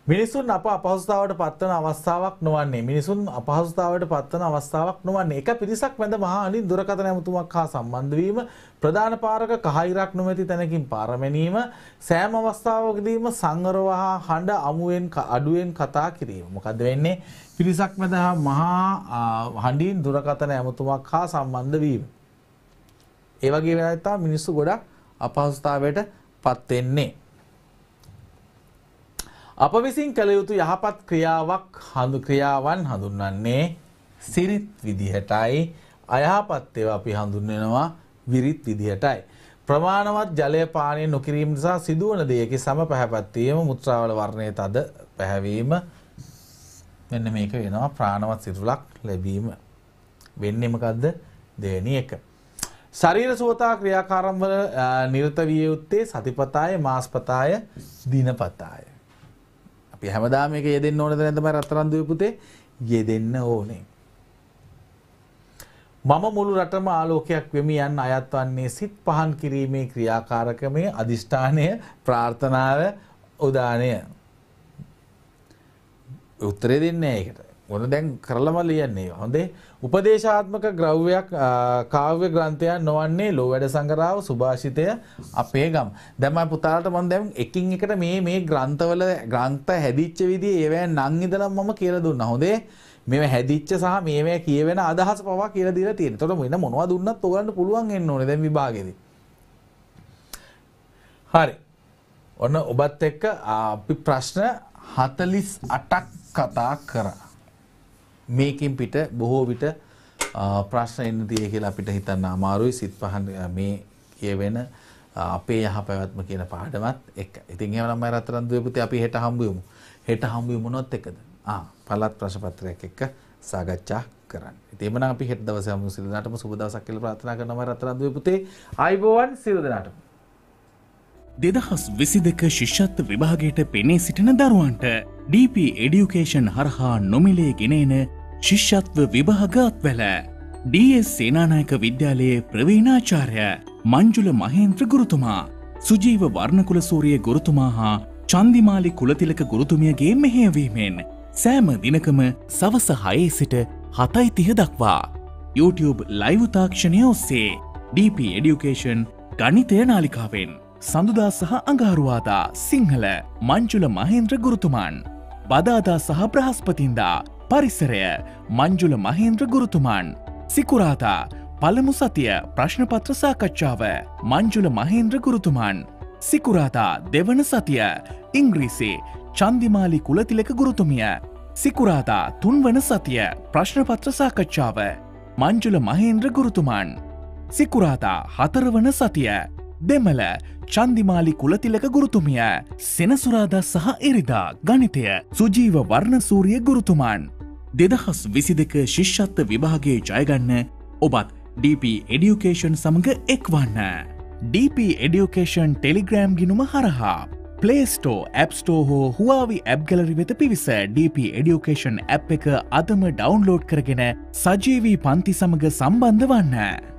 A: මිනිසුන් අප අපහසුතාවට පත්වන අවස්ථාවක් නොවන්නේ මිනිසුන් අපහසුතාවට පත්වන අවස්ථාවක් නොවන්නේ එක පිරිසක් මැද මහා අනිත් දුරකථන ඇමතුමක් හා සම්බන්ධ වීම ප්‍රධාන පාරක කහයිරක් නොමැති තැනකින් පාරමැනීම සෑම අවස්ථාවකදීම සංවරව හා හඬ අමුවෙන් අඩුවෙන් කතා කිරීම. මොකද වෙන්නේ? පිරිසක් මැද මහා හඬින් දුරකථන ඇමතුමක් හා සම්බන්ධ වීම. ඒ වගේ වෙලාවට මිනිස්සු ගොඩක් අපහසුතාවයට පත් වෙන්නේ. අප විසින් කළ යුතු යහපත් ක්‍රියාවක් හඳු ක්‍රියාවන් හඳුන්වන්නේ සිරිත් විදිහටයි අයහපත් ඒවා අපි හඳුන්වනවා විරිත් විදිහටයි. ප්‍රමාණවත් ජලය පානය නොකිරීම නිසා සිදුවන දෙයකි සම පැහැපත්වීම මුත්‍රාවල වර්ණය තද පැහැවීම මෙන්න මේක වෙනවා ප්‍රාණවත් සිරුලක් ලැබීම. වෙන්නෙමකක්ද දෙවැනි එක. ශරීර සුවතා ක්‍රියාකාරම් වල නිරත විය යුත්තේ සතිපතාය මාස්පතාය දිනපතාය. අපි හැමදා මේක යෙදෙන්න ඕනද නැද්ද මම රත්තරන්දුවේ පුතේ යෙදෙන්න ඕනේ. මම මුළු රටම ආලෝකයක් වෙමි යන්න අයත් වන්නේ සිත් පහන් කිරීමේ ක්‍රියාකාරකමේ අදිෂ්ඨානය ප්‍රාර්ථනාව උදානය. උත්තරේ දෙන්නේ ඒකට. ඔන්න දැන් කරලම ලියන්නේ හොඳේ උපදේශාත්මක ග්‍රව්‍යයක් කාව්‍ය ග්‍රන්ථයක් නොවන්නේ ලෝ වැඩ සංගරාව සුභාෂිතය අපේ ගම් දැම පුතාලට මන් දැම් එකින් එකට මේ මේ ග්‍රන්ථවල ග්‍රන්ථ හැදිච්ච විදි ඒවැ නං ඉදලම් මම කියල දුන්න හොදේ මෙම හැදිච්ච සහ මේවැ කියවෙන අදහස පවා කියල දිල තියෙන තොට මෙන්න මොනවා දුන්නත් තෝගන්න පුළුවන් එන්න ඕන දැ විභාගෙද හරි ඔන්න ඔබත් එක්ක අපි ප්‍රශ්න හතලිස් අටක් කතා කරා මේකින් පිට බොහෝ විට ප්‍රශ්න එන්න තියෙයි කියලා අපිට හිතන්න අමාරුයි සිත් පහන් මේ කියවෙන අපේ යහපැවැත්ම කියන පාඩමත් එක්ක. ඉතින් එහෙම නම් රත්තරන් දුවපුතේ අපි හෙට හම්බ වෙමු. හෙට හම්බ වෙමු මොනොත් එකද? ආ පළාත් ප්‍රශ්න පත්‍රයක් එක්ක සාකච්ඡා කරන්න. ඉතින් එමනම් අපි හෙට දවසේ හමු සිල් දනාටම සුබ දවසක් කියලා ප්‍රාර්ථනා කරනවා රත්තරන් දුවපුතේ. ආයිබෝවන් සිල් දනාටම.
C: 2022 ශිෂ්‍යත්ව විභාගයට පෙනී සිටින දරුවන්ට DP Education හරහා නොමිලේ ගෙනේන ශිෂ්‍යත්ව විභාගත්වල DS සේනානායක විද්‍යාලයේ ප්‍රවීණාචාර්ය මංජුල මහේන්ත්‍ර ගුරුතුමා සුජීව වර්ණකුල සූරිය ගුරුතුමා හා චන්දිමාලි කුලතිලක ගුරුතුමියගේ මෙහෙයවීමෙන් සෑම දිනකම සවස හයේ සිට හතයි තිහ දක්වා YouTube ලයිව තාක්ෂණය ඔස්සේ DP Education ගණිතය නාලිකාවෙන් සඳුදා සහ අඟහරුවාදා සිංහල මංචුල මහේන්ද්‍ර ගුරුතුමන් බදාදා සහ ප්‍රහස්පතින්දා පරිසරය මංජුල මහේන්ද්‍ර ගුරුතුමාන් සිකුරාතා පළමු සතිය ප්‍රශ්නපත්‍ර සාකච්ඡාව මංජුල මහේන්ද්‍ර ගුරුතුමාන් සිකුරාතා දෙවන සතිය ඉංග්‍රීසි චන්දිමාලි කුලතිලක ගුරුතුමිය සිකුරාතා තුන්වන සතිය ප්‍රශ්නපත්‍ර සාකච්ඡාව මංජුල මහේන්ද්‍ර ගුරුතුමාන් සිකුරාතා හතරවන සතිය දෙමළ චන්දිමාලි කුලතිලක ගුරුතුමිය සෙනසුරාදා සහ එරිදා ගණිතය සුජීව වර්ණසූරිය ගුරුතුමාන් දෙදහස් විසි දෙක ශිෂ්ෂත්ව විභාගේ ජයගන්න ඔබත් DP එඩියුකේෂන් සමඟ එක්වන්න. DP එඩියුකේෂන් ටෙලිග්‍රෑම් ගිනුම හරහා. පලේස්ටෝ ඇප්ස්ටෝ හෝ හවාවි ඇබ්ගලරි වෙත පිවිස DP එඩියුකේෂන් ඇ් එක අදම ඩවන්ලෝඩ් කරගෙන සජීවී පන්ති සමඟ සම්බන්ධ වන්න.